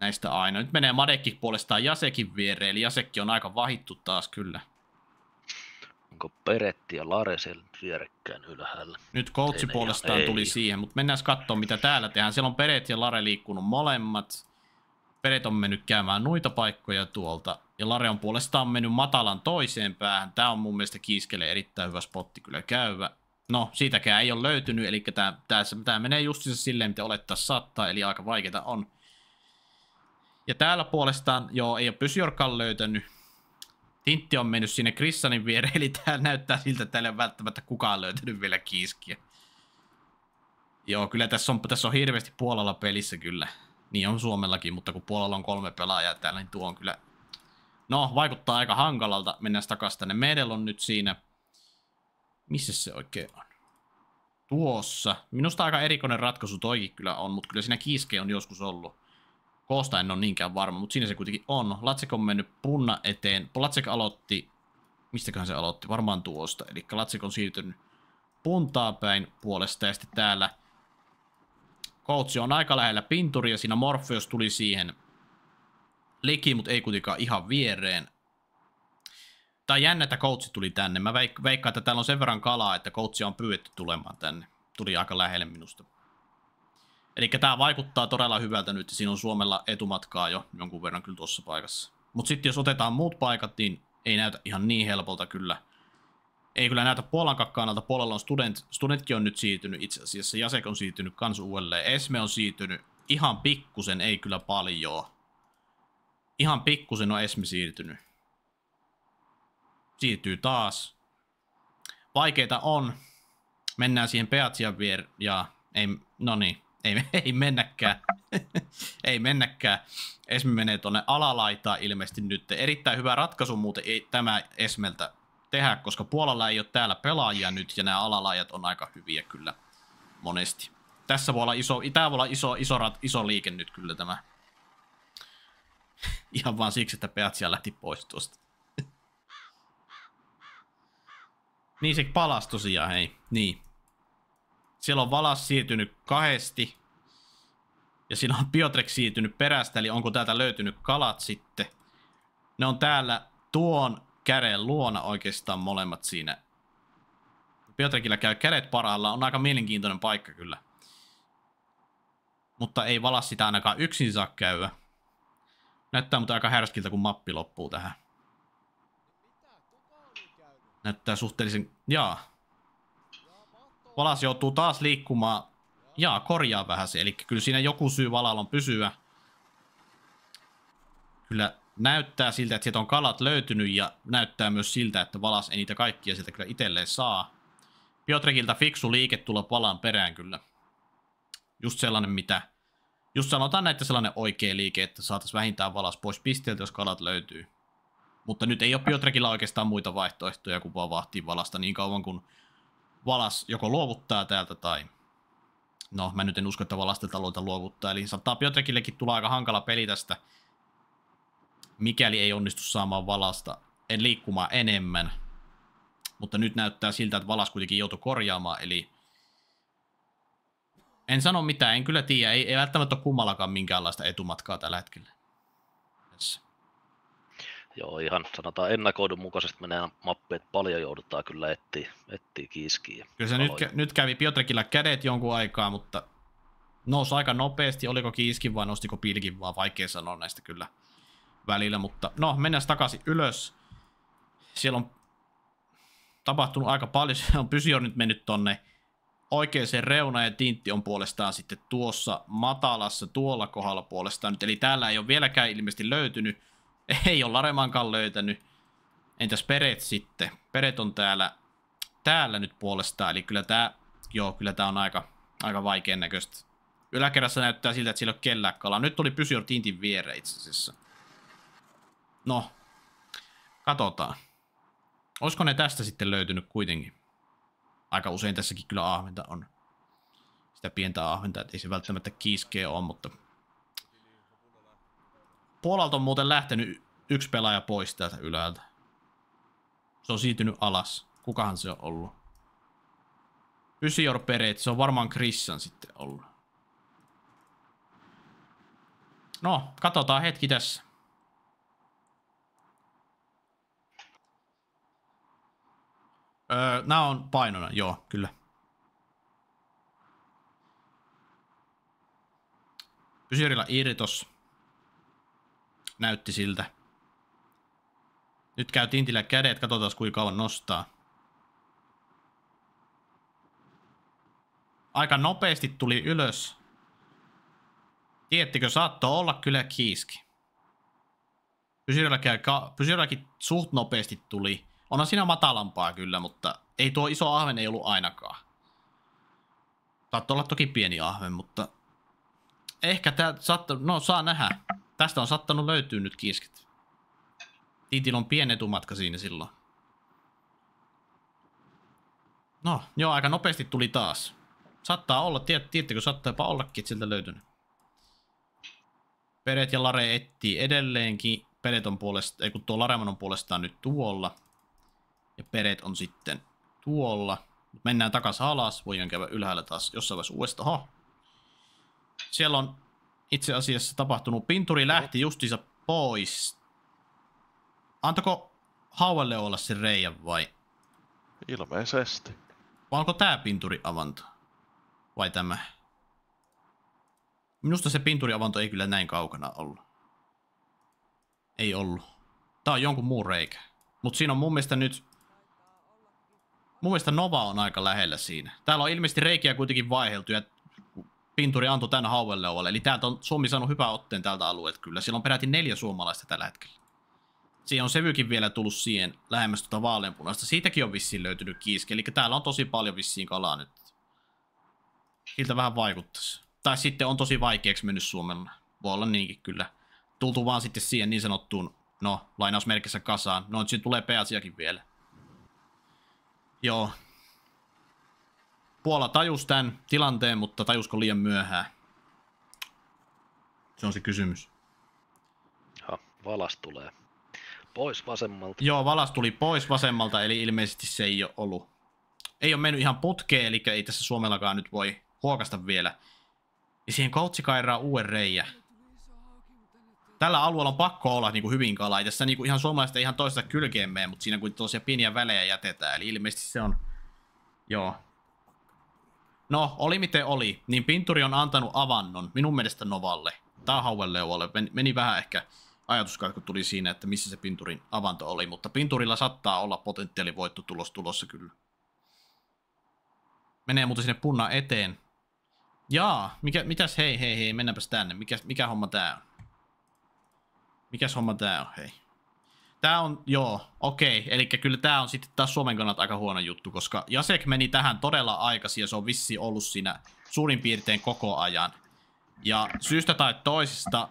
näistä aina. Nyt menee Madekki puolestaan Jasekin viereen, eli Jasekki on aika vahittu taas kyllä. Onko Peretti ja Laresel vierekkäin ylhäällä? Nyt koutsi puolestaan ei. tuli siihen, mutta mennään katsomaan mitä täällä tehdään. Siellä on Peret ja Lare liikkunut molemmat. Peret on mennyt käymään noita paikkoja tuolta ja Lare on puolestaan mennyt matalan toiseen päähän. Tämä on mun mielestä Kiiskelle erittäin hyvä spotti kyllä käyvä. No, siitäkään ei ole löytynyt, eli tämä, menee justiinsa silleen, mitä olettaa saattaa, eli aika vaikeita on. Ja täällä puolestaan, joo, ei ole Pysjorkan löytänyt. Tintti on mennyt sinne Krissanin viereen, eli tämä näyttää siltä, että täällä ei ole välttämättä kukaan löytänyt vielä kiiskiä. Joo, kyllä tässä on, tässä on hirveästi Puolalla pelissä kyllä. Niin on Suomellakin, mutta kun Puolalla on kolme pelaajaa täällä, niin tuo on kyllä No, vaikuttaa aika hankalalta. Mennään takaisin tänne. Meidellä on nyt siinä... Missä se oikein on? Tuossa. Minusta aika erikoinen ratkaisu toikin kyllä on, mutta kyllä siinä kiiske on joskus ollut. Koosta en ole niinkään varma, mutta siinä se kuitenkin on. Latsek on mennyt punna eteen. Latsek aloitti... Mistäköhän se aloitti? Varmaan tuosta. Eli Latsek on siirtynyt puntaa päin puolesta ja sitten täällä... Koutsi on aika lähellä pinturia. Siinä Morpheus tuli siihen liki, mutta ei kuitenkaan ihan viereen. Tai jännä, että koutsi tuli tänne. Mä veikkaan, että täällä on sen verran kalaa, että koutsi on pyydetty tulemaan tänne. Tuli aika lähelle minusta. Eli tämä vaikuttaa todella hyvältä nyt, siinä on Suomella etumatkaa jo jonkun verran kyllä tuossa paikassa. Mutta sitten jos otetaan muut paikat, niin ei näytä ihan niin helpolta kyllä. Ei kyllä näytä Puolan kannalta, Puolalla on student, studentkin on nyt siirtynyt itse asiassa, Jasek on siirtynyt kans uudelleen, Esme on siirtynyt ihan pikkusen, ei kyllä paljon Ihan pikkusen on Esmi siirtynyt. Siirtyy taas. Vaikeita on. Mennään siihen Peatsian vier ja ei, no niin, ei, [laughs] ei mennäkään. [laughs] ei mennäkään. Esmi menee tuonne alalaita ilmeisesti nyt. Erittäin hyvä ratkaisu muuten ei tämä Esmeltä tehdä, koska Puolalla ei ole täällä pelaajia nyt ja nämä alalaajat on aika hyviä kyllä monesti. Tässä voi olla iso, tämä voi olla iso, iso, rat, iso liike nyt kyllä tämä [laughs] Ihan vaan siksi, että Peatsia lähti pois tuosta. [laughs] niin se palasi tosiaan, hei. Niin. Siellä on valas siirtynyt kahdesti. Ja siinä on Biotrek siirtynyt perästä, eli onko täältä löytynyt kalat sitten. Ne on täällä tuon käden luona oikeastaan molemmat siinä. Biotrekillä käy kädet parhaillaan, on aika mielenkiintoinen paikka kyllä. Mutta ei valas sitä ainakaan yksin saa käydä. Näyttää mutta aika härskiltä, kun mappi loppuu tähän. Näyttää suhteellisen... Jaa. Valas joutuu taas liikkumaan. Jaa, korjaa vähän se. Eli kyllä siinä joku syy valalla on pysyä. Kyllä näyttää siltä, että sieltä on kalat löytynyt ja näyttää myös siltä, että valas ei niitä kaikkia sieltä kyllä itselleen saa. Piotrekilta fiksu liike tulla palaan perään kyllä. Just sellainen, mitä Just sanotaan näitä sellainen oikea liike, että saataisiin vähintään valas pois pisteeltä, jos kalat löytyy. Mutta nyt ei ole Piotrekillä oikeastaan muita vaihtoehtoja kuin vaan vahtii valasta niin kauan kuin valas joko luovuttaa täältä tai... No, mä nyt en usko, että valastetaloita luovuttaa, eli saattaa Piotrekillekin tulla aika hankala peli tästä, mikäli ei onnistu saamaan valasta en liikkumaan enemmän. Mutta nyt näyttää siltä, että valas kuitenkin joutui korjaamaan, eli en sano mitään, en kyllä tiedä. Ei, ei välttämättä ole kummallakaan minkäänlaista etumatkaa tällä hetkellä. Yes. Joo, ihan sanotaan ennakoidun mukaisesti menee mappeet paljon jouduttaa kyllä etsiä, etsiä kiiskiä. Kyllä se nyt, nyt, kävi Piotrekillä kädet jonkun aikaa, mutta nousi aika nopeasti. Oliko kiiskin vai nostiko pilkin vaan, vaikea sanoa näistä kyllä välillä. Mutta no, mennään takaisin ylös. Siellä on tapahtunut aika paljon. Se [laughs] on pysio nyt mennyt tonne Oikeeseen reuna ja tintti on puolestaan sitten tuossa matalassa tuolla kohdalla puolestaan nyt. Eli täällä ei ole vieläkään ilmeisesti löytynyt. [laughs] Ei ole Laremankaan löytänyt. Entäs Peret sitten? Peret on täällä, täällä nyt puolestaan. Eli kyllä tämä, joo, kyllä tämä on aika, aika vaikean näköistä. Yläkerrassa näyttää siltä, että siellä on kellään kalaa. Nyt oli pysyä Tintin viereen itse asiassa. No, katsotaan. Olisiko ne tästä sitten löytynyt kuitenkin? aika usein tässäkin kyllä ahventa on sitä pientä ahventa, että ei se välttämättä kiiskeä ole, mutta puolalta on muuten lähtenyt yksi pelaaja pois täältä ylältä. Se on siirtynyt alas. Kukahan se on ollut? Ysior Pereet, se on varmaan Chrisan sitten ollut. No, katsotaan hetki tässä. Öö, nämä on painona, joo, kyllä. Pysyrillä irtos. Näytti siltä. Nyt käy tintillä kädet, katsotaan kuinka kauan nostaa. Aika nopeasti tuli ylös. Tiettikö, saattoi olla kyllä kiiski. Pysyrilläkin, pysyrilläkin suht nopeasti tuli. Onhan siinä matalampaa kyllä, mutta ei tuo iso ahven ei ollut ainakaan. Saattaa olla toki pieni ahven, mutta ehkä tää saattaa, no saa nähdä. Tästä on saattanut löytyä nyt kiskit. Tiitil on pieni etumatka siinä silloin. No, joo, aika nopeasti tuli taas. Saattaa olla, tiedät, tiedättekö, saattaa jopa ollakin, että siltä löytynyt. Peret ja Lare etsii edelleenkin. Peret on puolesta, ei kun tuo Lareman on puolestaan nyt tuolla. Ja peret on sitten tuolla. Mennään takaisin alas, voidaan käydä ylhäällä taas jossain vaiheessa uudestaan. Aha. Siellä on itse asiassa tapahtunut. Pinturi lähti justiinsa pois. Antako Hauelle olla se reijän vai? Ilmeisesti. Vai onko tää pinturi avanto? Vai tämä? Minusta se pinturi avanto ei kyllä näin kaukana ollut. Ei ollut. Tää on jonkun muun reikä. Mut siinä on mun mielestä nyt Mun mielestä Nova on aika lähellä siinä. Täällä on ilmeisesti reikiä kuitenkin vaiheltu ja pinturi antoi tämän hauelle ovalle. Eli täältä on Suomi saanut hyvän otteen tältä alueelta kyllä. Siellä on peräti neljä suomalaista tällä hetkellä. Siihen on sevykin vielä tullut siihen lähemmäs tuota vaaleanpunaista. Siitäkin on vissiin löytynyt kiiski. Eli täällä on tosi paljon vissiin kalaa nyt. Siltä vähän vaikuttaisi. Tai sitten on tosi vaikeaksi mennyt Suomella. Voi olla niinkin kyllä. Tultu vaan sitten siihen niin sanottuun, no lainausmerkissä kasaan. No nyt siinä tulee peasiakin vielä. Joo. Puola tajus tämän tilanteen, mutta tajusko liian myöhään? Se on se kysymys. Ha, valas tulee pois vasemmalta. Joo, valas tuli pois vasemmalta, eli ilmeisesti se ei ole ollut. Ei ole mennyt ihan putkeen, eli ei tässä Suomellakaan nyt voi huokasta vielä. Ja siihen kautsikairaa uuden reijä tällä alueella on pakko olla niin kuin hyvin kalaa. tässä niin kuin ihan suomalaiset ei ihan toista kylkeen mene, mutta siinä kuin tosiaan pieniä välejä jätetään. Eli ilmeisesti se on... Joo. No, oli miten oli. Niin Pinturi on antanut avannon minun mielestä Novalle. Tää Hauelleualle. Meni, meni vähän ehkä ajatuskatko tuli siinä, että missä se Pinturin avanto oli. Mutta Pinturilla saattaa olla tulos tulossa kyllä. Menee muuten sinne punna eteen. Jaa, mikä, mitäs hei hei hei, mennäänpäs tänne. Mikä, mikä homma tää on? Mikäs homma tää on, hei? Tää on, joo, okei. Eli kyllä tää on sitten taas Suomen kannalta aika huono juttu, koska Jasek meni tähän todella aikaisin ja se on vissi ollut siinä suurin piirtein koko ajan. Ja syystä tai toisesta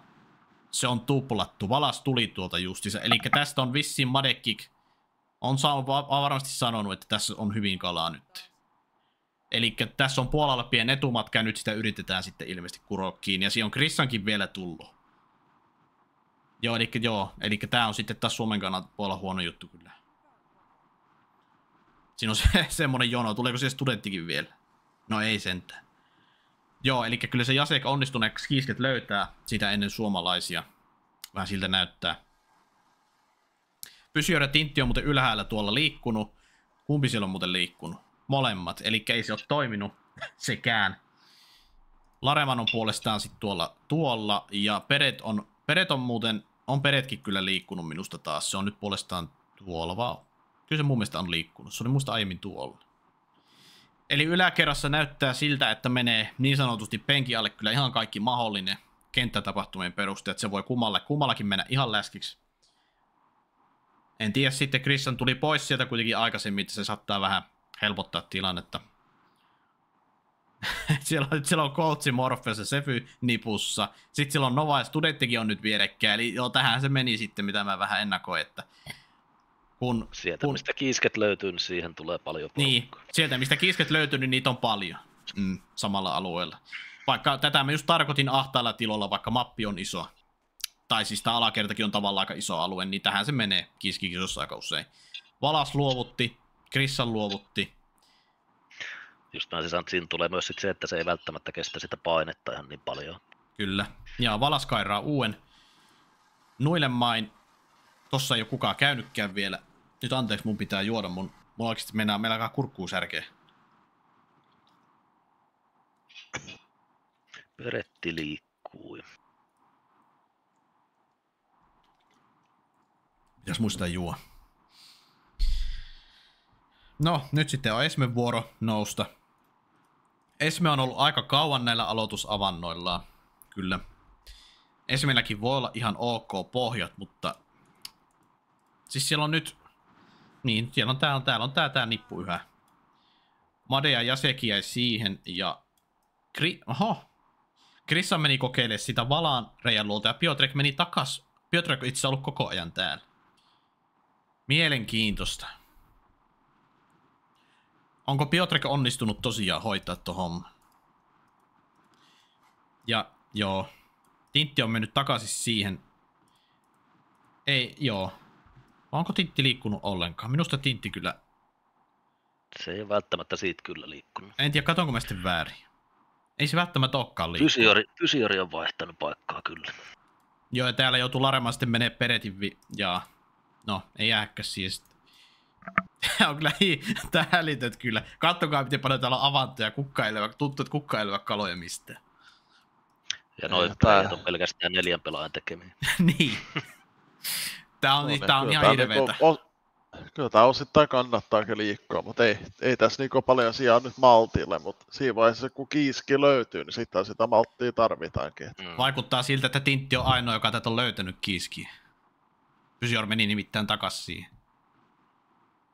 se on tuplattu. Valas tuli tuolta justiinsa. Eli tästä on vissiin Madekik on saanut, varmasti sanonut, että tässä on hyvin kalaa nyt. Eli tässä on puolella pieni etumatka ja nyt sitä yritetään sitten ilmeisesti kurokkiin. Ja siinä on Krissankin vielä tullut. Joo, eli joo. Eli tää on sitten taas Suomen kannalta voi olla huono juttu kyllä. Siinä on [laughs] se, semmonen jono. Tuleeko se studenttikin vielä? No ei sentään. Joo, eli kyllä se Jasek onnistuneeksi kiisket löytää sitä ennen suomalaisia. Vähän siltä näyttää. Pysyödä tintti on muuten ylhäällä tuolla liikkunut. Kumpi siellä on muuten liikkunut? Molemmat, eli ei se ole toiminut [laughs] sekään. Lareman on puolestaan sitten tuolla, tuolla, ja Peret on Peret on muuten, on Peretkin kyllä liikkunut minusta taas. Se on nyt puolestaan tuolla vaan. Kyllä se mun mielestä on liikkunut. Se oli musta aiemmin tuolla. Eli yläkerrassa näyttää siltä, että menee niin sanotusti penki alle kyllä ihan kaikki mahdollinen kenttätapahtumien peruste, että se voi kummalle, kummallakin mennä ihan läskiksi. En tiedä, sitten Christian tuli pois sieltä kuitenkin aikaisemmin, että se saattaa vähän helpottaa tilannetta siellä, [laughs] siellä on Coachi Morpheus ja Sefy nipussa. Sitten siellä on Nova ja Studenttikin on nyt vierekkäin. Eli joo, tähän se meni sitten, mitä mä vähän ennakoin, että kun, sieltä, kun... mistä kiisket löytyy, niin siihen tulee paljon niin, porukkaa. Niin, sieltä, mistä kiisket löytyy, niin niitä on paljon mm, samalla alueella. Vaikka tätä mä just tarkoitin ahtailla tilolla, vaikka mappi on iso. Tai siis tämä alakertakin on tavallaan aika iso alue, niin tähän se menee kiskikisossa aika usein. Valas luovutti, Krissan luovutti, just näin, siis siinä tulee myös sit se, että se ei välttämättä kestä sitä painetta ihan niin paljon. Kyllä. Ja valaskairaa uuden noille main. Tossa ei ole kukaan käynytkään vielä. Nyt anteeksi, mun pitää juoda mun. Mulla oikeasti mennään, meillä alkaa kurkkuu särkeä. Peretti liikkuu. Pitäis muistaa juo. No, nyt sitten on Esmen vuoro nousta. Esme on ollut aika kauan näillä aloitusavannoilla, kyllä. Esmeilläkin voi olla ihan ok pohjat, mutta... Siis siellä on nyt... Niin, siellä on täällä on, täällä on tää, tää nippu yhä. Made ja Jaseki jäi siihen ja... Kri... Oho! Krissa meni kokeilemaan sitä valaan reijan luolta ja Piotrek meni takas. Piotrek itse ollut koko ajan täällä. Mielenkiintoista. Onko Piotrek onnistunut tosiaan hoitaa tuon Ja joo, Tintti on mennyt takaisin siihen. Ei, joo. Onko Tintti liikkunut ollenkaan? Minusta Tintti kyllä... Se ei välttämättä siitä kyllä liikkunut. En tiedä, katonko mä sitten väärin. Ei se välttämättä olekaan liikkunut. Fysiori, fysiori on vaihtanut paikkaa kyllä. Joo, ja täällä joutuu laremaan sitten menee peretin vi- ja... No, ei jääkäs siis Tämä on kyllä tää hälytöt kyllä. Kattokaa, miten paljon täällä on avantoja kukkailevat, tuttu, että kukkailevat kaloja mistä. Ja noin päät on pelkästään neljän pelaajan tekemiä. [laughs] niin. Tää on, niin tää on ihan hirveetä. Niinku kyllä tämä osittain kannattaa liikkoa, mutta ei, ei tässä niin paljon sijaa nyt maltille, mutta siinä vaiheessa kun kiiski löytyy, niin sitten sitä malttia tarvitaankin. Mm. Vaikuttaa siltä, että Tintti on ainoa, joka tätä on löytänyt kiiski. Pysyor meni nimittäin takaisin siihen.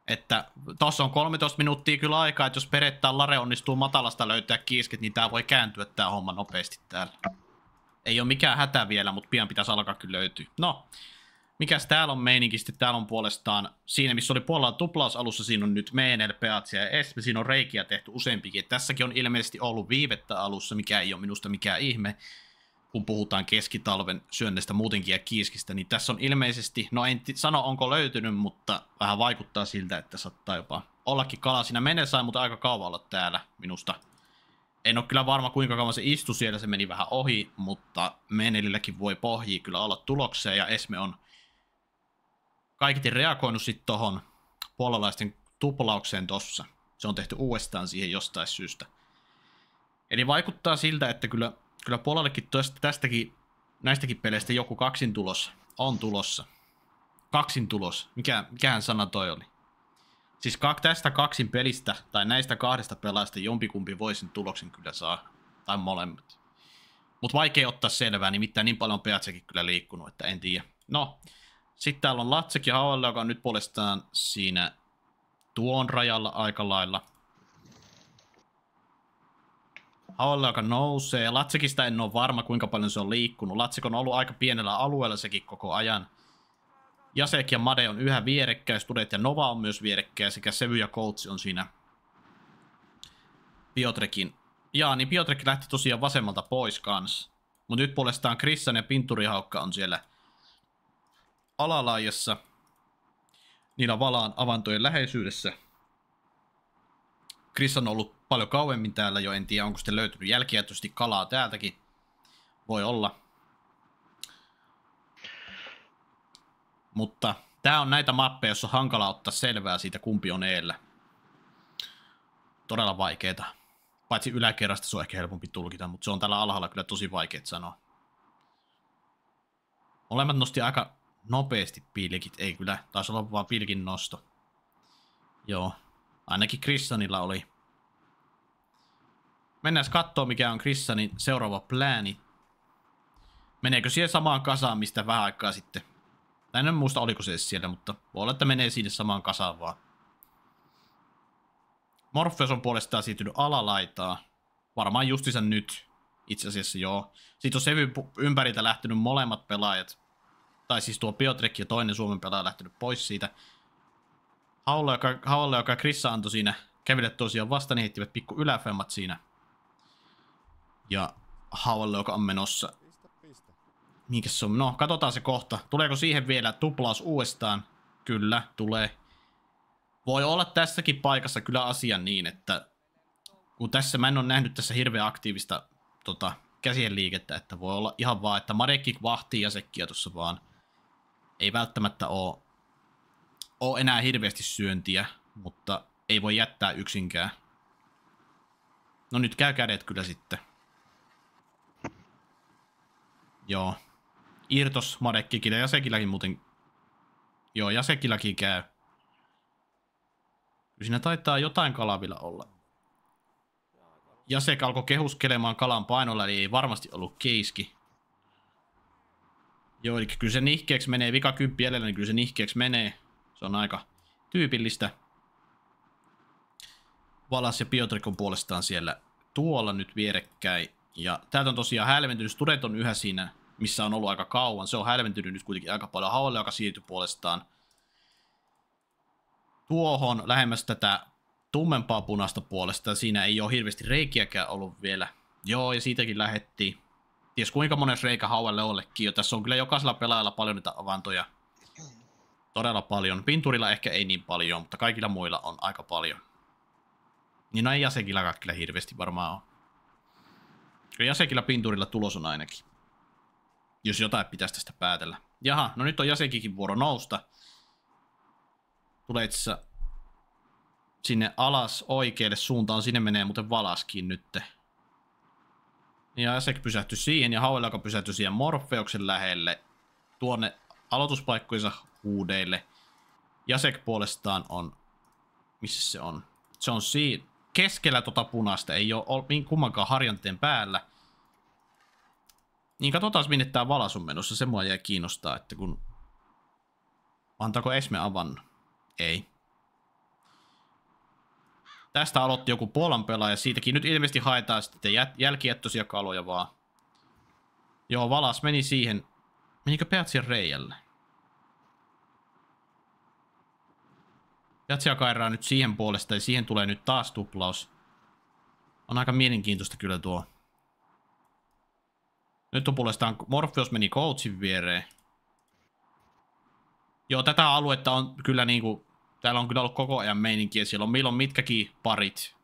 Että tossa on 13 minuuttia kyllä aikaa, että jos perettää Lare onnistuu matalasta löytää kiisket, niin tää voi kääntyä tää homma nopeasti täällä. Ei ole mikään hätä vielä, mutta pian pitäisi alkaa kyllä löytyä. No, mikäs täällä on meininki sitten? Täällä on puolestaan, siinä missä oli puolella alussa, siinä on nyt peatsia ja Esme, siinä on reikiä tehty useampikin. Tässäkin on ilmeisesti ollut viivettä alussa, mikä ei ole minusta mikään ihme kun puhutaan keskitalven syönnestä muutenkin ja kiiskistä, niin tässä on ilmeisesti, no en sano onko löytynyt, mutta vähän vaikuttaa siltä, että saattaa jopa ollakin kala siinä menessä, mutta aika kauan olla täällä minusta. En ole kyllä varma kuinka kauan se istui siellä, se meni vähän ohi, mutta menelilläkin voi pohjia kyllä olla tulokseen ja Esme on kaikki reagoinut sitten tohon puolalaisten tuplaukseen tossa. Se on tehty uudestaan siihen jostain syystä. Eli vaikuttaa siltä, että kyllä kyllä puolellekin tästä, tästäkin, näistäkin peleistä joku kaksin tulossa. On tulossa. Kaksin tulos. Mikä, mikähän sana toi oli? Siis kak, tästä kaksin pelistä tai näistä kahdesta pelaajasta jompikumpi voi sen tuloksen kyllä saa. Tai molemmat. Mutta vaikea ottaa selvää, nimittäin niin, niin paljon Peatsekin kyllä liikkunut, että en tiedä. No, sitten täällä on Latsek ja Hauella, joka on nyt puolestaan siinä tuon rajalla aika lailla – Haolla, joka nousee. Latsikista en ole varma, kuinka paljon se on liikkunut. Latsikko on ollut aika pienellä alueella sekin koko ajan. Jasek ja Made on yhä vierekkäin, ja Nova on myös vierekkäin, sekä Sevy ja Koutsi on siinä Piotrekin. Jaa, niin Piotrek lähti tosiaan vasemmalta pois kans. Mut nyt puolestaan Krissan ja Pinturihaukka on siellä alalaajassa. Niillä valaan avantojen läheisyydessä. Chris on ollut paljon kauemmin täällä jo. En tiedä, onko sitten löytynyt jälkiä kalaa täältäkin. Voi olla. Mutta tämä on näitä mappeja, joissa on hankala ottaa selvää siitä, kumpi on eellä. Todella vaikeeta. Paitsi yläkerrasta se on ehkä helpompi tulkita, mutta se on täällä alhaalla kyllä tosi vaikeet sanoa. Molemmat nosti aika nopeasti pilkit, ei kyllä, taisi olla vaan pilkin nosto. Joo, ainakin Kristanilla oli Mennään katsoa, mikä on Krissanin seuraava plääni. Meneekö siihen samaan kasaan, mistä vähän aikaa sitten? Tai en muista, oliko se edes siellä, mutta voi olla, että menee sinne samaan kasaan vaan. Morpheus on puolestaan siirtynyt alalaitaa. Varmaan justiinsa nyt. Itse asiassa joo. Siitä on Sevyn ympäriltä lähtenyt molemmat pelaajat. Tai siis tuo Biotrek ja toinen Suomen pelaaja lähtenyt pois siitä. Haulla, joka, Haulle, joka Krissa antoi siinä, käville tosiaan vasta, niin heittivät pikku yläfemmat siinä ja Haualle, joka on menossa. Minkä se on? No, katsotaan se kohta. Tuleeko siihen vielä tuplaus uudestaan? Kyllä, tulee. Voi olla tässäkin paikassa kyllä asia niin, että kun tässä mä en ole nähnyt tässä hirveän aktiivista tota, käsien liikettä, että voi olla ihan vaan, että Marekki vahtii jäsekkiä tuossa vaan. Ei välttämättä oo, oo enää hirveästi syöntiä, mutta ei voi jättää yksinkään. No nyt käy kädet kyllä sitten. Joo. Irtos Madekkikin ja Sekiläkin muuten. Joo, ja Sekiläkin käy. Siinä taitaa jotain kalavilla olla. Ja se alkoi kehuskelemaan kalan painolla, eli ei varmasti ollut keiski. Joo, eli kyllä se nihkeeksi menee, vika kymppi edellä, niin kyllä se nihkeeksi menee. Se on aika tyypillistä. Valas ja Piotrikon puolestaan siellä tuolla nyt vierekkäin. Ja täältä on tosiaan hälventynyt. Sturet on yhä siinä, missä on ollut aika kauan. Se on hälventynyt nyt kuitenkin aika paljon haolle, joka siirtyi puolestaan tuohon lähemmäs tätä tummempaa punaista puolesta. Siinä ei ole hirveästi reikiäkään ollut vielä. Joo, ja siitäkin lähetti. Ties kuinka monen reikä hauelle ollekin jo. Tässä on kyllä jokaisella pelaajalla paljon niitä avantoja. Todella paljon. Pinturilla ehkä ei niin paljon, mutta kaikilla muilla on aika paljon. Niin no ei Jasekilla kyllä hirveästi varmaan ole. Jasekilla pinturilla tulos on ainakin. Jos jotain pitäisi tästä päätellä. Jaha, no nyt on Jasekikin vuoro nousta. Tulee itse sinne alas oikealle suuntaan. Sinne menee muuten valaskin nytte. Ja Jasek pysähtyi siihen ja Hauella, joka pysähtyi siihen Morfeuksen lähelle. Tuonne aloituspaikkojensa huudeille. Jasek puolestaan on... Missä se on? Se on siinä keskellä tota punaista, ei ole niin kummankaan harjanteen päällä. Niin katsotaan minne tää valas on menossa, se mua jää kiinnostaa, että kun... Antaako Esme avan? Ei. Tästä aloitti joku Puolan pelaaja, siitäkin nyt ilmeisesti haetaan sitten jälkijättöisiä kaloja vaan. Joo, valas meni siihen. Menikö Peatsin reijälle? Jatsia kairaa nyt siihen puolesta ja siihen tulee nyt taas tuplaus. On aika mielenkiintoista kyllä tuo. Nyt on puolestaan Morpheus meni coachin viereen. Joo, tätä aluetta on kyllä niinku... Täällä on kyllä ollut koko ajan meininkiä. Siellä on milloin mitkäkin parit.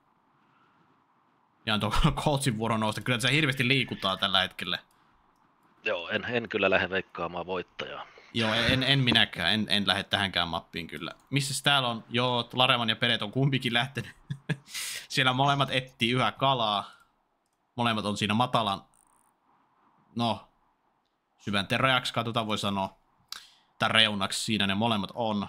Ja tuo [laughs] coachin vuoro nousta. Kyllä se hirveästi liikutaan tällä hetkellä. Joo, en, en kyllä lähde veikkaamaan voittajaa. Joo, en, en minäkään, en, en lähde tähänkään mappiin kyllä. Missä täällä on? Joo, Lareman ja Peret on kumpikin lähtenyt. [laughs] Siellä molemmat etti yhä kalaa. Molemmat on siinä matalan, no, syvän teräjäksi katsotaan voi sanoa. Tai reunaksi siinä ne molemmat on.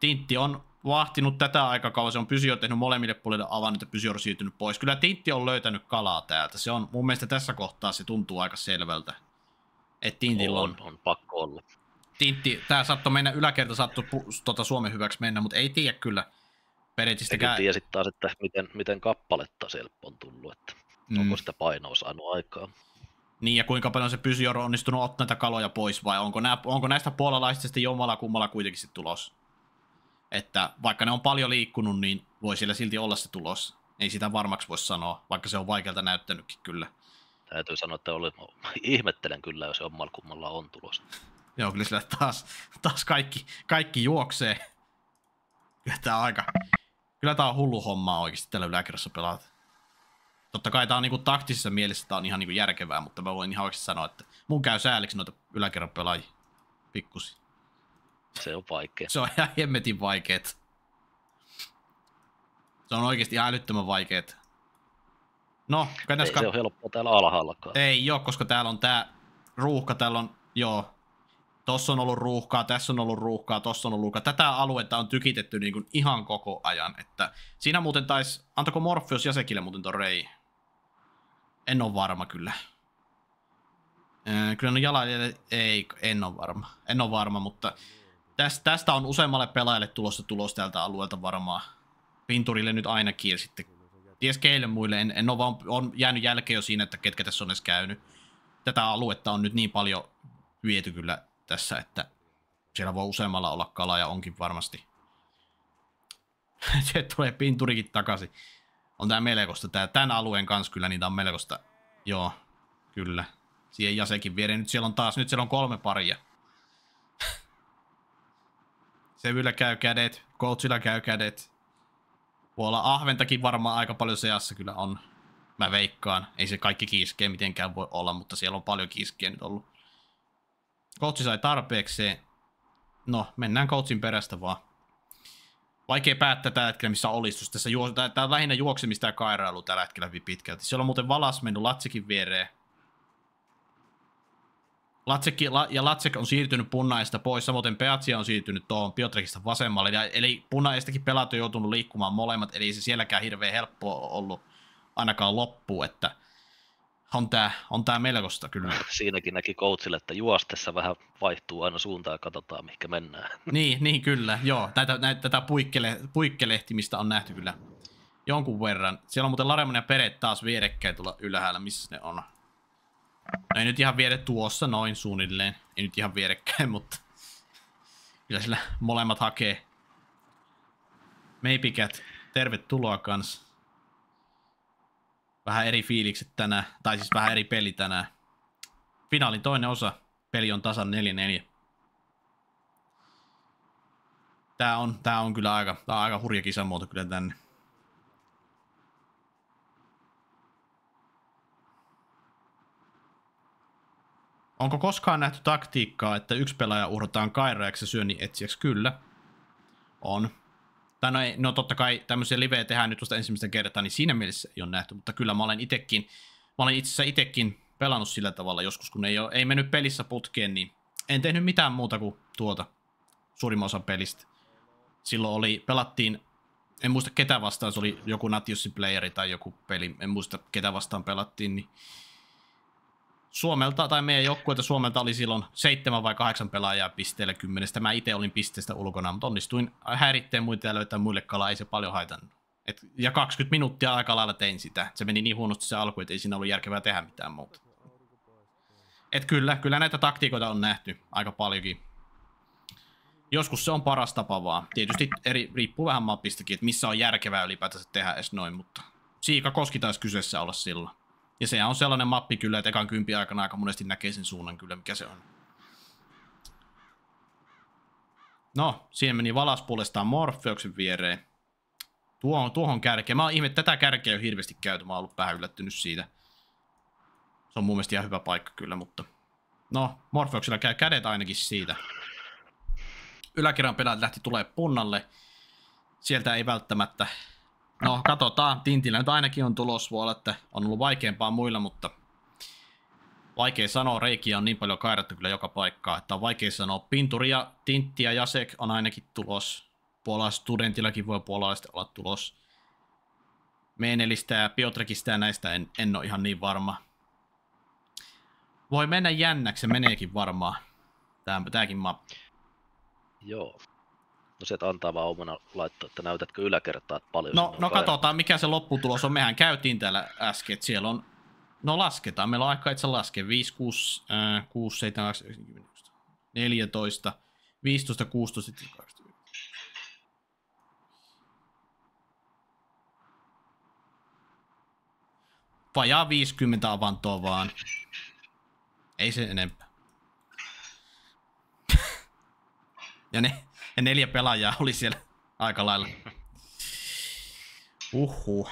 Tintti on vahtinut tätä aikakautta, se on pysio tehnyt molemmille puolille avannut ja pysio on siirtynyt pois. Kyllä Tintti on löytänyt kalaa täältä, se on mun mielestä tässä kohtaa se tuntuu aika selvältä. Et Tintillä on. On, on pakko olla. Tintti, tää saattoi mennä, yläkerta saattoi tuota Suomen hyväksi mennä, mutta ei tiedä kyllä periaatteessa. tiedä sitten taas, että miten, miten kappaletta siellä on tullut, että mm. onko sitä painoa saanut aikaa. Niin, ja kuinka paljon se pysyy on onnistunut ottaa näitä kaloja pois, vai onko, nää, onko näistä puolalaisista sitten jommalla kummalla kuitenkin sitten tulos? Että vaikka ne on paljon liikkunut, niin voi siellä silti olla se tulos. Ei sitä varmaksi voi sanoa, vaikka se on vaikealta näyttänytkin kyllä. Täytyy sanoa, että olen, ihmettelen kyllä, jos omalla kummalla on tulos. Joo, kyllä sillä taas, taas kaikki, kaikki juoksee. Kyllä tää on aika... Kyllä tää on hullu hommaa oikeesti tällä yläkerrassa pelaat. Totta kai tää on niinku taktisessa mielessä tää on ihan niinku järkevää, mutta mä voin ihan oikeesti sanoa, että mun käy sääliksi noita yläkerran pelaajia. Pikkusi. Se on vaikea. Se on ihan hemmetin vaikeet. Se on oikeesti ihan älyttömän vaikeet. No, ei ka... se ole helppoa täällä alhaallakaan. Ei joo, koska täällä on tää ruuhka, täällä on, joo, tossa on ollut ruuhkaa, tässä on ollut ruuhkaa, tossa on ollut ruuhkaa. Tätä aluetta on tykitetty niin kuin ihan koko ajan. Että siinä muuten tais, antako Morpheus jäsekille muuten ton rei? En ole varma kyllä. Äh, kyllä no jalanjäljet, ei, en ole varma. En ole varma, mutta tästä, tästä on useammalle pelaajalle tulossa tulos tältä alueelta varmaan. Pinturille nyt ainakin ja sitten ties keille muille, en, en ole vaan, on jäänyt jälkeen jo siinä, että ketkä tässä on edes käynyt. Tätä aluetta on nyt niin paljon viety kyllä tässä, että siellä voi useammalla olla kala ja onkin varmasti. [laughs] Se tulee pinturikin takaisin. On tää melkoista. Tää, tämän alueen kanssa kyllä niitä on melkoista. Joo, kyllä. Siihen jasekin viereen. Nyt siellä on taas, nyt siellä on kolme paria. [laughs] Sevyllä käy kädet, coachilla käy kädet, Puola ahventakin varmaan aika paljon seassa kyllä on. Mä veikkaan. Ei se kaikki kiiskeä mitenkään voi olla, mutta siellä on paljon kiiskeä nyt ollut. Koutsi sai tarpeeksi, No, mennään koutsin perästä vaan. Vaikea päättää tällä hetkellä, missä on olistus. Tässä juo, tää on lähinnä juoksemista ja kairailu tällä hetkellä hyvin pitkälti. Siellä on muuten valas mennyt latsikin viereen. Latsekki, la, ja Latsek on siirtynyt punaista pois, samoin Peatsia on siirtynyt tuohon Piotrekista vasemmalle. Ja, eli punaistakin pelaat on joutunut liikkumaan molemmat, eli ei se sielläkään hirveän helppo ollut ainakaan loppu, että on tämä on tää melkoista kyllä. Ah, siinäkin näki coachille, että juostessa vähän vaihtuu aina suuntaan ja katsotaan, mihinkä mennään. [laughs] niin, niin kyllä, joo. Tätä, näitä, tätä puikkele, puikkelehtimistä on nähty kyllä jonkun verran. Siellä on muuten Laremon ja Peret taas vierekkäin tuolla ylhäällä, missä ne on. No ei nyt ihan viedä tuossa noin suunnilleen. Ei nyt ihan vierekkäin, mutta kyllä sillä molemmat hakee. Meipikät, tervetuloa kans. Vähän eri fiilikset tänään, tai siis vähän eri peli tänään. Finaalin toinen osa, peli on tasan 4-4. Tää on, tää on kyllä aika, tää on aika hurja kisamuoto kyllä tänne. Onko koskaan nähty taktiikkaa, että yksi pelaaja uhrataan kairaajaksi ja syönnin etsijäksi? Kyllä. On. Tai no, ei, no totta kai tämmöisiä livejä tehdään nyt tuosta ensimmäistä kertaa, niin siinä mielessä ei ole nähty, mutta kyllä mä olen itekin, mä olen itse asiassa itekin pelannut sillä tavalla joskus, kun ei, ole, ei mennyt pelissä putkeen, niin en tehnyt mitään muuta kuin tuota suurimman osan pelistä. Silloin oli, pelattiin, en muista ketä vastaan, se oli joku Natiussi playeri tai joku peli, en muista ketä vastaan pelattiin, niin Suomelta tai meidän joukkueelta Suomelta oli silloin seitsemän vai kahdeksan pelaajaa pisteellä kymmenestä. Mä itse olin pisteestä ulkona, mutta onnistuin häiritteen muita ja löytää muille kalaa, ei se paljon haitannut. Et, ja 20 minuuttia aika lailla tein sitä. Se meni niin huonosti se alku, että ei siinä ollut järkevää tehdä mitään muuta. Et kyllä, kyllä näitä taktiikoita on nähty aika paljonkin. Joskus se on paras tapa vaan. Tietysti eri, riippuu vähän mapistakin, että missä on järkevää ylipäätänsä tehdä edes noin, mutta Siika Koski taisi kyseessä olla silloin. Ja se on sellainen mappi kyllä, että ekan kympi aikana aika monesti näkee sen suunnan kyllä, mikä se on. No, siihen meni valas puolestaan Morpheuksen viereen. Tuohon, tuohon kärkeen. Mä oon ihme, tätä kärkeä on hirveästi käyty. Mä oon ollut vähän yllättynyt siitä. Se on mun mielestä ihan hyvä paikka kyllä, mutta... No, Morpheuksella käy kädet ainakin siitä. Yläkerran pelät lähti tulee punnalle. Sieltä ei välttämättä No, katsotaan. Tintillä nyt ainakin on tulosvuola, että on ollut vaikeampaa muilla, mutta vaikea sanoa. Reikiä on niin paljon kairattu kyllä joka paikkaa, että on vaikea sanoa. Pinturi ja Tintti ja Jasek on ainakin tulos. Puolaa studentillakin voi puolalaista olla tulos. Meenelistä ja Piotrekistä ja näistä en, en ole ihan niin varma. Voi mennä jännäksi, se meneekin varmaan. Tämä, tämäkin mappi. Joo. No se antaa vaan omana laittaa, että näytätkö yläkertaa paljon. No, no katsotaan, mikä se lopputulos on. Mehän käytiin täällä äsken, että siellä on... No lasketaan, meillä on aika itse laske. 5, 6, äh, 6 7, 8, 9, 14, 15, 16, 17, vajaa 50 avantoa vaan. Ei se enempää. [laughs] ja ne, ja neljä pelaajaa oli siellä aika lailla. Uhu.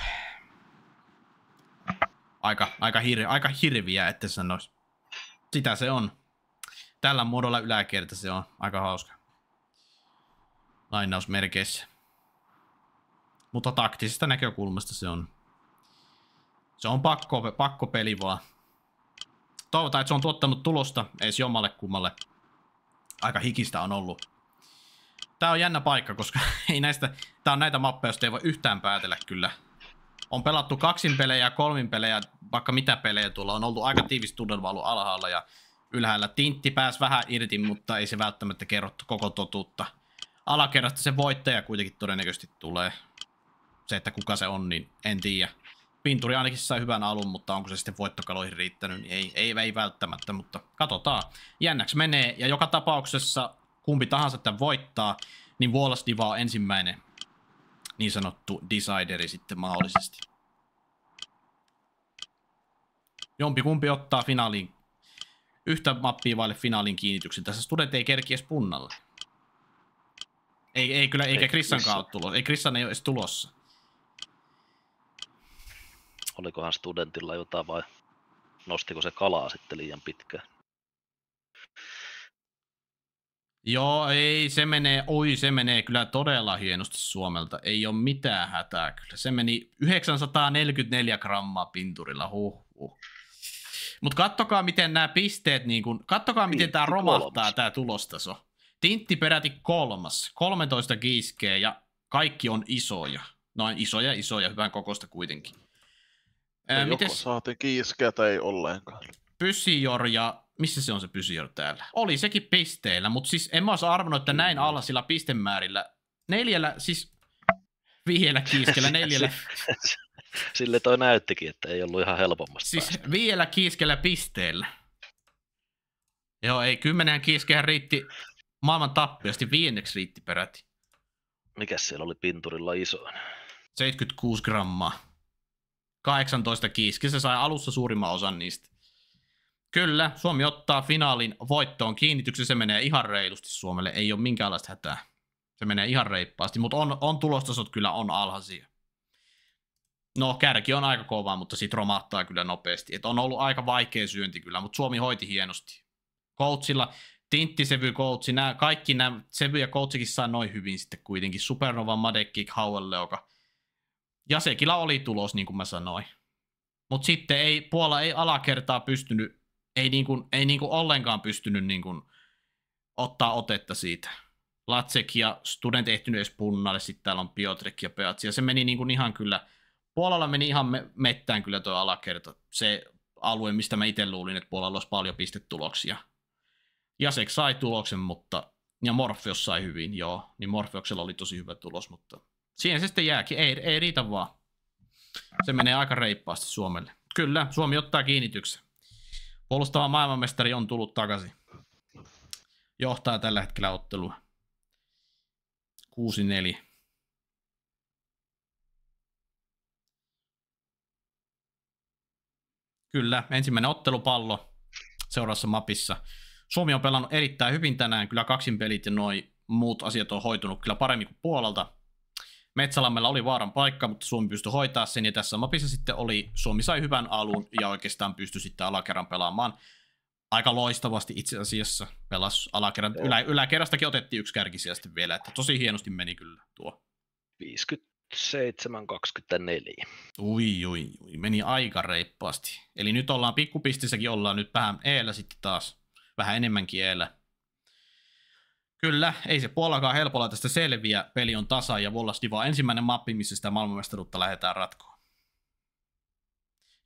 Aika, aika, hir, aika hirviä, että sanoisi. Sitä se on. Tällä muodolla yläkerta se on aika hauska. Lainausmerkeissä. Mutta taktisesta näkökulmasta se on. Se on pakko, pakko peli vaan. Toivotaan, että se on tuottanut tulosta Ei jommalle kummalle. Aika hikistä on ollut Tää on jännä paikka, koska [laughs] ei näistä, tää on näitä mappeja, joista ei voi yhtään päätellä kyllä. On pelattu kaksin pelejä, kolmin pelejä, vaikka mitä pelejä tuolla. On ollut aika tiivis tunnelvalu alhaalla ja ylhäällä. Tintti pääsi vähän irti, mutta ei se välttämättä kerrottu koko totuutta. Alakerrasta se voittaja kuitenkin todennäköisesti tulee. Se, että kuka se on, niin en tiedä. Pinturi ainakin sai hyvän alun, mutta onko se sitten voittokaloihin riittänyt, niin ei, ei, ei välttämättä, mutta katsotaan. Jännäksi menee, ja joka tapauksessa kumpi tahansa tämän voittaa, niin Wallace Diva on ensimmäinen niin sanottu decideri sitten mahdollisesti. Jompi kumpi ottaa finaaliin yhtä mappia vaille finaalin kiinnityksen. Tässä student ei kerki edes punnalle. Ei, ei kyllä, eikä ei Krissankaan ole tulossa. Ei Krissan ei ole edes tulossa. Olikohan studentilla jotain vai nostiko se kalaa sitten liian pitkään? Joo, ei, se menee, oi se menee kyllä todella hienosti Suomelta. Ei ole mitään hätää kyllä. Se meni 944 grammaa pinturilla, huh, huh. Mutta kattokaa miten nämä pisteet, niin kun, kattokaa miten tämä romahtaa tämä tulostaso. Tintti peräti kolmas, 13 kiiskeä ja kaikki on isoja. Noin isoja, isoja, hyvän kokosta kuitenkin. Ää, mites... saatiin kiiskeä tai ei ollenkaan. Pyssijorja missä se on se pysyjänyt täällä? Oli sekin pisteillä, mutta siis en mä olisi arvannut, että näin mm. sillä pistemäärillä, neljällä, siis viidellä kiiskellä, [laughs] neljällä. Sille toi näyttikin, että ei ollut ihan helpommasta Siis päästä. kiiskellä pisteellä. Joo, ei, kymmenen kiiskehän riitti maailman tappiasti, viienneksi riitti peräti. Mikäs siellä oli pinturilla isoin? 76 grammaa. 18 kiiski, se sai alussa suurimman osan niistä. Kyllä, Suomi ottaa finaalin voittoon kiinnityksen, se menee ihan reilusti Suomelle, ei ole minkäänlaista hätää. Se menee ihan reippaasti, mutta on, on tulostasot kyllä on alhaisia. No, kärki on aika kova, mutta siitä romahtaa kyllä nopeasti. Et on ollut aika vaikea syönti kyllä, mutta Suomi hoiti hienosti. Coachilla, Tintti, Sevy, Coachi, nämä, kaikki nämä, Sevy ja Coachikin sai noin hyvin sitten kuitenkin. Supernova, Madekik, joka... Ja Sekillä oli tulos, niin kuin mä sanoin. Mutta sitten ei, Puola ei alakertaa pystynyt ei, niin kuin, ei niin kuin ollenkaan pystynyt niin kuin ottaa otetta siitä. Latsek ja Student ehtinyt edes punnalle, sitten täällä on Piotrek ja Peatsi, ja se meni niin kuin ihan kyllä, Puolalla meni ihan me- mettään kyllä tuo alakerta, se alue, mistä mä itse luulin, että Puolalla olisi paljon pistetuloksia. Jasek sai tuloksen, mutta, ja Morpheus sai hyvin, joo, niin Morpheuksella oli tosi hyvä tulos, mutta siihen se sitten jääkin, ei, ei riitä vaan. Se menee aika reippaasti Suomelle. Kyllä, Suomi ottaa kiinnityksen. Puolustava maailmanmestari on tullut takaisin. Johtaa tällä hetkellä ottelua. 6-4. Kyllä, ensimmäinen ottelupallo seuraavassa mapissa. Suomi on pelannut erittäin hyvin tänään, kyllä kaksin pelit ja noi muut asiat on hoitunut kyllä paremmin kuin Puolalta. Metsälammella oli vaaran paikka, mutta Suomi pystyi hoitaa sen, ja tässä mapissa sitten oli, Suomi sai hyvän alun, ja oikeastaan pystyi sitten alakerran pelaamaan aika loistavasti itse asiassa. Pelas alakerran, ylä, yläkerrastakin otettiin yksi kärkisiä sitten vielä, että tosi hienosti meni kyllä tuo. 57-24. Ui, ui, ui, meni aika reippaasti. Eli nyt ollaan pikkupistissäkin, ollaan nyt vähän eellä sitten taas, vähän enemmänkin eellä Kyllä, ei se puolakaan helpolla tästä selviä. Peli on tasa ja Vollasdiva on ensimmäinen mappi, missä sitä maailmanmestaruutta lähdetään ratkoon.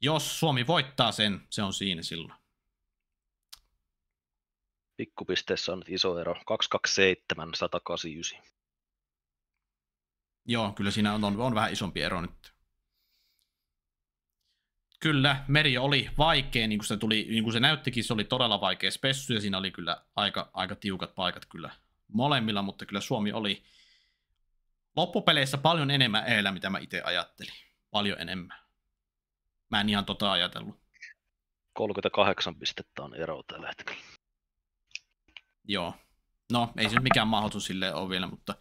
Jos Suomi voittaa sen, se on siinä silloin. Pikkupisteessä on nyt iso ero. 227, 189. Joo, kyllä siinä on, on, on vähän isompi ero nyt. Kyllä, meri oli vaikea, niin kuin se, tuli, niin kuin se näyttikin, se oli todella vaikea spessu ja siinä oli kyllä aika, aika tiukat paikat kyllä molemmilla, mutta kyllä Suomi oli loppupeleissä paljon enemmän eellä, mitä mä itse ajattelin. Paljon enemmän. Mä en ihan tota ajatellut. 38 pistettä on ero tällä hetkellä. Joo. No, ei se mikään mahdollisuus sille ole vielä, mutta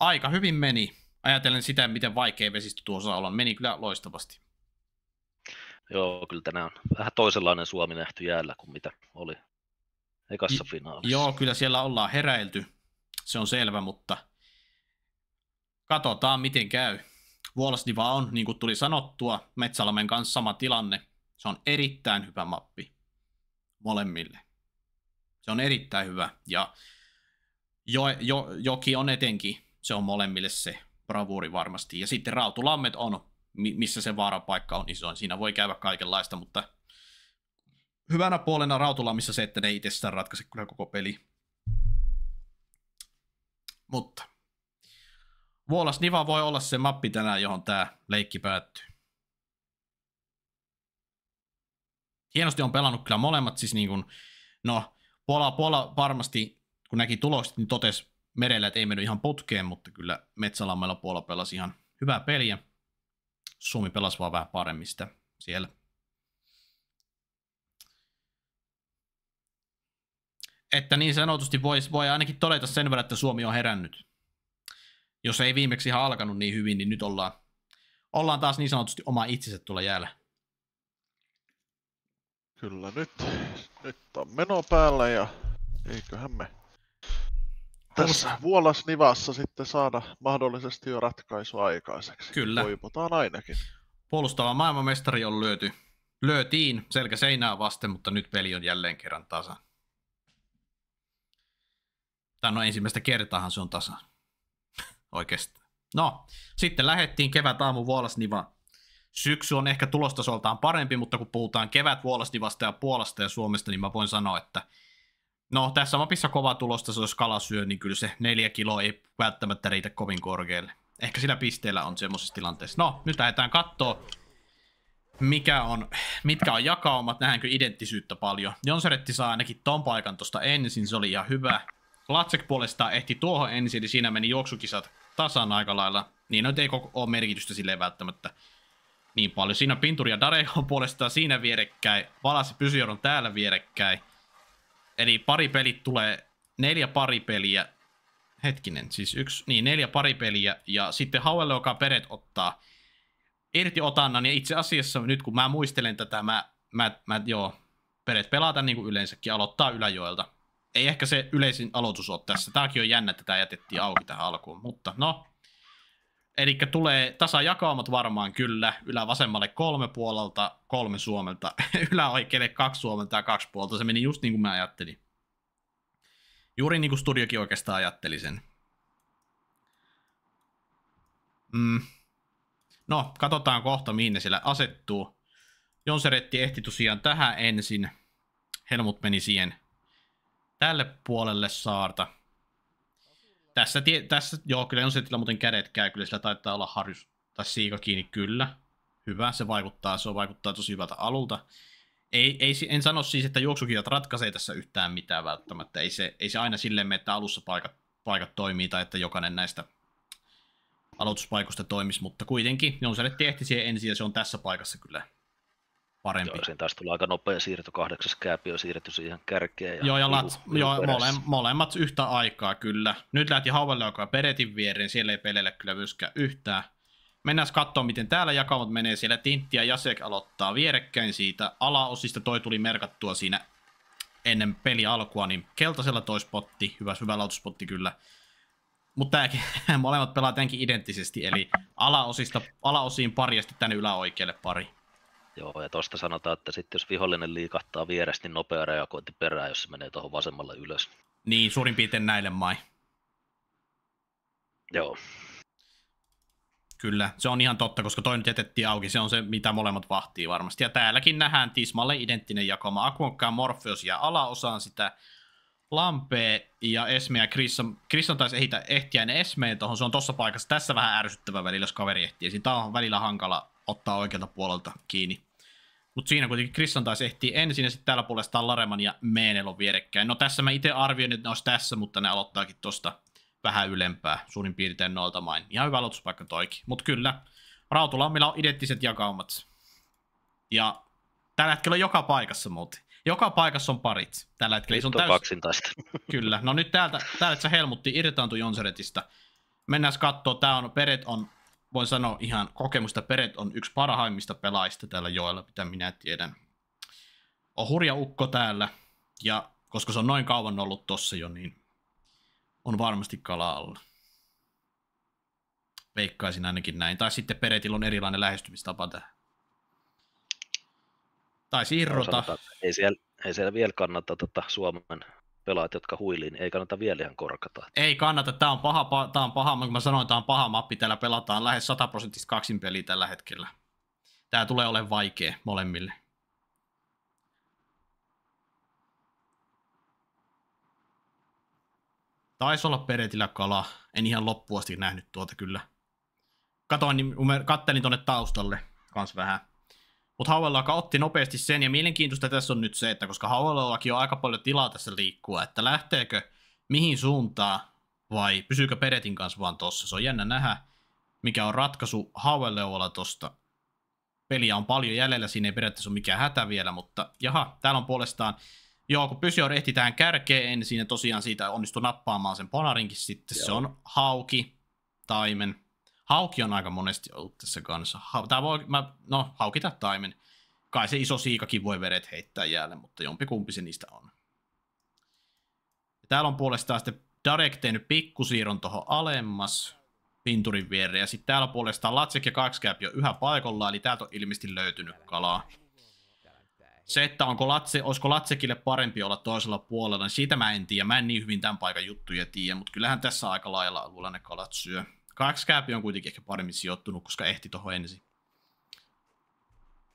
aika hyvin meni. Ajatellen sitä, miten vaikea vesistö tuossa olla. Meni kyllä loistavasti. Joo, kyllä tänään on vähän toisenlainen Suomi nähty jäällä kuin mitä oli ekassa finaalissa. Joo, kyllä siellä ollaan heräilty se on selvä, mutta katsotaan miten käy. Wolfsdiva on, niin kuin tuli sanottua, Metsälamen kanssa sama tilanne. Se on erittäin hyvä mappi molemmille. Se on erittäin hyvä ja jo, jo, joki on etenkin, se on molemmille se bravuuri varmasti. Ja sitten rautulammet on, missä se vaarapaikka on isoin. Siinä voi käydä kaikenlaista, mutta hyvänä puolena Rautulammissa se, että ne itse sitä ratkaise kyllä koko peli. Mutta Vuolas Niva voi olla se mappi tänään, johon tämä leikki päättyy. Hienosti on pelannut kyllä molemmat, siis niin kuin, no, Pola, Pola varmasti, kun näki tulokset, niin totesi merellä, että ei mennyt ihan putkeen, mutta kyllä Metsälammella Puola pelasi ihan hyvää peliä. Suomi pelasi vaan vähän paremmin sitä siellä. että niin sanotusti voisi, voi ainakin todeta sen verran, että Suomi on herännyt. Jos ei viimeksi ihan alkanut niin hyvin, niin nyt ollaan, ollaan taas niin sanotusti oma itsensä tuolla jäällä. Kyllä nyt, nyt on meno päällä ja eiköhän me tässä vuolasnivassa sitten saada mahdollisesti jo ratkaisu aikaiseksi. Kyllä. Toivotaan ainakin. Puolustava maailmanmestari on löyty. Lyötiin selkä seinää vasten, mutta nyt peli on jälleen kerran tasan tai no ensimmäistä kertaahan se on tasa. [laughs] Oikeastaan. No, sitten lähettiin kevät aamu Vuolasniva. Syksy on ehkä tulostasoltaan parempi, mutta kun puhutaan kevät Vuolasnivasta ja Puolasta ja Suomesta, niin mä voin sanoa, että no tässä mapissa kova tulosta, jos kala syö, niin kyllä se neljä kiloa ei välttämättä riitä kovin korkealle. Ehkä sillä pisteellä on semmoisessa tilanteessa. No, nyt lähdetään katsoa, mikä on, mitkä on jakaumat, nähdäänkö identtisyyttä paljon. Jonseretti saa ainakin ton paikan tosta ensin, se oli ihan hyvä. Latsek puolestaan ehti tuohon ensin, eli siinä meni juoksukisat tasan aika lailla. Niin nyt ei ole merkitystä silleen välttämättä niin paljon. Siinä on Pinturi ja Darejo [laughs] puolestaan siinä vierekkäin. Valasi Pysyjor on täällä vierekkäin. Eli pari pelit tulee, neljä pari peliä. Hetkinen, siis yksi, niin neljä pari peliä. Ja sitten Hauelle, joka peret ottaa irti otannan. Niin itse asiassa nyt kun mä muistelen tätä, mä, mä, mä joo, peret pelata niin kuin yleensäkin, aloittaa Yläjoelta ei ehkä se yleisin aloitus ole tässä. Tämäkin on jännä, että tämä jätettiin auki tähän alkuun, mutta no. Eli tulee tasajakaumat varmaan kyllä, ylävasemmalle kolme puolelta, kolme Suomelta, [laughs] yläoikealle kaksi Suomelta ja kaksi puolta. Se meni just niin kuin mä ajattelin. Juuri niin kuin studiokin oikeastaan ajatteli sen. Mm. No, katsotaan kohta, mihin ne siellä asettuu. Jonseretti ehti tosiaan tähän ensin. Helmut meni siihen tälle puolelle saarta. Tässä, tie, tässä joo, kyllä on että muuten kädet käy, kyllä sillä taitaa olla harjus tai siika kiinni, kyllä. Hyvä, se vaikuttaa, se vaikuttaa tosi hyvältä alulta. Ei, ei, en sano siis, että juoksukirjat ratkaisee tässä yhtään mitään välttämättä. Ei se, ei se aina silleen mene, että alussa paikat, paikat toimii tai että jokainen näistä aloituspaikoista toimisi, mutta kuitenkin Jonselle tehti siihen ensin ja se on tässä paikassa kyllä parempi. Joo, siinä taas tulee aika nopea siirto, kahdeksas kääpi on siirretty siihen kärkeen. Ja joo, ja lat, joo, mole, molemmat yhtä aikaa kyllä. Nyt lähti Hauvelle, aikaa Peretin viereen, siellä ei pelele kyllä myöskään yhtään. Mennään katsomaan, miten täällä jakamat menee. Siellä Tintti ja Jasek aloittaa vierekkäin siitä alaosista. Toi tuli merkattua siinä ennen peli alkua, niin keltaisella toi spotti, hyvä hyvä lautuspotti kyllä. Mutta [laughs] molemmat pelaa tämänkin identtisesti, eli alaosista, alaosiin pari ja sitten tänne yläoikealle pari. Joo, ja tuosta sanotaan, että sitten jos vihollinen liikahtaa vierestä, niin nopea reagointi perään, jos se menee tuohon vasemmalle ylös. Niin, suurin piirtein näille mai. Joo. Kyllä, se on ihan totta, koska toi nyt jätettiin auki, se on se, mitä molemmat vahtii varmasti. Ja täälläkin nähdään tismalle identtinen jakoma. Akuankkaan Morpheus ja alaosaan sitä Lampee ja Esme ja Chris, Chris on taisi ehtiä ne Esmeen tuohon, se on tuossa paikassa. Tässä vähän ärsyttävä välillä, jos kaveri ehtii. Siinä on välillä hankala ottaa puolelta kiinni. Mutta siinä kuitenkin Kristan taisi ehtii ensin ja sitten täällä puolestaan Lareman ja Meenel on vierekkäin. No tässä mä itse arvioin, että ne olisi tässä, mutta ne aloittaakin tuosta vähän ylempää, suurin piirtein noilta main. Ihan hyvä aloituspaikka toikin. Mutta kyllä, Rautulammilla on identtiset jakaumat. Ja tällä hetkellä on joka paikassa muuten. Joka paikassa on parit. Tällä hetkellä nyt se on, on täys... [laughs] Kyllä. No nyt täältä, täältä se Helmutti irtaantui Jonseretista. Mennään katsoa. Tää on, Peret on voin sanoa ihan kokemusta, Peret on yksi parhaimmista pelaajista täällä joella, mitä minä tiedän. On hurja ukko täällä, ja koska se on noin kauan ollut tossa jo, niin on varmasti kala alla. Veikkaisin ainakin näin. Tai sitten Peretillä on erilainen lähestymistapa tähän. Tai siirrota. Siis ei siellä, ei siellä vielä kannata tota Suomen pelaat, jotka huiliin, niin ei kannata vielä ihan korkata. Ei kannata, tämä on paha, tämä on paha, kun mä sanoin, tämä on paha mappi, täällä pelataan lähes 100 prosenttista kaksin peliä tällä hetkellä. Tämä tulee olemaan vaikea molemmille. Taisi olla peretillä kala. En ihan loppuasti nähnyt tuota kyllä. Katoin, niin- kattelin tuonne taustalle kans vähän. Mutta Hauellakaan otti nopeasti sen, ja mielenkiintoista tässä on nyt se, että koska Hauellakin on aika paljon tilaa tässä liikkua, että lähteekö mihin suuntaan vai pysyykö Peretin kanssa vaan tossa. Se on jännä nähdä, mikä on ratkaisu Hauelleolla tosta. Peliä on paljon jäljellä, siinä ei periaatteessa ole mikään hätä vielä, mutta jaha, täällä on puolestaan Joo, kun Pysio ehti tähän kärkeen, niin siinä tosiaan siitä onnistu nappaamaan sen ponarinkin sitten. Joo. Se on hauki, taimen, Hauki on aika monesti ollut tässä kanssa. Ha- Tää voi, mä, no, Hauki tai Taimen. Kai se iso siikakin voi veret heittää jäälle, mutta jompikumpi se niistä on. Ja täällä on puolestaan sitten Darek tehnyt pikkusiirron tuohon alemmas pinturin viereen. Ja sitten täällä puolestaan Latsek ja Kaksikäpi on yhä paikalla, eli täältä on ilmeisesti löytynyt kalaa. Se, että onko Latse, olisiko Latsekille parempi olla toisella puolella, niin siitä mä en tiedä. Mä en niin hyvin tämän paikan juttuja tiedä, mutta kyllähän tässä aika lailla alueella ne kalat syö. Kakskäpi on kuitenkin ehkä paremmin sijoittunut, koska ehti tuohon ensin.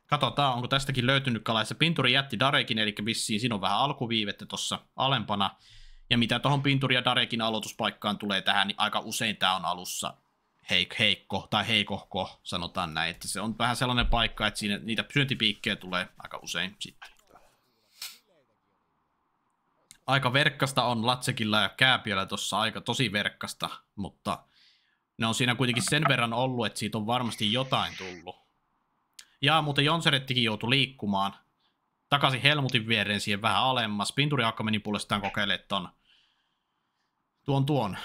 Katsotaan, onko tästäkin löytynyt kalaista. Pinturi jätti Darekin, eli vissiin siinä on vähän alkuviivettä tuossa alempana. Ja mitä tuohon Pinturi ja Darekin aloituspaikkaan tulee tähän, niin aika usein tämä on alussa heik- heikko tai heikohko, sanotaan näin. Että se on vähän sellainen paikka, että siinä niitä syöntipiikkejä tulee aika usein sitten. Aika verkkasta on Latsekilla ja Kääpiöllä tuossa aika tosi verkkasta, mutta ne on siinä kuitenkin sen verran ollut, että siitä on varmasti jotain tullut. Ja muuten Jonserettikin joutui liikkumaan takaisin Helmutin viereen siihen vähän alemmas. Pinturiakka meni puolestaan kokeilemaan ton tuon tuon.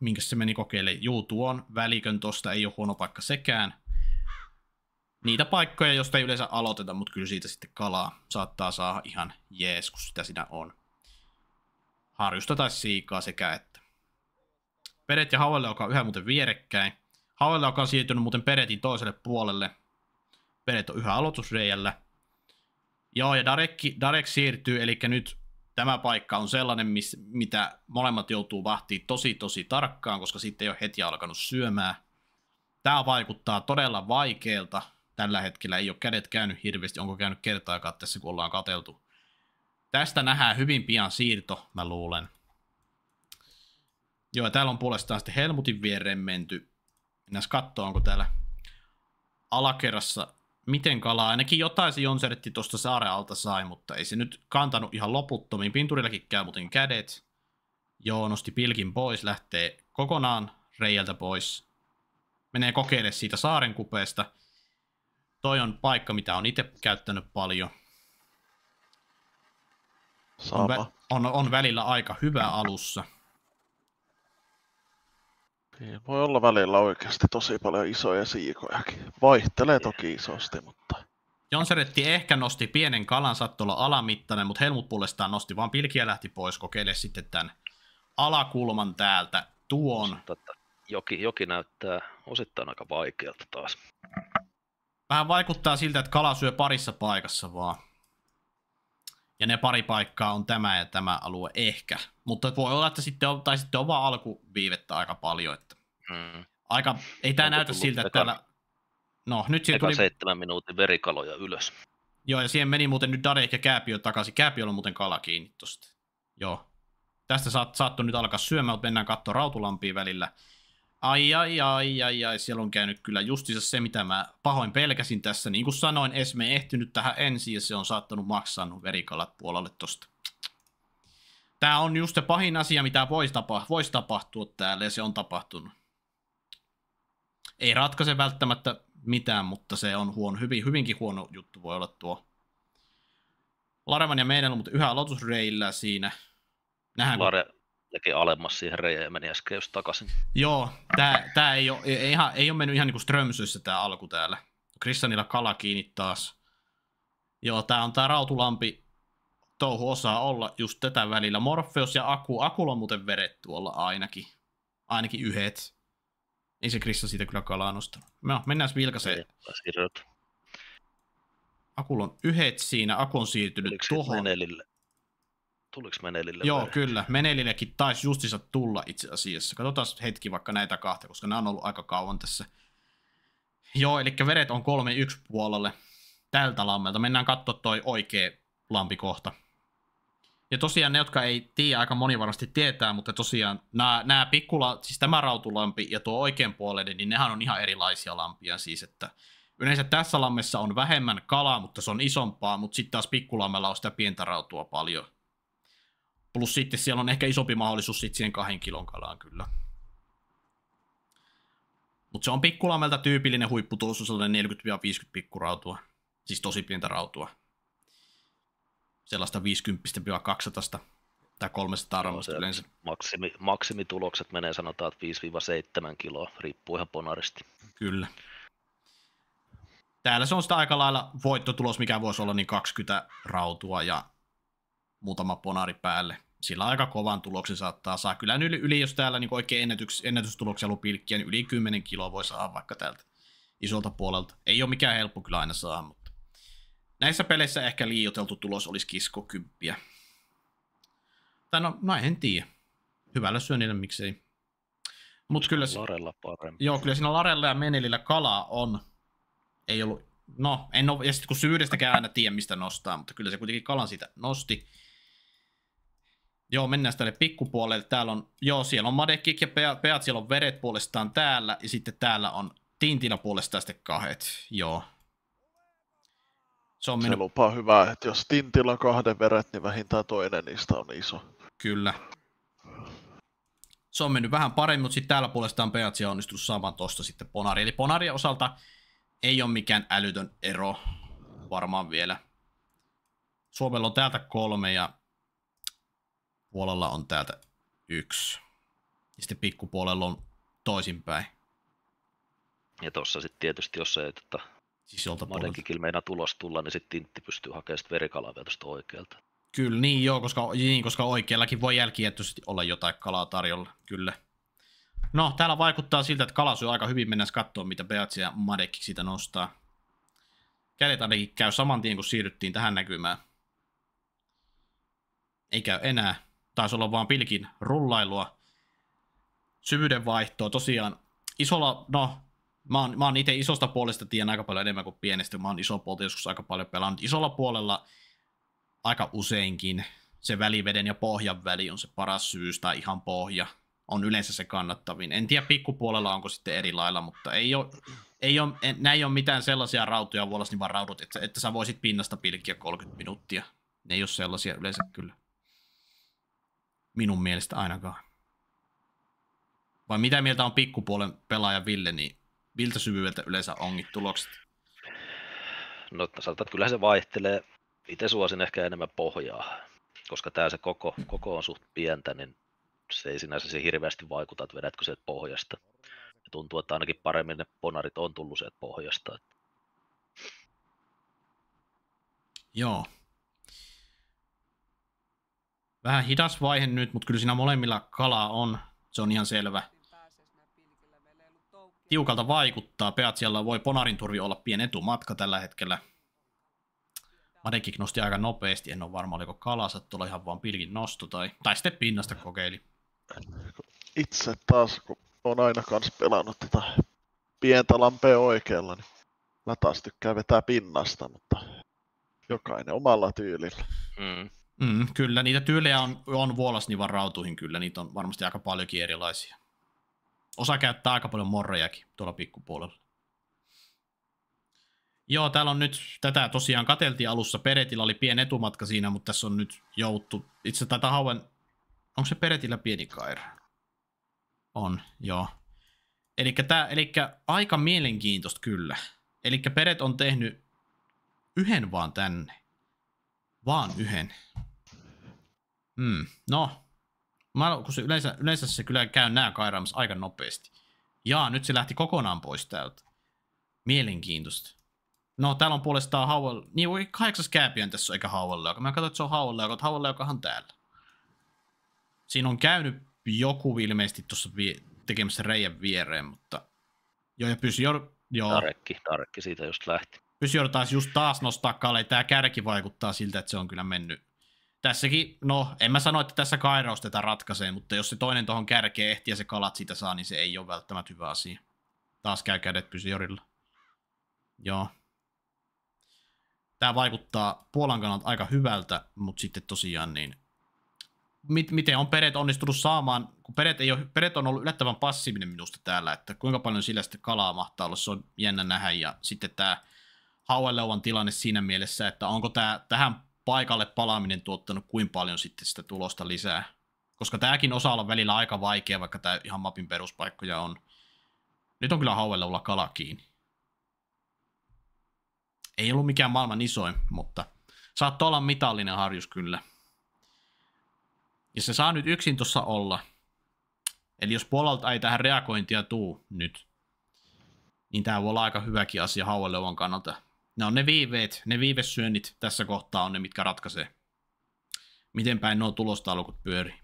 Minkä se meni kokeilemaan? Juu, tuon välikön tosta ei ole huono paikka sekään. Niitä paikkoja, joista ei yleensä aloiteta, mutta kyllä siitä sitten kalaa saattaa saada ihan jees, kun sitä siinä on. Harjusta tai siikaa sekä että. Peret ja Havalle joka on yhä muuten vierekkäin. Havalle joka on siirtynyt muuten Peretin toiselle puolelle. Peret on yhä aloitusreijällä. Joo, ja Darek, Darek siirtyy, eli nyt tämä paikka on sellainen, miss, mitä molemmat joutuu vahtii tosi tosi tarkkaan, koska sitten ei ole heti alkanut syömään. Tämä vaikuttaa todella vaikealta. Tällä hetkellä ei ole kädet käynyt hirveästi, onko käynyt kertaakaan tässä, kun ollaan kateltu. Tästä nähdään hyvin pian siirto, mä luulen. Joo, täällä on puolestaan sitten Helmutin viereen menty. Mennään katsoa, onko täällä alakerrassa miten kalaa. Ainakin jotain se Jonsertti tuosta saaren alta sai, mutta ei se nyt kantanut ihan loputtomiin. Pinturillakin käy muuten kädet. Joo, nosti pilkin pois, lähtee kokonaan reijältä pois. Menee kokeile siitä saaren kupeesta. Toi on paikka, mitä on itse käyttänyt paljon. On, vä- on, on välillä aika hyvä alussa. Niin, voi olla välillä oikeasti tosi paljon isoja siikojakin. Vaihtelee toki isosti, mutta... Jonseretti ehkä nosti pienen kalan, saattoi olla alamittainen, mutta Helmut puolestaan nosti vaan pilkiä lähti pois, kokeile sitten tämän alakulman täältä tuon. Tätä joki, joki näyttää osittain aika vaikealta taas. Vähän vaikuttaa siltä, että kala syö parissa paikassa vaan ja ne pari paikkaa on tämä ja tämä alue ehkä. Mutta voi olla, että sitten on, tai sitten on vaan alkuviivettä aika paljon. Että mm. aika, ei tämä näytä siltä, että täällä... No, nyt siinä tuli... seitsemän minuutin verikaloja ylös. Joo, ja siihen meni muuten nyt Darek ja Kääpiö takaisin. Kääpiö on muuten kala kiinni tosta. Joo. Tästä saat, saattu nyt alkaa syömään, mutta mennään katsoa rautulampia välillä. Ai, ai, ai, ai, ai, siellä on käynyt kyllä justiinsa se, mitä mä pahoin pelkäsin tässä. Niin kuin sanoin, Esme ei ehtynyt tähän ensin ja se on saattanut maksaa verikalat puolelle tosta. Tää on just se pahin asia, mitä voisi tapa vois tapahtua täällä ja se on tapahtunut. Ei ratkaise välttämättä mitään, mutta se on huono, hyvin, hyvinkin huono juttu voi olla tuo. Larevan ja meidän on mutta yhä aloitusreillä siinä. Nähdään, Lare, teki alemmas siihen reijään ja meni äsken just takaisin. Joo, tää, tää ei, ole, ei, ihan, ei ole mennyt ihan niinku strömsyssä tää alku täällä. Kristianilla kala kiinni taas. Joo, tää on tää rautulampi touhu osaa olla just tätä välillä. Morpheus ja Aku. Akulla on muuten veret tuolla ainakin. Ainakin yhdet. Ei se Krista siitä kyllä kalaa nostanut. No, mennään vilkaseen. Akulla on yhdet siinä. Aku on siirtynyt Yksi tuohon. Menelille? Tuliko Menelille? Joo, vai? kyllä. Menelillekin taisi justissa tulla itse asiassa. Katsotaan hetki vaikka näitä kahta, koska nämä on ollut aika kauan tässä. Joo, eli veret on 3-1 puolelle tältä lammelta. Mennään katsomaan toi oikea lampikohta. Ja tosiaan ne, jotka ei tiedä, aika moni varmasti tietää, mutta tosiaan nämä, nämä pikkula, siis tämä rautulampi ja tuo oikeanpuoleinen, niin nehän on ihan erilaisia lampia siis, että yleensä tässä lammessa on vähemmän kalaa, mutta se on isompaa, mutta sitten taas pikkulammella on sitä pientä rautua paljon. Plus sitten siellä on ehkä isompi mahdollisuus sitten siihen kahden kilon kalaan kyllä. Mutta se on pikkulammelta tyypillinen huipputulos, on sellainen 40-50 pikkurautua. Siis tosi pientä rautua. Sellaista 50-200 tai 300 rautua no, yleensä. Maksimi, maksimitulokset menee sanotaan, että 5-7 kiloa, riippuu ihan ponaristi. Kyllä. Täällä se on sitä aika lailla voittotulos, mikä voisi olla niin 20 rautua ja muutama ponari päälle sillä aika kovan tuloksen saattaa saa. Kyllä yli, yli jos täällä niin oikein ennätys, ennätystuloksia ollut niin yli 10 kiloa voi saada vaikka täältä isolta puolelta. Ei ole mikään helppo kyllä aina saa, mutta näissä peleissä ehkä liioteltu tulos olisi kisko kymppiä. Tai no, no en tiedä. Hyvällä syönnillä miksei. Mut kyllä, Larella parempi. Joo, kyllä siinä Larella ja Menelillä kala on. Ei ollut, no, en ole, ja sitten kun syydestäkään aina tiedä, mistä nostaa, mutta kyllä se kuitenkin kalan siitä nosti. Joo, mennään tälle pikkupuolelle. Täällä on, joo, siellä on Madekik ja peat, peat, siellä on veret puolestaan täällä, ja sitten täällä on Tintina puolestaan sitten kahdet, joo. Se, on minun... se lupaa hyvää, että jos Tintillä on kahden veret, niin vähintään toinen niistä on iso. Kyllä. Se on mennyt vähän paremmin, mutta sitten täällä puolestaan Peatsi on onnistunut saamaan tosta sitten Ponari. Eli Ponaria osalta ei ole mikään älytön ero varmaan vielä. Suomella on täältä kolme ja puolella on täältä yksi. Ja sitten pikkupuolella on toisinpäin. Ja tuossa sitten tietysti, jos ei tota, siis Madenkikil tulos tulla, niin sitten Tintti pystyy hakemaan sitä vielä tuosta oikealta. Kyllä, niin joo, koska, niin, koska oikeallakin voi jälkijättöisesti olla jotain kalaa tarjolla, kyllä. No, täällä vaikuttaa siltä, että kala syö aika hyvin. Mennään katsoa, mitä Beatsi ja Madekki sitä nostaa. Kädet ainakin käy saman tien, kun siirryttiin tähän näkymään. Ei käy enää taisi olla vaan pilkin rullailua, syvyyden vaihtoa. tosiaan. Isolla, no, mä oon, mä oon itse isosta puolesta tien aika paljon enemmän kuin pienestä, mä oon iso puolta joskus aika paljon pelannut. Isolla puolella aika useinkin se väliveden ja pohjan väli on se paras syys tai ihan pohja on yleensä se kannattavin. En tiedä pikkupuolella onko sitten eri lailla, mutta ei ole, ei ole, en, näin ei ole mitään sellaisia rautoja vuolassa, niin vaan raudut, että, että sä voisit pinnasta pilkkiä 30 minuuttia. Ne ei ole sellaisia yleensä kyllä. Minun mielestä ainakaan. Vai mitä mieltä on pikkupuolen pelaaja Ville, niin miltä syvyydeltä yleensä onkin tulokset? No sanotaan, että kyllähän se vaihtelee. Itse suosin ehkä enemmän pohjaa, koska tämä se koko, koko on suht pientä, niin se ei sinänsä se hirveästi vaikuta, että vedätkö sieltä pohjasta. Ja tuntuu, että ainakin paremmin ne ponarit on tullut sieltä pohjasta. Joo vähän hidas vaihe nyt, mutta kyllä siinä molemmilla kala on. Se on ihan selvä. Tiukalta vaikuttaa. siellä voi Ponarin turvi olla pieni etumatka tällä hetkellä. Madekik nosti aika nopeasti. En ole varma, oliko kalassa tuolla ihan vaan pilkin nosto tai, tai sitten pinnasta kokeili. Itse taas, kun on aina kans pelannut tätä pientä lampea oikealla, niin mä taas tykkään vetää pinnasta, mutta jokainen omalla tyylillä. Mm. Mm, kyllä, niitä tyylejä on, on niin rautuihin kyllä, niitä on varmasti aika paljonkin erilaisia. Osa käyttää aika paljon morrejakin tuolla pikkupuolella. Joo, täällä on nyt, tätä tosiaan kateltiin alussa, Peretillä oli pieni etumatka siinä, mutta tässä on nyt jouttu, itse tätä hauen, onko se Peretillä pieni kaira? On, joo. Elikkä, tää, elikkä aika mielenkiintoista kyllä. Elikkä Peret on tehnyt yhden vaan tänne. Vaan yhden. Mm. No, mä, kun se yleensä, yleensä se kyllä käy nää kairaamassa aika nopeasti. Jaa, nyt se lähti kokonaan pois täältä. Mielenkiintoista. No, täällä on puolestaan Howell. Niin, voi kahdeksas kääpiön tässä eikä Howell Mä katsoin, että se on Howell Leukot. Howell on täällä. Siinä on käynyt joku ilmeisesti tuossa vie- tekemässä reijän viereen, mutta... Joo, ja pysy... Joo. joo. Tarekki, tarekki siitä just lähti. Pysy taas just taas nostaa kalle. Tää kärki vaikuttaa siltä, että se on kyllä mennyt tässäkin, no en mä sano, että tässä kairaus tätä ratkaisee, mutta jos se toinen tuohon kärkeen ehtii ja se kalat sitä saa, niin se ei ole välttämättä hyvä asia. Taas käy kädet pysy Joo. Tämä vaikuttaa Puolan kannalta aika hyvältä, mutta sitten tosiaan niin mit, miten on Peret onnistunut saamaan, kun Peret, ei ole, Peret on ollut yllättävän passiivinen minusta täällä, että kuinka paljon sillä sitten kalaa mahtaa olla, se on jännä nähdä, ja sitten tämä Hauelleuvan tilanne siinä mielessä, että onko tämä tähän paikalle palaaminen tuottanut kuin paljon sitten sitä tulosta lisää. Koska tämäkin osa on välillä aika vaikea, vaikka tämä ihan mapin peruspaikkoja on. Nyt on kyllä hauella olla kala kiinni. Ei ollut mikään maailman isoin, mutta saattoi olla mitallinen harjus kyllä. Ja se saa nyt yksin tuossa olla. Eli jos puolelta ei tähän reagointia tuu nyt, niin tämä voi olla aika hyväkin asia hauelevan kannalta nämä on ne viiveet, ne viivesyönnit tässä kohtaa on ne, mitkä ratkaisee. Miten päin nuo tulostaulukot pyörii.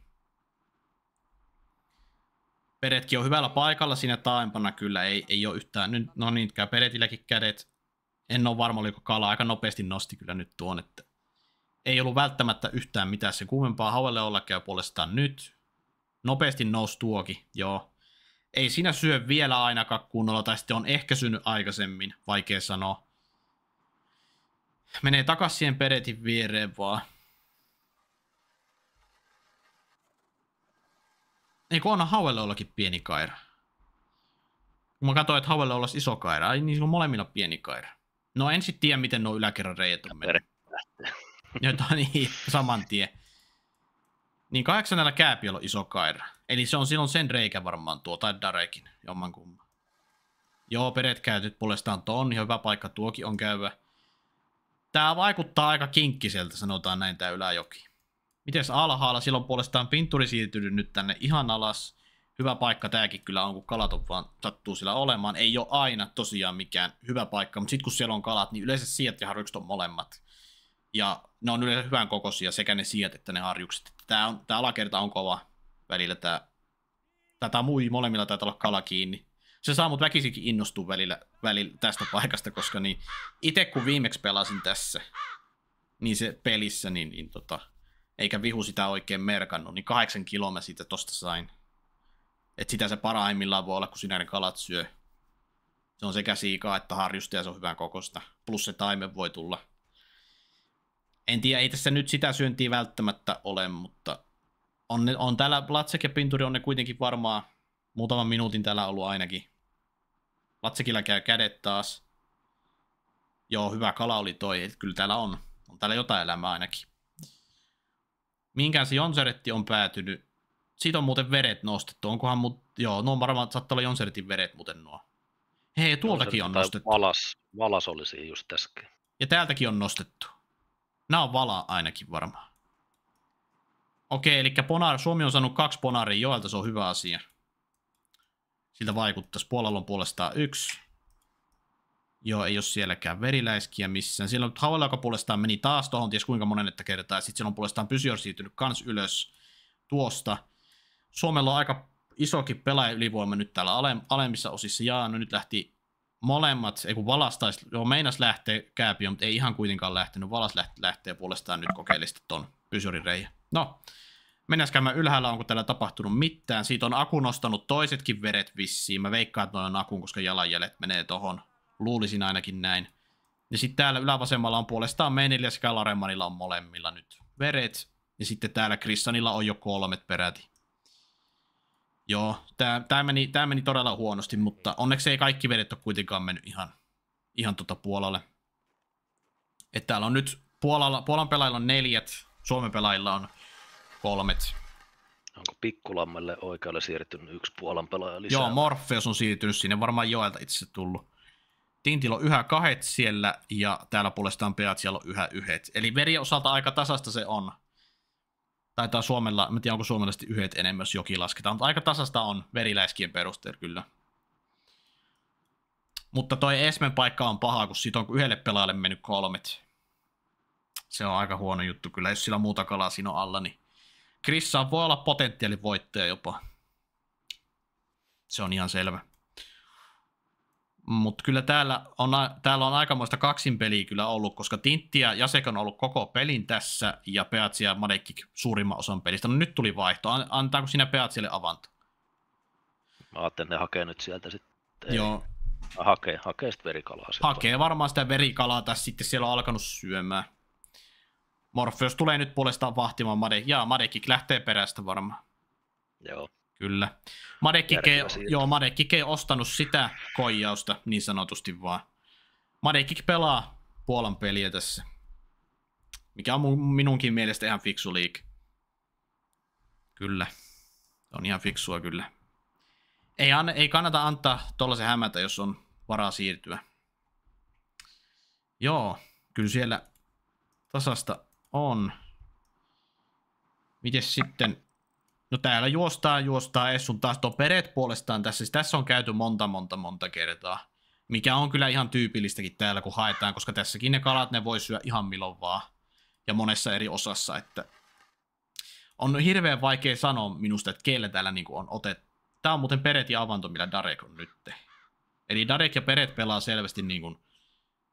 Peretkin on hyvällä paikalla siinä taempana kyllä, ei, ei ole yhtään. Nyt, no niin, käy Peretilläkin kädet. En ole varma, oliko Kala aika nopeasti nosti kyllä nyt tuon, että ei ollut välttämättä yhtään mitään se kuumempaa hauelle olla käy puolestaan nyt. Nopeasti nousi tuokin, joo. Ei siinä syö vielä ainakaan kunnolla, tai sitten on ehkä syönyt aikaisemmin, vaikea sanoa. Menee takas siihen peretin viereen vaan. Eikö hauelle ollakin pieni kaira? Kun mä katsoin, että hauelle olisi iso kaira, ai niin on molemmilla pieni kaira. No en sit tiedä, miten nuo yläkerran reijät on mennyt. Jotain niin, saman tien. Niin kahdeksannella kääpiöllä on iso kaira. Eli se on silloin sen reikä varmaan tuo, tai Darekin, jommankumman. Joo, peret käytyt puolestaan tuo on ihan hyvä paikka, tuokin on käyvä. Tää vaikuttaa aika kinkkiseltä, sanotaan näin tämä yläjoki. Mites alhaalla? Silloin puolestaan pinturi siirtynyt nyt tänne ihan alas. Hyvä paikka tämäkin kyllä on, kun kalat on vaan sattuu siellä olemaan. Ei ole aina tosiaan mikään hyvä paikka, mutta sitten kun siellä on kalat, niin yleensä sijat ja harjukset on molemmat. Ja ne on yleensä hyvän kokoisia, sekä ne sijat että ne harjukset. Tää, on, tää alakerta on kova välillä tää. Tätä mui molemmilla taitaa olla kala kiinni se saa mut väkisinkin innostua välillä, välillä tästä paikasta, koska niin itse kun viimeksi pelasin tässä, niin se pelissä, niin, niin tota, eikä vihu sitä oikein merkannut, niin kahdeksan kiloa mä siitä tosta sain. Et sitä se parhaimmillaan voi olla, kun sinä ne kalat syö. Se on sekä siikaa että harjusta ja se on hyvän kokosta. Plus se taime voi tulla. En tiedä, ei tässä nyt sitä syöntiä välttämättä ole, mutta on, ne, on täällä Platsek ja Pinturi on ne kuitenkin varmaan muutaman minuutin täällä ollut ainakin. Latsekilla käy kädet taas. Joo, hyvä kala oli toi. Et kyllä täällä on. On täällä jotain elämää ainakin. Minkään se Jonseretti on päätynyt. Siitä on muuten veret nostettu. Onkohan mut... Joo, no varmaan saattaa olla Jonseretin veret muuten nuo. Hei, tuoltakin on nostettu. Valas, valas oli siinä just äsken. Ja täältäkin on nostettu. Nämä on vala ainakin varmaan. Okei, eli ponar, Suomi on saanut kaksi ponaria joelta, se on hyvä asia siltä vaikuttaisi. Puolalla on puolestaan yksi. Joo, ei ole sielläkään veriläiskiä missään. Siellä on Hauella, joka puolestaan meni taas tuohon, ties kuinka että kertaa. Sitten siellä on puolestaan Pysior siirtynyt kans ylös tuosta. Suomella on aika isokin ylivoima nyt täällä ale- alemmissa osissa. Jaa, no nyt lähti molemmat, ei kun Valas taisi, joo meinas lähtee kääpiä, mutta ei ihan kuitenkaan lähtenyt. Valas lähtee, puolestaan nyt kokeellisesti tuon pysyörin reijä. No, Mennäs käymään ylhäällä, onko täällä tapahtunut mitään. Siitä on Aku nostanut toisetkin veret vissiin. Mä veikkaan, että on Akun, koska jalanjäljet menee tohon. Luulisin ainakin näin. Ja sitten täällä ylävasemmalla on puolestaan Menillä sekä Laremanilla on molemmilla nyt veret. Ja sitten täällä kristanilla on jo kolmet peräti. Joo, tää, tää, meni, tää meni todella huonosti, mutta onneksi ei kaikki vedet ole kuitenkaan mennyt ihan, ihan tuota Puolalle. Et täällä on nyt Puolalla, Puolan pelaajilla on neljät, Suomen pelaajilla on kolmet. Onko Pikkulammelle oikealle siirtynyt yksi Puolan pelaaja lisää? Joo, Morpheus on siirtynyt sinne, varmaan joelta itse tullut. Tintil on yhä kahdet siellä ja täällä puolestaan peat siellä on yhä yhdet. Eli veri osalta aika tasasta se on. Taitaa Suomella, mä tiedän onko suomalaisesti yhdet enemmän, jos jokin lasketaan, mutta aika tasasta on veriläiskien perusteella kyllä. Mutta toi Esmen paikka on paha, kun siitä on yhdelle pelaajalle mennyt kolmet. Se on aika huono juttu kyllä, jos sillä on muuta kalaa siinä on alla, niin Krissa voi olla potentiaalivoittaja jopa. Se on ihan selvä. Mutta kyllä täällä on, täällä on aikamoista kaksin peliä kyllä ollut, koska Tintti ja Jasek on ollut koko pelin tässä ja Peatsi ja Madekik suurimman osan pelistä. No nyt tuli vaihto. Antaako sinä Peatsille avanto? Mä ajattelin, että ne hakee nyt sieltä sitten. Joo. Hakee, hakee sitten verikalaa. Hakee varmaan sitä verikalaa tässä sitten siellä on alkanut syömään. Morpheus tulee nyt puolestaan vahtimaan Made. ja Madekik lähtee perästä varmaan. Joo. Kyllä. Madekike, joo, Madekike ei ostanut sitä koijausta niin sanotusti vaan. Madekik pelaa Puolan peliä tässä. Mikä on minunkin mielestä ihan fiksu liik. Kyllä. On ihan fiksua kyllä. Ei, an, ei kannata antaa tuollaisen hämätä, jos on varaa siirtyä. Joo, kyllä siellä tasasta on. Mites sitten? No täällä juostaa, juostaa Essun taas tuo peret puolestaan tässä. Siis tässä on käyty monta, monta, monta kertaa. Mikä on kyllä ihan tyypillistäkin täällä, kun haetaan, koska tässäkin ne kalat, ne voi syödä ihan milloin vaan. Ja monessa eri osassa, että on hirveän vaikea sanoa minusta, että kelle täällä niin on otettu. Tämä on muuten Peret ja Avanto, millä Darek on nyt. Eli Darek ja Peret pelaa selvästi niin kuin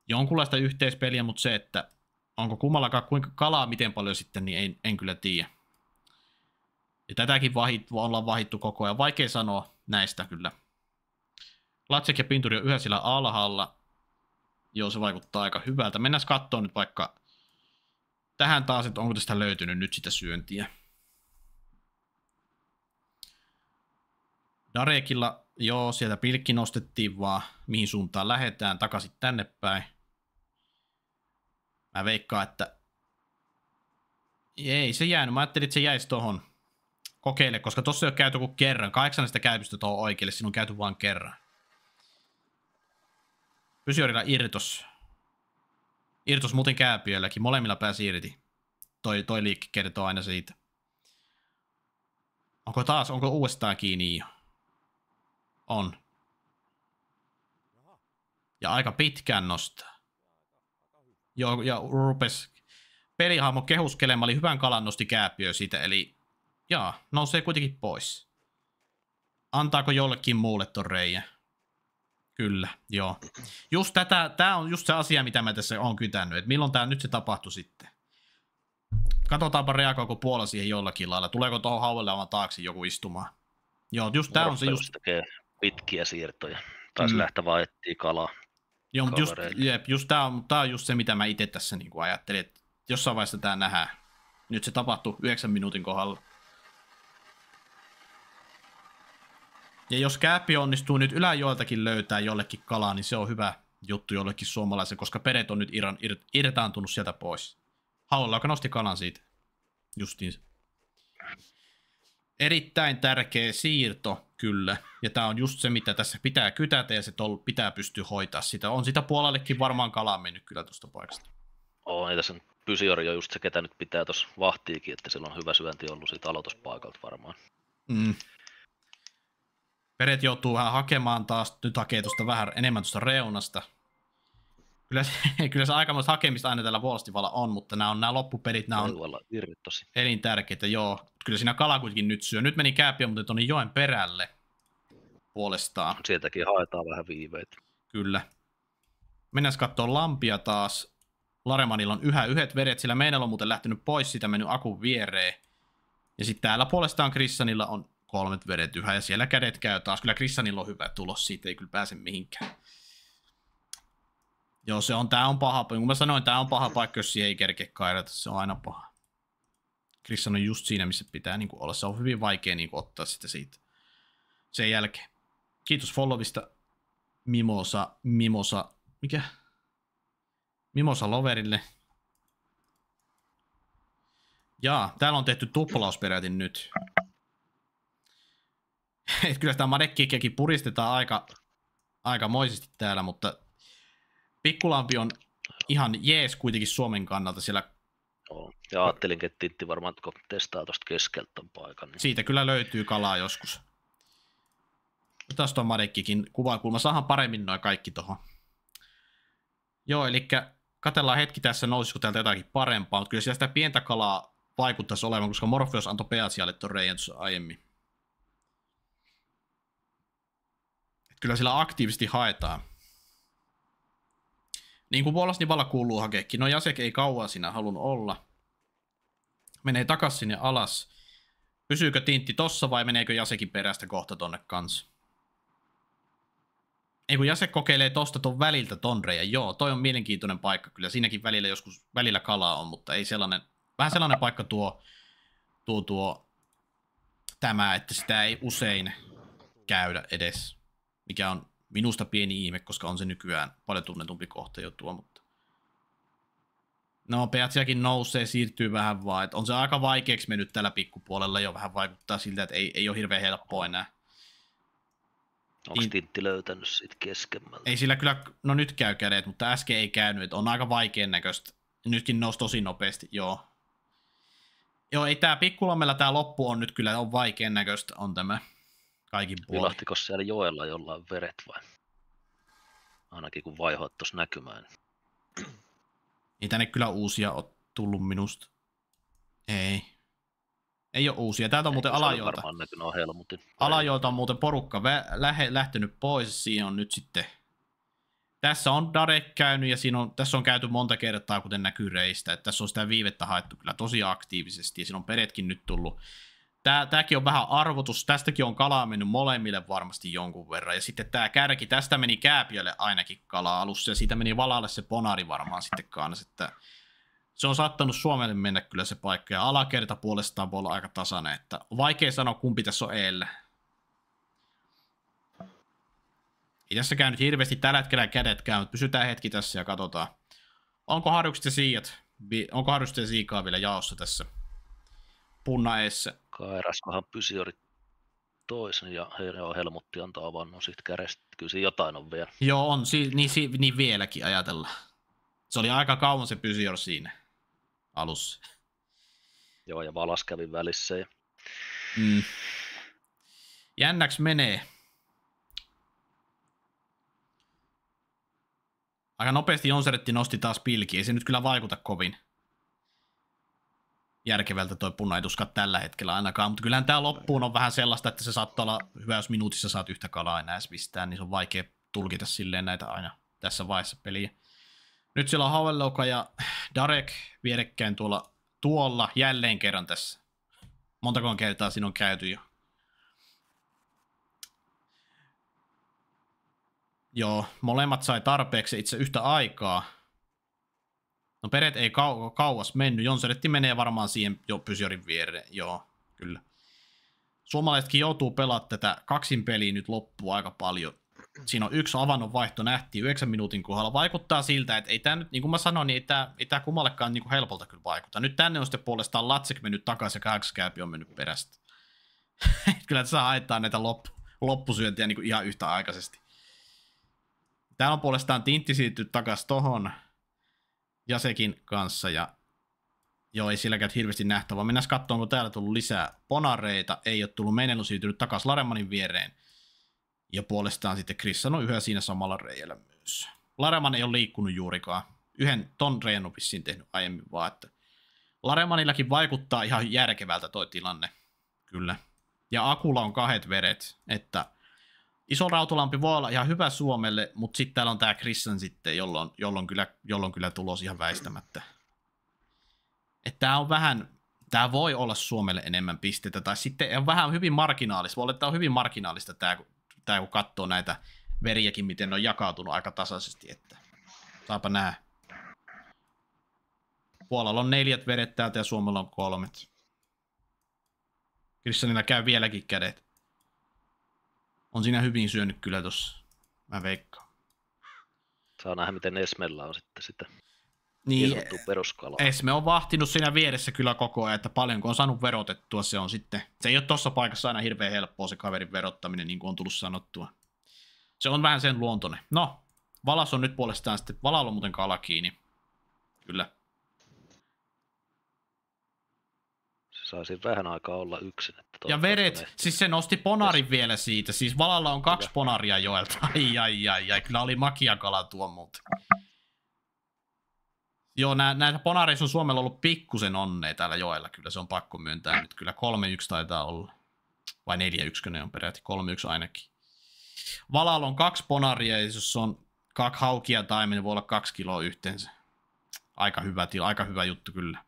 jonkunlaista yhteispeliä, mutta se, että onko kummallakaan kuinka kalaa miten paljon sitten, niin en, en kyllä tiedä. Ja tätäkin vahit, ollaan vahittu koko ajan. Vaikea sanoa näistä kyllä. Latsek ja pinturi on yhä sillä alhaalla. Joo, se vaikuttaa aika hyvältä. Mennään katsomaan nyt vaikka tähän taas, että onko tästä löytynyt nyt sitä syöntiä. Darekilla, joo, sieltä pilkki nostettiin vaan, mihin suuntaan lähetään, takaisin tänne päin. Mä veikkaan, että ei se jäänyt. Mä ajattelin, että se jäisi tohon kokeille, koska tossa ei ole käyty kuin kerran. sitä käypistä tuohon oikealle, siinä on käyty vain kerran. Pysyörillä irtos. Irtos muuten kääpiölläkin, molemmilla pääsi irti. Toi, toi liikki kertoo aina siitä. Onko taas, onko uudestaan kiinni jo? On. Ja aika pitkään nostaa ja, ja rupesi pelihahmo kehuskelemaan, oli hyvän kalan nosti kääpiö siitä, eli jaa, nousee kuitenkin pois. Antaako jollekin muulle ton reijä? Kyllä, joo. Just tätä, tää on just se asia, mitä mä tässä on kytännyt, että milloin tää nyt se tapahtui sitten. Katsotaanpa reagoiko puola siihen jollakin lailla. Tuleeko tuohon hauelle aivan taakse joku istumaan? Joo, just tää on se just... tekee pitkiä siirtoja. Tai se mm. lähtee etsiä kalaa. Joo, mutta just, jep, just tää, on, tää on just se, mitä mä itse tässä niinku ajattelin, että jossain vaiheessa tää nähdään. Nyt se tapahtuu yhdeksän minuutin kohdalla. Ja jos kääppi onnistuu nyt yläjoeltakin löytää jollekin kalaa, niin se on hyvä juttu jollekin suomalaisen, koska peret on nyt iran, ir, irtaantunut sieltä pois. Haulla, joka nosti kalan siitä. Justiin. Erittäin tärkeä siirto, kyllä. Ja tämä on just se, mitä tässä pitää kytätä ja se tol, pitää pystyä hoitaa sitä. On sitä puolellekin varmaan kalaa mennyt kyllä tuosta paikasta. On, ja tässä on Pysiori on just se, ketä nyt pitää tuossa vahtiikin, että sillä on hyvä syönti ollut siitä aloituspaikalta varmaan. Mm. Peret joutuu vähän hakemaan taas, nyt hakee tuosta vähän enemmän tuosta reunasta, Kyllä se, [laughs] kyllä se aikamoista hakemista aina tällä Wallstivalla on, mutta nämä, on, nämä loppupelit nämä on tosi. elintärkeitä. Joo, kyllä siinä kala kuitenkin nyt syö. Nyt meni kääpiö mutta tuonne joen perälle puolestaan. Sieltäkin haetaan vähän viiveitä. Kyllä. Mennään katsoa lampia taas. Laremanilla on yhä yhdet veret, sillä meidän on muuten lähtenyt pois sitä mennyt akun viereen. Ja sitten täällä puolestaan Krissanilla on kolmet vedet yhä ja siellä kädet käy taas. Kyllä Krissanilla on hyvä tulos, siitä ei kyllä pääse mihinkään. Joo, se on, tää on paha. Niin kuin mä sanoin, tää on paha paikka, jos siihen ei kerke kairata. Se on aina paha. Chris on just siinä, missä pitää niin kuin olla. Se on hyvin vaikea niin kuin, ottaa sitä siitä sen jälkeen. Kiitos followista Mimosa, Mimosa, mikä? Mimosa Loverille. Jaa, täällä on tehty tuplaus peräti nyt. [laughs] Et kyllä sitä madekkiäkin puristetaan aika, aika moisesti täällä, mutta Pikkulampi on ihan jees kuitenkin Suomen kannalta siellä. Joo, ja ajattelin, että Titti varmaan testaa tuosta keskeltä paikan. Niin... Siitä kyllä löytyy kalaa joskus. Tästä tuon Madekkikin kuvakulma. Saahan paremmin noin kaikki tuohon. Joo, eli katellaan hetki tässä, nousisiko täältä jotakin parempaa, mutta kyllä siellä sitä pientä kalaa vaikuttaisi olevan, koska Morpheus antoi Peasialle tuon reijän aiemmin. Et kyllä sillä aktiivisesti haetaan. Niin kuin niin Nibala kuuluu hakeekin. No Jasek ei kauan siinä halunnut olla. Menee takas sinne alas. Pysyykö Tintti tossa vai meneekö Jasekin perästä kohta tonne kanssa? Ei kun Jasek kokeilee tosta ton väliltä ton Joo, toi on mielenkiintoinen paikka kyllä. Siinäkin välillä joskus välillä kalaa on, mutta ei sellainen... Vähän sellainen paikka tuo, tuo, tuo tämä, että sitä ei usein käydä edes. Mikä on minusta pieni ihme, koska on se nykyään paljon tunnetumpi kohta jo tuo, mutta No, Peatsiakin nousee, siirtyy vähän vaan, että on se aika vaikeaksi mennyt tällä pikkupuolella jo vähän vaikuttaa siltä, että ei, ei ole hirveän helppoa enää. Onko niin- Tintti löytänyt sit keskemmältä? Ei sillä kyllä, no nyt käy kädet, mutta äsken ei käynyt, että on aika vaikeen näköistä. Nytkin nousi tosi nopeasti, joo. Joo, ei tää pikkulammella tää loppu on nyt kyllä on vaikeen näköistä, on tämä. Kaikin puolin. Vilahtiko siellä joella jollain veret vai? Ainakin kun vaihoit tuossa näkymään. Ei tänne kyllä uusia ole tullut minusta. Ei. Ei ole uusia. Täältä on muuten alajoilta. Alajoilta on muuten porukka lähe, lähtenyt pois. Siinä on nyt sitten... Tässä on Darek käynyt ja siinä on, tässä on käyty monta kertaa, kuten näkyy reistä. Että tässä on sitä viivettä haettu kyllä tosi aktiivisesti ja siinä on Peretkin nyt tullut Tää, tääkin on vähän arvotus, tästäkin on kalaa mennyt molemmille varmasti jonkun verran. Ja sitten tämä kärki, tästä meni Kääpiölle ainakin kalaa alussa ja siitä meni Valalle se ponari varmaan sitten kanssa. Että se on saattanut Suomelle mennä kyllä se paikka ja alakerta puolestaan voi olla aika tasainen. Että vaikea sanoa kumpi tässä on eellä. Ei tässä käynyt hirveästi tällä hetkellä kädet käy, mutta pysytään hetki tässä ja katsotaan. Onko harjukset ja siijat? Onko harjukset ja siikaa vielä jaossa tässä? punnaessa. Kairaskohan pysiori toisen ja on Helmutti antaa avannon sitten kädestä. Kyllä siinä jotain on vielä. Joo, on. Si- niin, si- niin, vieläkin ajatella. Se oli aika kauan se pysior siinä alussa. Joo, ja valas kävi välissä. Ja... Mm. Jännäksi menee. Aika nopeasti Jonseretti nosti taas pilki. Ei se nyt kyllä vaikuta kovin järkevältä toi punaituska tällä hetkellä ainakaan, mutta kyllähän tämä loppuun on vähän sellaista, että se saattaa olla hyvä, jos minuutissa saat yhtä kalaa enää pistää, niin se on vaikea tulkita silleen näitä aina tässä vaiheessa peliä. Nyt siellä on Havelloka ja Darek vierekkäin tuolla, tuolla jälleen kerran tässä. Montakoon kertaa siinä on käyty jo. Joo, molemmat sai tarpeeksi itse yhtä aikaa, No Peret ei kau kauas mennyt. Jonseretti menee varmaan siihen jo pysyörin viereen. Joo, kyllä. Suomalaisetkin joutuu pelaamaan tätä kaksin peliä nyt loppuun aika paljon. Siinä on yksi avannon vaihto nähtiin 9 minuutin kohdalla. Vaikuttaa siltä, että ei tämä nyt, niin kuin mä sanoin, niin ei tämä, ei tämä kummallekaan niin kuin helpolta kyllä vaikuta. Nyt tänne on sitten puolestaan Latsek mennyt takaisin ja kahdeksankääpi on mennyt perästä. [laughs] kyllä tässä haetaan näitä loppu, loppusyöntiä niin kuin ihan yhtä aikaisesti. Täällä on puolestaan Tintti siirtynyt takaisin tohon. Jasekin kanssa ja joo, ei silläkään hirveästi nähtävä, vaan mennään katsomaan, onko täällä tullut lisää ponareita, ei ole tullut menelun siirtynyt takaisin Laremanin viereen. Ja puolestaan sitten Krissan on yhä siinä samalla reijällä myös. Lareman ei ole liikkunut juurikaan. Yhden ton reijän on tehnyt aiemmin vaan, että Laremanillakin vaikuttaa ihan järkevältä toi tilanne. Kyllä. Ja Akulla on kahdet veret, että – iso rautalampi voi olla ihan hyvä Suomelle, mutta sitten täällä on tämä Christian sitten, jolloin, jolloin, kyllä, jolloin kyllä tulos ihan väistämättä. Että tämä on vähän, tämä voi olla Suomelle enemmän pisteitä, tai sitten on vähän hyvin marginaalista, voi olla, että tämä on hyvin marginaalista tämä, tämä kun katsoo näitä veriäkin, miten ne on jakautunut aika tasaisesti, että saapa nähdä. Puolalla on neljät veret täältä ja Suomella on kolmet. Kristianilla käy vieläkin kädet. On siinä hyvin syönyt kyllä tossa. Mä veikkaan. Saa nähdä, miten Esmellä on sitten sitä. Niin, Esme on vahtinut siinä vieressä kyllä koko ajan, että paljonko on saanut verotettua, se on sitten. Se ei ole tuossa paikassa aina hirveän helppoa se kaverin verottaminen, niin kuin on tullut sanottua. Se on vähän sen luontoinen. No, Valas on nyt puolestaan sitten, Valalla on muuten kiinni. Kyllä. saisin vähän aikaa olla yksin. Että ja vedet, siis se nosti ponarin yes. vielä siitä, siis Valalla on kaksi Kyllä. ponaria joelta, [laughs] ai ai ai, ai. kyllä oli makiakala tuo muuten. Joo, nä, näitä ponareissa on Suomella ollut pikkusen onnea täällä joella, kyllä se on pakko myöntää nyt, kyllä 3-1 taitaa olla. Vai 4-1 ne on peräti, 3-1 ainakin. Valalla on kaksi ponaria, ja jos on kaksi haukia taimen, niin voi olla kaksi kiloa yhteensä. Aika hyvä, tila, aika hyvä juttu kyllä.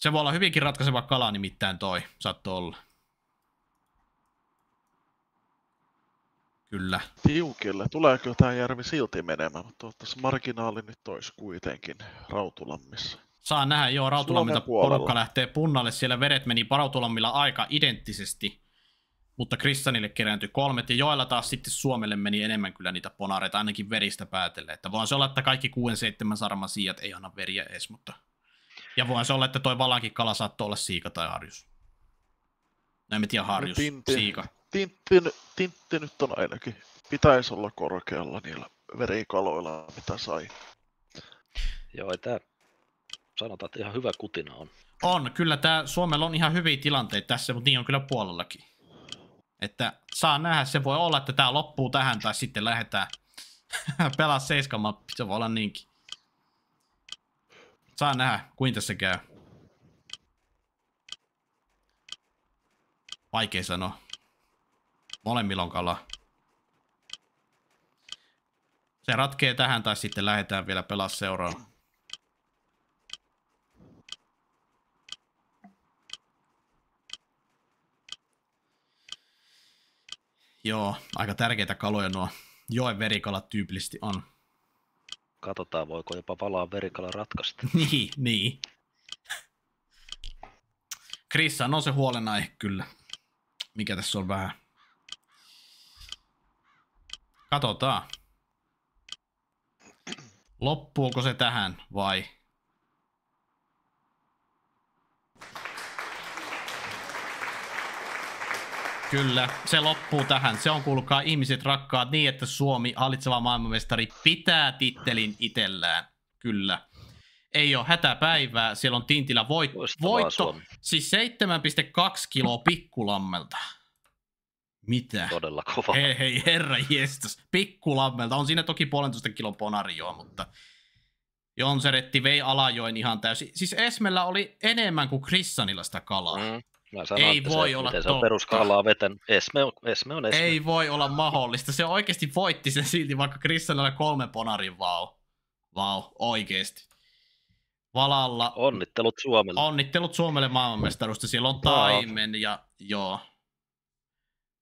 Se voi olla hyvinkin ratkaiseva kala nimittäin toi, saattoi olla. Kyllä. Tiukille. Tuleeko tämä järvi silti menemään, mutta toivottavasti marginaali nyt olisi kuitenkin Rautulammissa. Saa nähdä, joo, Rautulammilta porukka lähtee punnalle. Siellä veret meni Rautulammilla aika identtisesti, mutta Kristanille kerääntyi kolmet. Ja joilla taas sitten Suomelle meni enemmän kyllä niitä ponareita, ainakin veristä päätellen. Että voin se olla, että kaikki 6-7 sarman sijat ei anna veriä edes, mutta... Ja voihan se olla, että toi valankin kala saattoi olla siika tai harjus. No en tiedä no harjus, no, tintti, siika. Tintti, tintti nyt on ainakin. Pitäisi olla korkealla niillä verikaloilla, mitä sai. Joo, tämä sanotaan, että ihan hyvä kutina on. On, kyllä tämä Suomella on ihan hyviä tilanteita tässä, mutta niin on kyllä puolellakin. Että saa nähdä, se voi olla, että tämä loppuu tähän tai sitten lähdetään [laughs] pelaa seiskamaan, se voi olla niinkin. Saa nähdä, kuin tässä käy. Vaikea sanoa. Molemmilla on kala. Se ratkee tähän tai sitten lähdetään vielä pelaa seuraan. Joo, aika tärkeitä kaloja nuo joen verikalat tyypillisesti on. Katsotaan, voiko jopa valaa verikalla ratkaista. [laughs] niin, niin. Krissa, on se huolenaihe kyllä. Mikä tässä on vähän. Katsotaan. Loppuuko se tähän vai Kyllä, se loppuu tähän. Se on kuulkaa ihmiset rakkaat niin, että Suomi hallitseva maailmanmestari pitää tittelin itellään. Kyllä. Ei ole hätäpäivää, siellä on Tintillä voit- voitto. Suomi. Siis 7,2 kiloa pikkulammelta. Mitä? Todella kova. Hei, hei herra jestas. Pikkulammelta. On siinä toki puolentoista kilon ponarioa, mutta Jonseretti vei Alajoen ihan täysin. Siis Esmellä oli enemmän kuin Krissanilla sitä kalaa. Mm. Mä sanon, ei voi se, olla se on peruskaalaa veten. Esme on, Esme on Esme. Ei voi olla mahdollista. Se oikeasti voitti sen silti, vaikka Kristalilla kolme ponarin vau. Vau, oikeasti. Valalla. Onnittelut Suomelle. Onnittelut Suomelle maailmanmestaruudesta. Siellä on Taimen ja joo.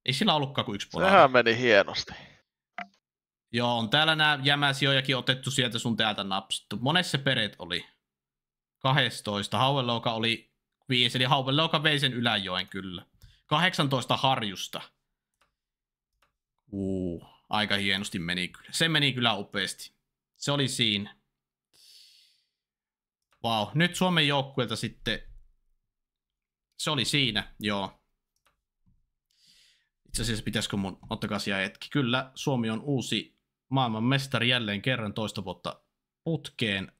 Ei sillä ollutkaan kuin yksi ponari. Sehän meni hienosti. Joo, on täällä nämä jämäsijojakin otettu sieltä sun täältä napsittu. Monessa se peret oli? 12. Hauenlouka oli 5, eli Haupella, joka vei sen Yläjoen kyllä. 18 harjusta. Uu, aika hienosti meni kyllä. Se meni kyllä upeasti. Se oli siinä. Vau, wow. nyt Suomen joukkueelta sitten... Se oli siinä, joo. Itse asiassa pitäisikö mun... Ottakaa siellä hetki. Kyllä, Suomi on uusi maailman mestari jälleen kerran toista vuotta putkeen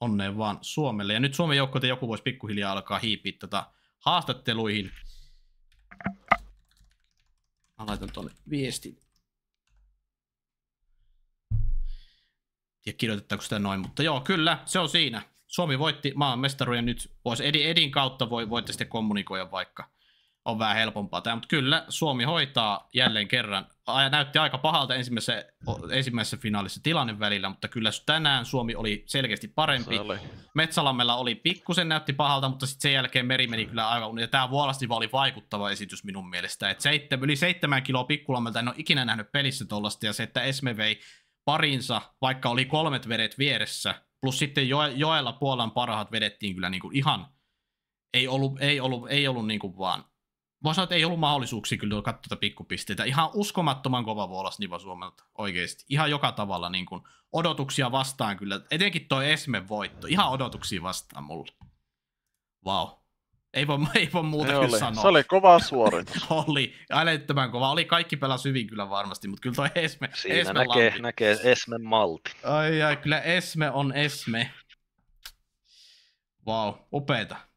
onneen vaan Suomelle. Ja nyt Suomen joukkoita joku voisi pikkuhiljaa alkaa hiipiä tota haastatteluihin. Mä laitan tuonne viestin. Ja kirjoitetaanko sitä noin, mutta joo, kyllä, se on siinä. Suomi voitti maailmanmestaruuden nyt, voisi Edin, Edin kautta voi, voitte sitten kommunikoida vaikka on vähän helpompaa tämä, mutta kyllä Suomi hoitaa jälleen kerran. Näytti aika pahalta ensimmäisessä, ensimmäisessä finaalissa tilanne välillä, mutta kyllä tänään Suomi oli selkeästi parempi. Se oli. Metsälammella oli pikkusen näytti pahalta, mutta sitten sen jälkeen meri meni kyllä aivan. Ja tämä Vuolastiva oli vaikuttava esitys minun mielestä. Et seitsemän, yli seitsemän kiloa pikkulammelta en ole ikinä nähnyt pelissä tuollaista, ja se, että Esme vei parinsa, vaikka oli kolmet vedet vieressä, plus sitten jo- joella Puolan parhaat vedettiin kyllä niinku ihan, ei ollut, ei ollut, ei ollut kuin niinku vaan voi sanoa, että ei ollut mahdollisuuksia kyllä katsoa pikkupisteitä. Ihan uskomattoman kova vuolas Niva Suomelta oikeasti. Ihan joka tavalla niin kuin, odotuksia vastaan kyllä. Etenkin toi Esmen voitto. Ihan odotuksia vastaan mulle. Vau. Wow. Ei voi, [laughs] ei voi muuta ei oli. sanoa. Se oli kova suoritus. [laughs] oli, älyttömän kova. Oli kaikki pelas hyvin kyllä varmasti, mutta kyllä toi Esme... Siinä Esme näkee, lampi. näkee Esme malti. Ai, ai, kyllä Esme on Esme. Vau, wow, upeeta.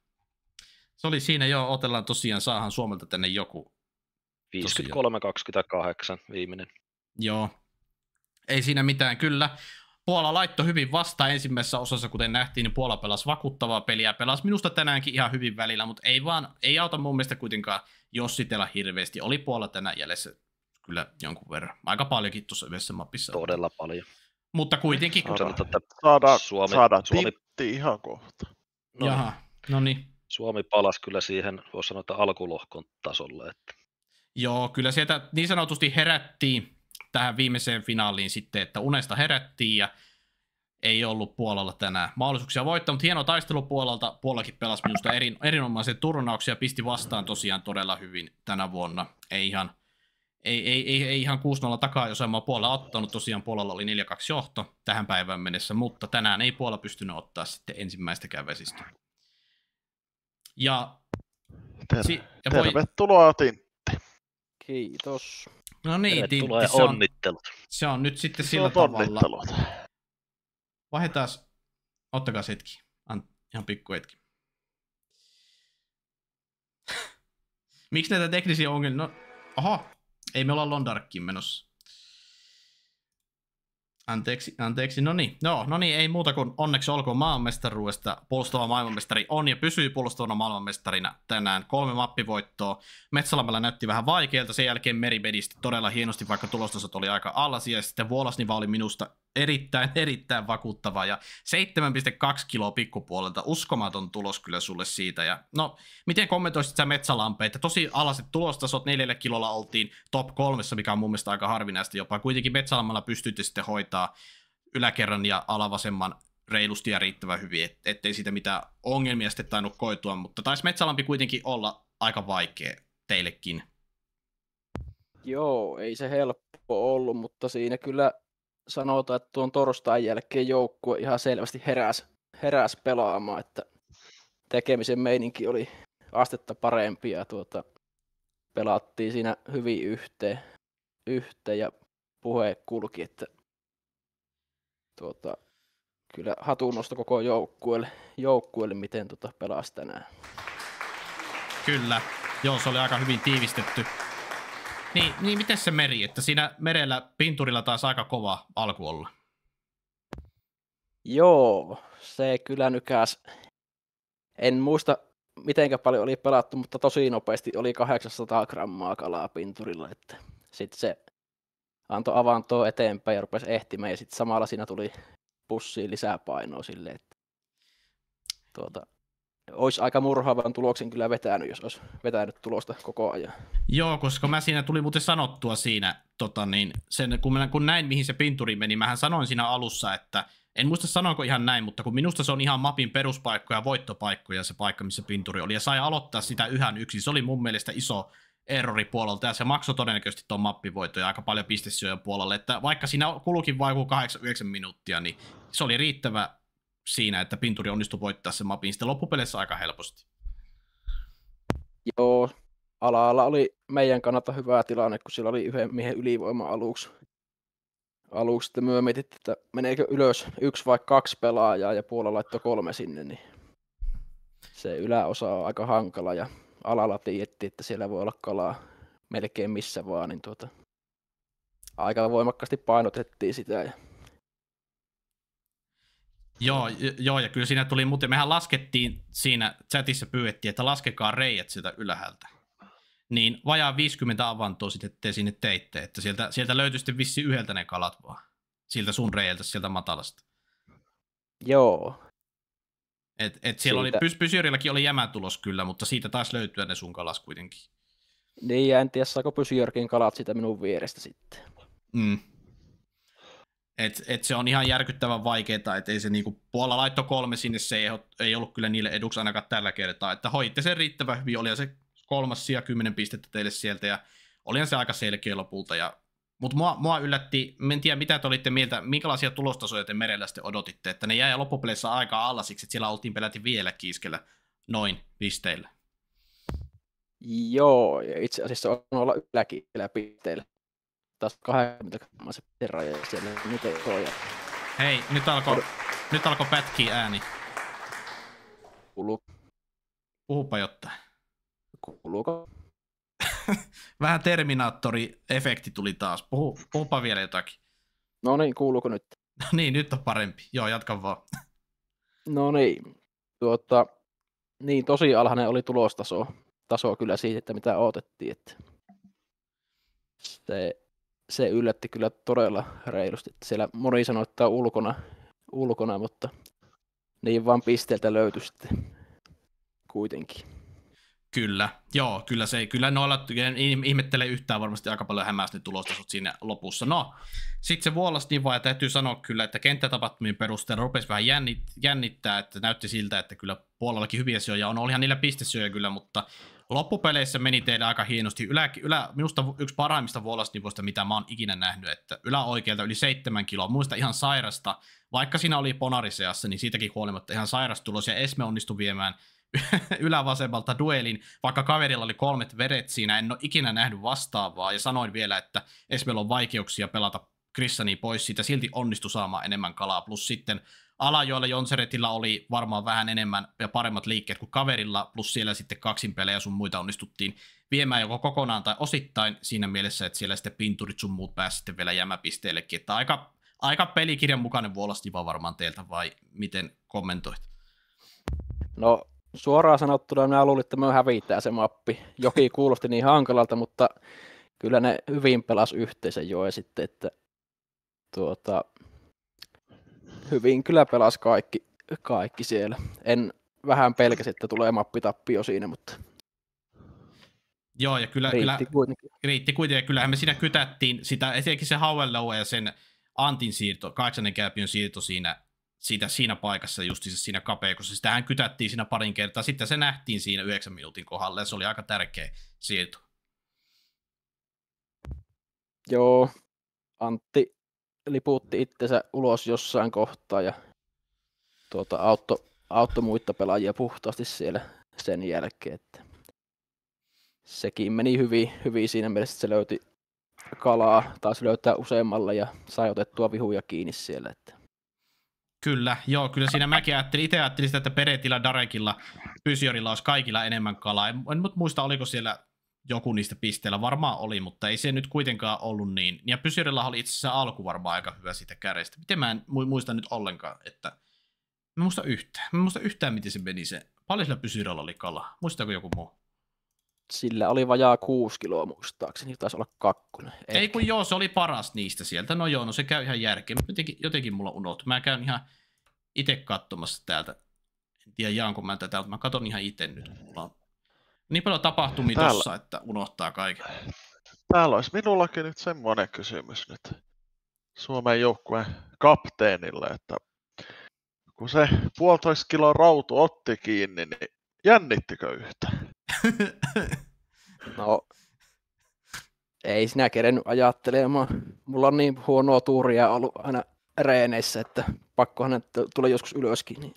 Se oli siinä jo, otellaan tosiaan, saahan Suomelta tänne joku. 53-28 viimeinen. Joo, ei siinä mitään. Kyllä, Puola laittoi hyvin vasta ensimmäisessä osassa, kuten nähtiin, niin Puola pelasi vakuuttavaa peliä. Pelasi minusta tänäänkin ihan hyvin välillä, mutta ei vaan, ei auta mun mielestä kuitenkaan jossitella hirveästi. Oli Puola tänään jäljessä kyllä jonkun verran. Aika paljonkin tuossa yhdessä mapissa. Todella paljon. Mutta kuitenkin. Saadaan, kun... saadaan, Suomi, saadaan Suomi. ihan kohta. No. Jaha, no niin. Suomi palasi kyllä siihen, voisi sanoa, että alkulohkon tasolle. Että. Joo, kyllä sieltä niin sanotusti herättiin tähän viimeiseen finaaliin sitten, että unesta herättiin ja ei ollut puolella tänään mahdollisuuksia voittaa, mutta hieno taistelu puolelta. Puolakin pelasi minusta erin, erinomaisia turnauksia, pisti vastaan tosiaan todella hyvin tänä vuonna. Ei ihan, ei, ei, ei, ei ihan 6-0 takaa, jos en puolella ottanut. Tosiaan puolella oli 4-2 johto tähän päivään mennessä, mutta tänään ei puolella pystynyt ottaa sitten ensimmäistäkään vesistöä. Ja, Ter- si- ja tervetuloa voi... Tintti. Kiitos. No niin, Tintti. Se on, onnittelut. Se on nyt sitten sillä tavalla. Vaihdetaan, ottakaa hetki. An... Ihan pikku hetki. [laughs] Miksi näitä teknisiä ongelmia? No, aha, ei me olla Londarkkiin menossa. Anteeksi, anteeksi. No niin, no, no niin, ei muuta kuin onneksi olkoon maailmanmestaruudesta. Puolustava maailmanmestari on ja pysyy puolustavana maailmanmestarina tänään. Kolme mappivoittoa. Metsälamella näytti vähän vaikealta, sen jälkeen Meribedistä todella hienosti, vaikka tulostasot oli aika alas, Ja sitten Vuolasniva oli minusta erittäin, [laughs] erittäin vakuuttava ja 7,2 kiloa pikkupuolelta. Uskomaton tulos kyllä sulle siitä. Ja, no, miten kommentoisit sä metsälampeita? Tosi alaset tulostasot, neljällä kilolla oltiin top kolmessa, mikä on mun mielestä aika harvinaista jopa. Kuitenkin metsälammalla pystytte sitten hoitaa hoitaa yläkerran ja alavasemman reilusti ja riittävän hyvin, et, ettei siitä mitään ongelmia sitten tainnut koitua, mutta taisi metsälampi kuitenkin olla aika vaikea teillekin. Joo, ei se helppo ollut, mutta siinä kyllä sanotaan, että tuon torstain jälkeen joukkue ihan selvästi heräs, heräs pelaamaan, että tekemisen meininki oli astetta parempi ja tuota, pelattiin siinä hyvin yhteen, yhteen ja puhe kulki, että tuota, kyllä hatunnosto koko joukkueelle, joukkueelle miten tuota pelasi tänään. Kyllä, joo se oli aika hyvin tiivistetty. Niin, niin miten se meri, että siinä merellä pinturilla taas aika kova alku olla? Joo, se kyllä nykäs. En muista mitenkä paljon oli pelattu, mutta tosi nopeasti oli 800 grammaa kalaa pinturilla, että sitten se antoi avantoa eteenpäin ja rupesi ehtimään ja sitten samalla siinä tuli pussiin lisää painoa silleen, että tuota, olisi aika murhaavan tuloksen kyllä vetänyt, jos olisi vetänyt tulosta koko ajan. Joo, koska mä siinä tuli muuten sanottua siinä, tota niin, sen, kun, mä, kun näin mihin se pinturi meni, mähän sanoin siinä alussa, että en muista sanoinko ihan näin, mutta kun minusta se on ihan mapin peruspaikkoja voittopaikkoja se paikka, missä pinturi oli, ja sai aloittaa sitä yhä niin yksin. Se oli mun mielestä iso erroripuolelta ja se maksoi todennäköisesti tuon mappivoitoja aika paljon pistesyöjä puolelle, että vaikka siinä kulukin vain 8-9 minuuttia, niin se oli riittävä siinä, että pinturi onnistui voittaa sen mapin sitten loppupeleissä aika helposti. Joo, alalla oli meidän kannalta hyvä tilanne, kun sillä oli yhden miehen ylivoima aluksi. Aluksi sitten me mietittiin, että meneekö ylös yksi vai kaksi pelaajaa ja Puola laittoi kolme sinne, niin se yläosa on aika hankala ja alalla tietti, että siellä voi olla kalaa melkein missä vaan, niin tuota, aika voimakkaasti painotettiin sitä. Ja... Joo, joo, ja kyllä siinä tuli muuten, mehän laskettiin siinä chatissa pyydettiin, että laskekaa reijät sieltä ylhäältä. Niin vajaa 50 avantoa sitten te sinne teitte, että sieltä, sieltä löytyi sitten vissi yhdeltä ne kalat vaan, siltä sun reijältä sieltä matalasta. Joo, et, et siellä siitä... oli, pys, Pysyörilläkin oli jämä tulos kyllä, mutta siitä taas löytyä ne sun kalas kuitenkin. Niin, ja en tiedä saako Pysyörkin kalat sitä minun vierestä sitten. Mm. Et, et se on ihan järkyttävän vaikeaa, että ei se niinku, puolella laitto kolme sinne, se ei, ei ollut kyllä niille eduksi ainakaan tällä kertaa, että hoitte sen riittävän hyvin, oli se kolmas sija kymmenen pistettä teille sieltä ja olihan se aika selkeä lopulta ja mutta mua, mua yllätti, en tiedä mitä te olitte mieltä, minkälaisia tulostasoja te merellä sitten odotitte, että ne jäi loppupeleissä aika alla siksi, että siellä oltiin peläti vielä kiiskellä noin pisteillä. Joo, ja itse asiassa on olla yläkiillä pisteillä. Taas 80 se raja siellä, nyt ei ole. Hei, nyt alkoi, Od- nyt alko pätkiä ääni. Kuuluu. Puhupa jotain. Kuuluuko? [laughs] vähän Terminaattori-efekti tuli taas. Puhu, puhupa vielä jotakin. No niin, kuuluuko nyt? No niin, nyt on parempi. Joo, jatka vaan. [laughs] no niin, tuota, niin tosi alhainen oli tulostaso taso kyllä siitä, että mitä odotettiin. Että se, se yllätti kyllä todella reilusti. Että siellä moni sanoi, että on ulkona, ulkona, mutta niin vaan pisteeltä löytyi sitten kuitenkin. Kyllä, joo, kyllä se, kyllä noilla, ihmettelee yhtään varmasti aika paljon hämäästi ne tulostasot siinä lopussa. No, sitten se vuolas niin vaan, täytyy sanoa kyllä, että kenttätapahtumien perusteella rupesi vähän jännit, jännittää, että näytti siltä, että kyllä puolellakin hyviä syöjä on, olihan niillä pistesyöjä kyllä, mutta loppupeleissä meni teille aika hienosti. Ylä, ylä, minusta yksi parhaimmista vuolasnivuista, mitä mä oon ikinä nähnyt, että yläoikealta yli seitsemän kiloa, muista ihan sairasta, vaikka siinä oli ponariseassa, niin siitäkin huolimatta ihan sairas tulos, ja Esme onnistui viemään [laughs] ylävasemmalta duelin, vaikka kaverilla oli kolmet veret siinä, en ole ikinä nähnyt vastaavaa, ja sanoin vielä, että Esmel on vaikeuksia pelata Krissani pois siitä, silti onnistu saamaan enemmän kalaa, plus sitten alajoilla Jonseretilla oli varmaan vähän enemmän ja paremmat liikkeet kuin kaverilla, plus siellä sitten kaksin pelejä sun muita onnistuttiin viemään joko kokonaan tai osittain siinä mielessä, että siellä sitten pinturit sun muut pääsi sitten vielä jämäpisteellekin, että aika, aika pelikirjan mukainen vaan varmaan teiltä, vai miten kommentoit? No Suoraan sanottuna minä luulin, että me hävitää se mappi. Joki kuulosti niin hankalalta, mutta kyllä ne hyvin pelas yhteisen jo sitten, että tuota, hyvin kyllä pelas kaikki, kaikki siellä. En vähän pelkäsi, että tulee mappitappio siinä, mutta Joo, ja kyllä, riitti kyllä, kuitenkin. Riitti kuitenkin. Kyllähän me siinä kytättiin sitä, etenkin se Howell ja sen Antin siirto, kahdeksannen kääpiön siirto siinä siitä, siinä paikassa just siis siinä kapeikossa. Sitähän kytättiin siinä parin kertaa, sitten se nähtiin siinä yhdeksän minuutin kohdalla ja se oli aika tärkeä siirto. Joo, Antti liputti itsensä ulos jossain kohtaa ja tuota, auttoi auttoi muita pelaajia puhtaasti siellä sen jälkeen. Että sekin meni hyvin, hyvin siinä mielessä, että se löyti kalaa, taas löytää useammalle ja sai otettua vihuja kiinni siellä. Että Kyllä, joo, kyllä siinä mäkin ajattelin, itse ajattelin sitä, että Peretillä, Darekilla, Pysiorilla olisi kaikilla enemmän kalaa. En, en muista, oliko siellä joku niistä pisteillä, varmaan oli, mutta ei se nyt kuitenkaan ollut niin. Ja Pysiorilla oli itse asiassa alku varmaan aika hyvä siitä kärjestä. Miten mä en muista nyt ollenkaan, että mä muista yhtään. Mä muista yhtään, miten se meni se. Paljon sillä Pysiorilla oli kalaa. Muistaako joku muu? sillä oli vajaa kuusi kiloa muistaakseni, taisi olla kakkonen. Ehkä. Ei kun joo, se oli paras niistä sieltä. No joo, no se käy ihan järkeen, mutta jotenkin, jotenkin mulla unohtui. Mä käyn ihan itse katsomassa täältä. En tiedä jaanko mä tätä, mutta mä katson ihan itse nyt. Mulla on niin paljon tapahtumia Täällä... tossa, että unohtaa kaiken. Täällä olisi minullakin nyt semmoinen kysymys nyt Suomen joukkueen kapteenille, että kun se puolitoista kiloa rautu otti kiinni, niin jännittikö yhtään? no, ei sinä kerennyt ajattelemaan. Mulla on niin huonoa tuuria ollut aina reeneissä, että pakkohan ne tulee joskus ylöskin. Niin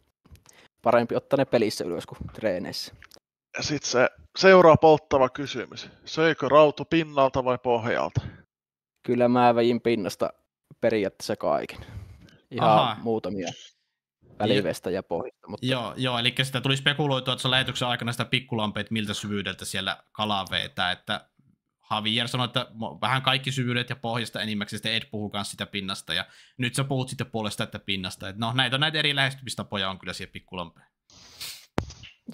parempi ottaa ne pelissä ylös kuin treeneissä. Ja sitten se seuraa polttava kysymys. Söikö rautu pinnalta vai pohjalta? Kyllä mä väin pinnasta periaatteessa kaiken. Ihan Aha. muutamia välivestä ja pohjasta. Mutta... Joo, joo, eli sitä tuli spekuloitua se lähetyksen aikana sitä pikkulampeet, miltä syvyydeltä siellä kalaa vetää, että Javier sanoi, että vähän kaikki syvyydet ja pohjasta enimmäkseen, sitten Ed puhuu myös sitä pinnasta, ja nyt sä puhut sitten puolesta, että pinnasta. että no, näitä, näitä eri lähestymistapoja on kyllä siellä pikkulampeen.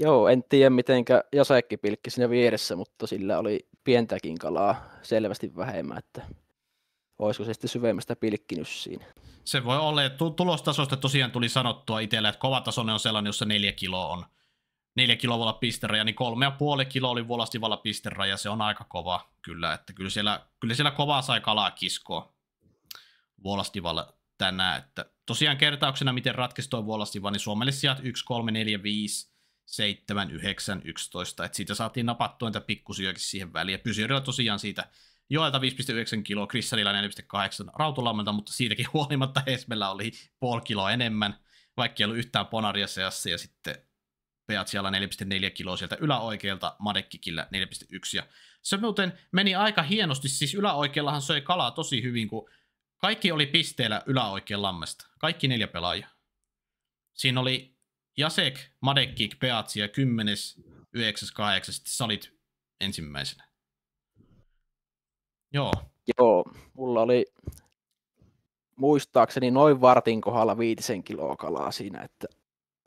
Joo, en tiedä mitenkä Jasekki pilkki siinä vieressä, mutta sillä oli pientäkin kalaa selvästi vähemmän, että olisiko se sitten syvemmästä pilkkinyt siinä. Se voi olla, että tulostasosta tosiaan tuli sanottua itsellä, että kova tasoinen on sellainen, jossa neljä kiloa on. Neljä kiloa voi olla pisteraja, niin kolme ja puoli kiloa oli vuolasti vuolastivalla pisteraja, se on aika kova kyllä, että kyllä siellä, kyllä siellä kovaa sai kalaa kiskoa vuolastivalla tänään, että tosiaan kertauksena, miten ratkesi tuo vuolastiva, niin Suomelle sijat 1, 3, 4, 5, 7, 9, 11, että siitä saatiin napattua niitä pikkusijoikin siihen väliin, ja pysyydellä tosiaan siitä Joelta 5,9 kiloa, Krissanilla 4,8 rautulammelta, mutta siitäkin [laughs] huolimatta Esmellä oli puoli kiloa enemmän, vaikka ei ollut yhtään ponaria seassa, ja sitten siellä 4,4 kiloa sieltä yläoikealta, Madekkikillä 4,1, ja se muuten meni aika hienosti, siis yläoikeallahan söi kalaa tosi hyvin, kun kaikki oli pisteellä yläoikean lammesta, kaikki neljä pelaajaa. Siinä oli Jasek, Madekkik, Peatsia 10, 9, 8, sitten salit ensimmäisenä. Joo. Joo, mulla oli muistaakseni noin vartin kohdalla viitisen kiloa kalaa siinä, että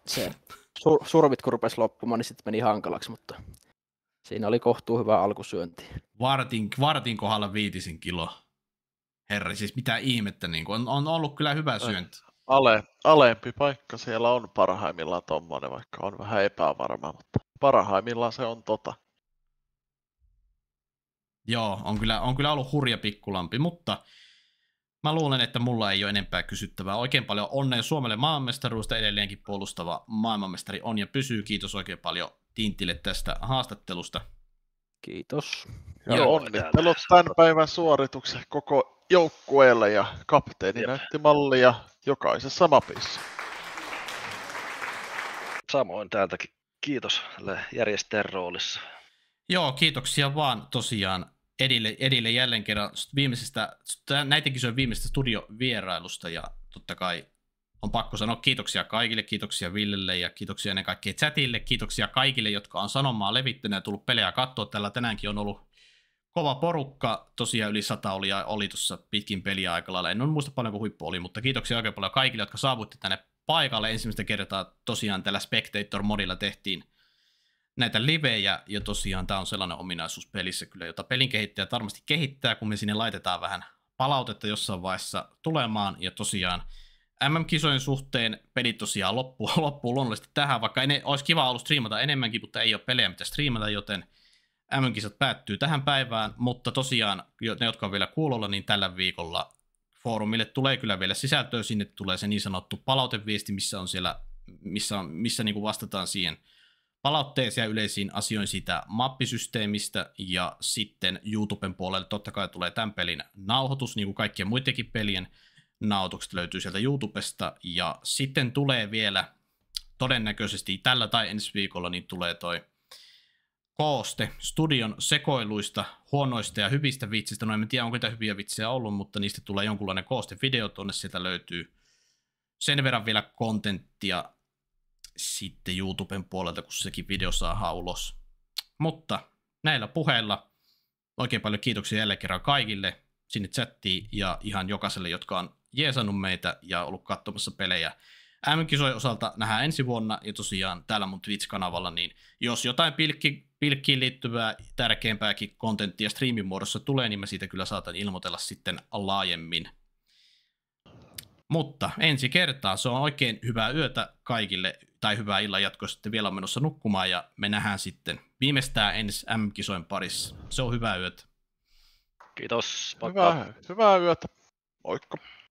se sur- survit kun rupesi loppumaan, niin sitten meni hankalaksi, mutta siinä oli kohtuu hyvä alkusyönti. Vartin, vartin kohdalla viitisen kiloa. Herra, siis mitä ihmettä, niin on, on ollut kyllä hyvä syönti. Ale, alempi paikka siellä on parhaimmillaan tuommoinen, vaikka on vähän epävarma, mutta parhaimmillaan se on tota. Joo, on kyllä, on kyllä ollut hurja pikkulampi, mutta mä luulen, että mulla ei ole enempää kysyttävää. Oikein paljon onnea Suomelle maailmanmestaruudesta edelleenkin puolustava maailmanmestari on ja pysyy. Kiitos oikein paljon Tintille tästä haastattelusta. Kiitos. Ja Joo, onnittelut tämän päivän suorituksen koko joukkueelle ja kapteeni Jep. näytti mallia jokaisessa mapissa. Samoin täältäkin. Kiitos järjestäjän roolissa. Joo, kiitoksia vaan tosiaan Edille, Edille jälleen kerran viimeisestä, se on viimeisestä studiovierailusta ja totta kai on pakko sanoa kiitoksia kaikille, kiitoksia Villelle ja kiitoksia ennen kaikkea chatille, kiitoksia kaikille, jotka on sanomaa levittänyt ja tullut pelejä katsoa. Tällä tänäänkin on ollut kova porukka, tosiaan yli sata oli, oli tuossa pitkin peliä aika lailla. En muista paljonko huippu oli, mutta kiitoksia oikein paljon kaikille, jotka saavutti tänne paikalle ensimmäistä kertaa. Tosiaan tällä Spectator-modilla tehtiin näitä livejä, ja tosiaan tämä on sellainen ominaisuus pelissä kyllä, jota pelin kehittäjä varmasti kehittää, kun me sinne laitetaan vähän palautetta jossain vaiheessa tulemaan, ja tosiaan MM-kisojen suhteen pelit tosiaan loppuu, [laughs] loppuu luonnollisesti tähän, vaikka ei ne, olisi kiva ollut striimata enemmänkin, mutta ei ole pelejä mitä striimata, joten MM-kisat päättyy tähän päivään, mutta tosiaan ne, jotka on vielä kuulolla, niin tällä viikolla foorumille tulee kyllä vielä sisältöä, sinne tulee se niin sanottu palauteviesti, missä on siellä, missä, missä niin kuin vastataan siihen – ja yleisiin asioihin siitä mappisysteemistä ja sitten YouTuben puolelle totta kai tulee tämän pelin nauhoitus, niin kuin kaikkien muidenkin pelien nauhoitukset löytyy sieltä YouTubesta ja sitten tulee vielä todennäköisesti tällä tai ensi viikolla niin tulee toi kooste studion sekoiluista, huonoista ja hyvistä vitsistä. No en tiedä, onko niitä hyviä vitsejä ollut, mutta niistä tulee jonkunlainen kooste video tuonne, sieltä löytyy sen verran vielä kontenttia sitten YouTuben puolelta, kun sekin video saa ulos. Mutta näillä puheilla oikein paljon kiitoksia jälleen kerran kaikille sinne chattiin ja ihan jokaiselle, jotka on jeesannut meitä ja ollut katsomassa pelejä. m osalta nähdään ensi vuonna ja tosiaan täällä mun Twitch-kanavalla, niin jos jotain pilkki, pilkkiin liittyvää tärkeämpääkin kontenttia striimin muodossa tulee, niin mä siitä kyllä saatan ilmoitella sitten laajemmin mutta ensi kertaa se on oikein hyvää yötä kaikille, tai hyvää illan jatkoa sitten vielä on menossa nukkumaan, ja me nähdään sitten viimeistään ensi M-kisojen parissa. Se on hyvää yötä. Kiitos. Hyvää, hyvää yötä. Moikka.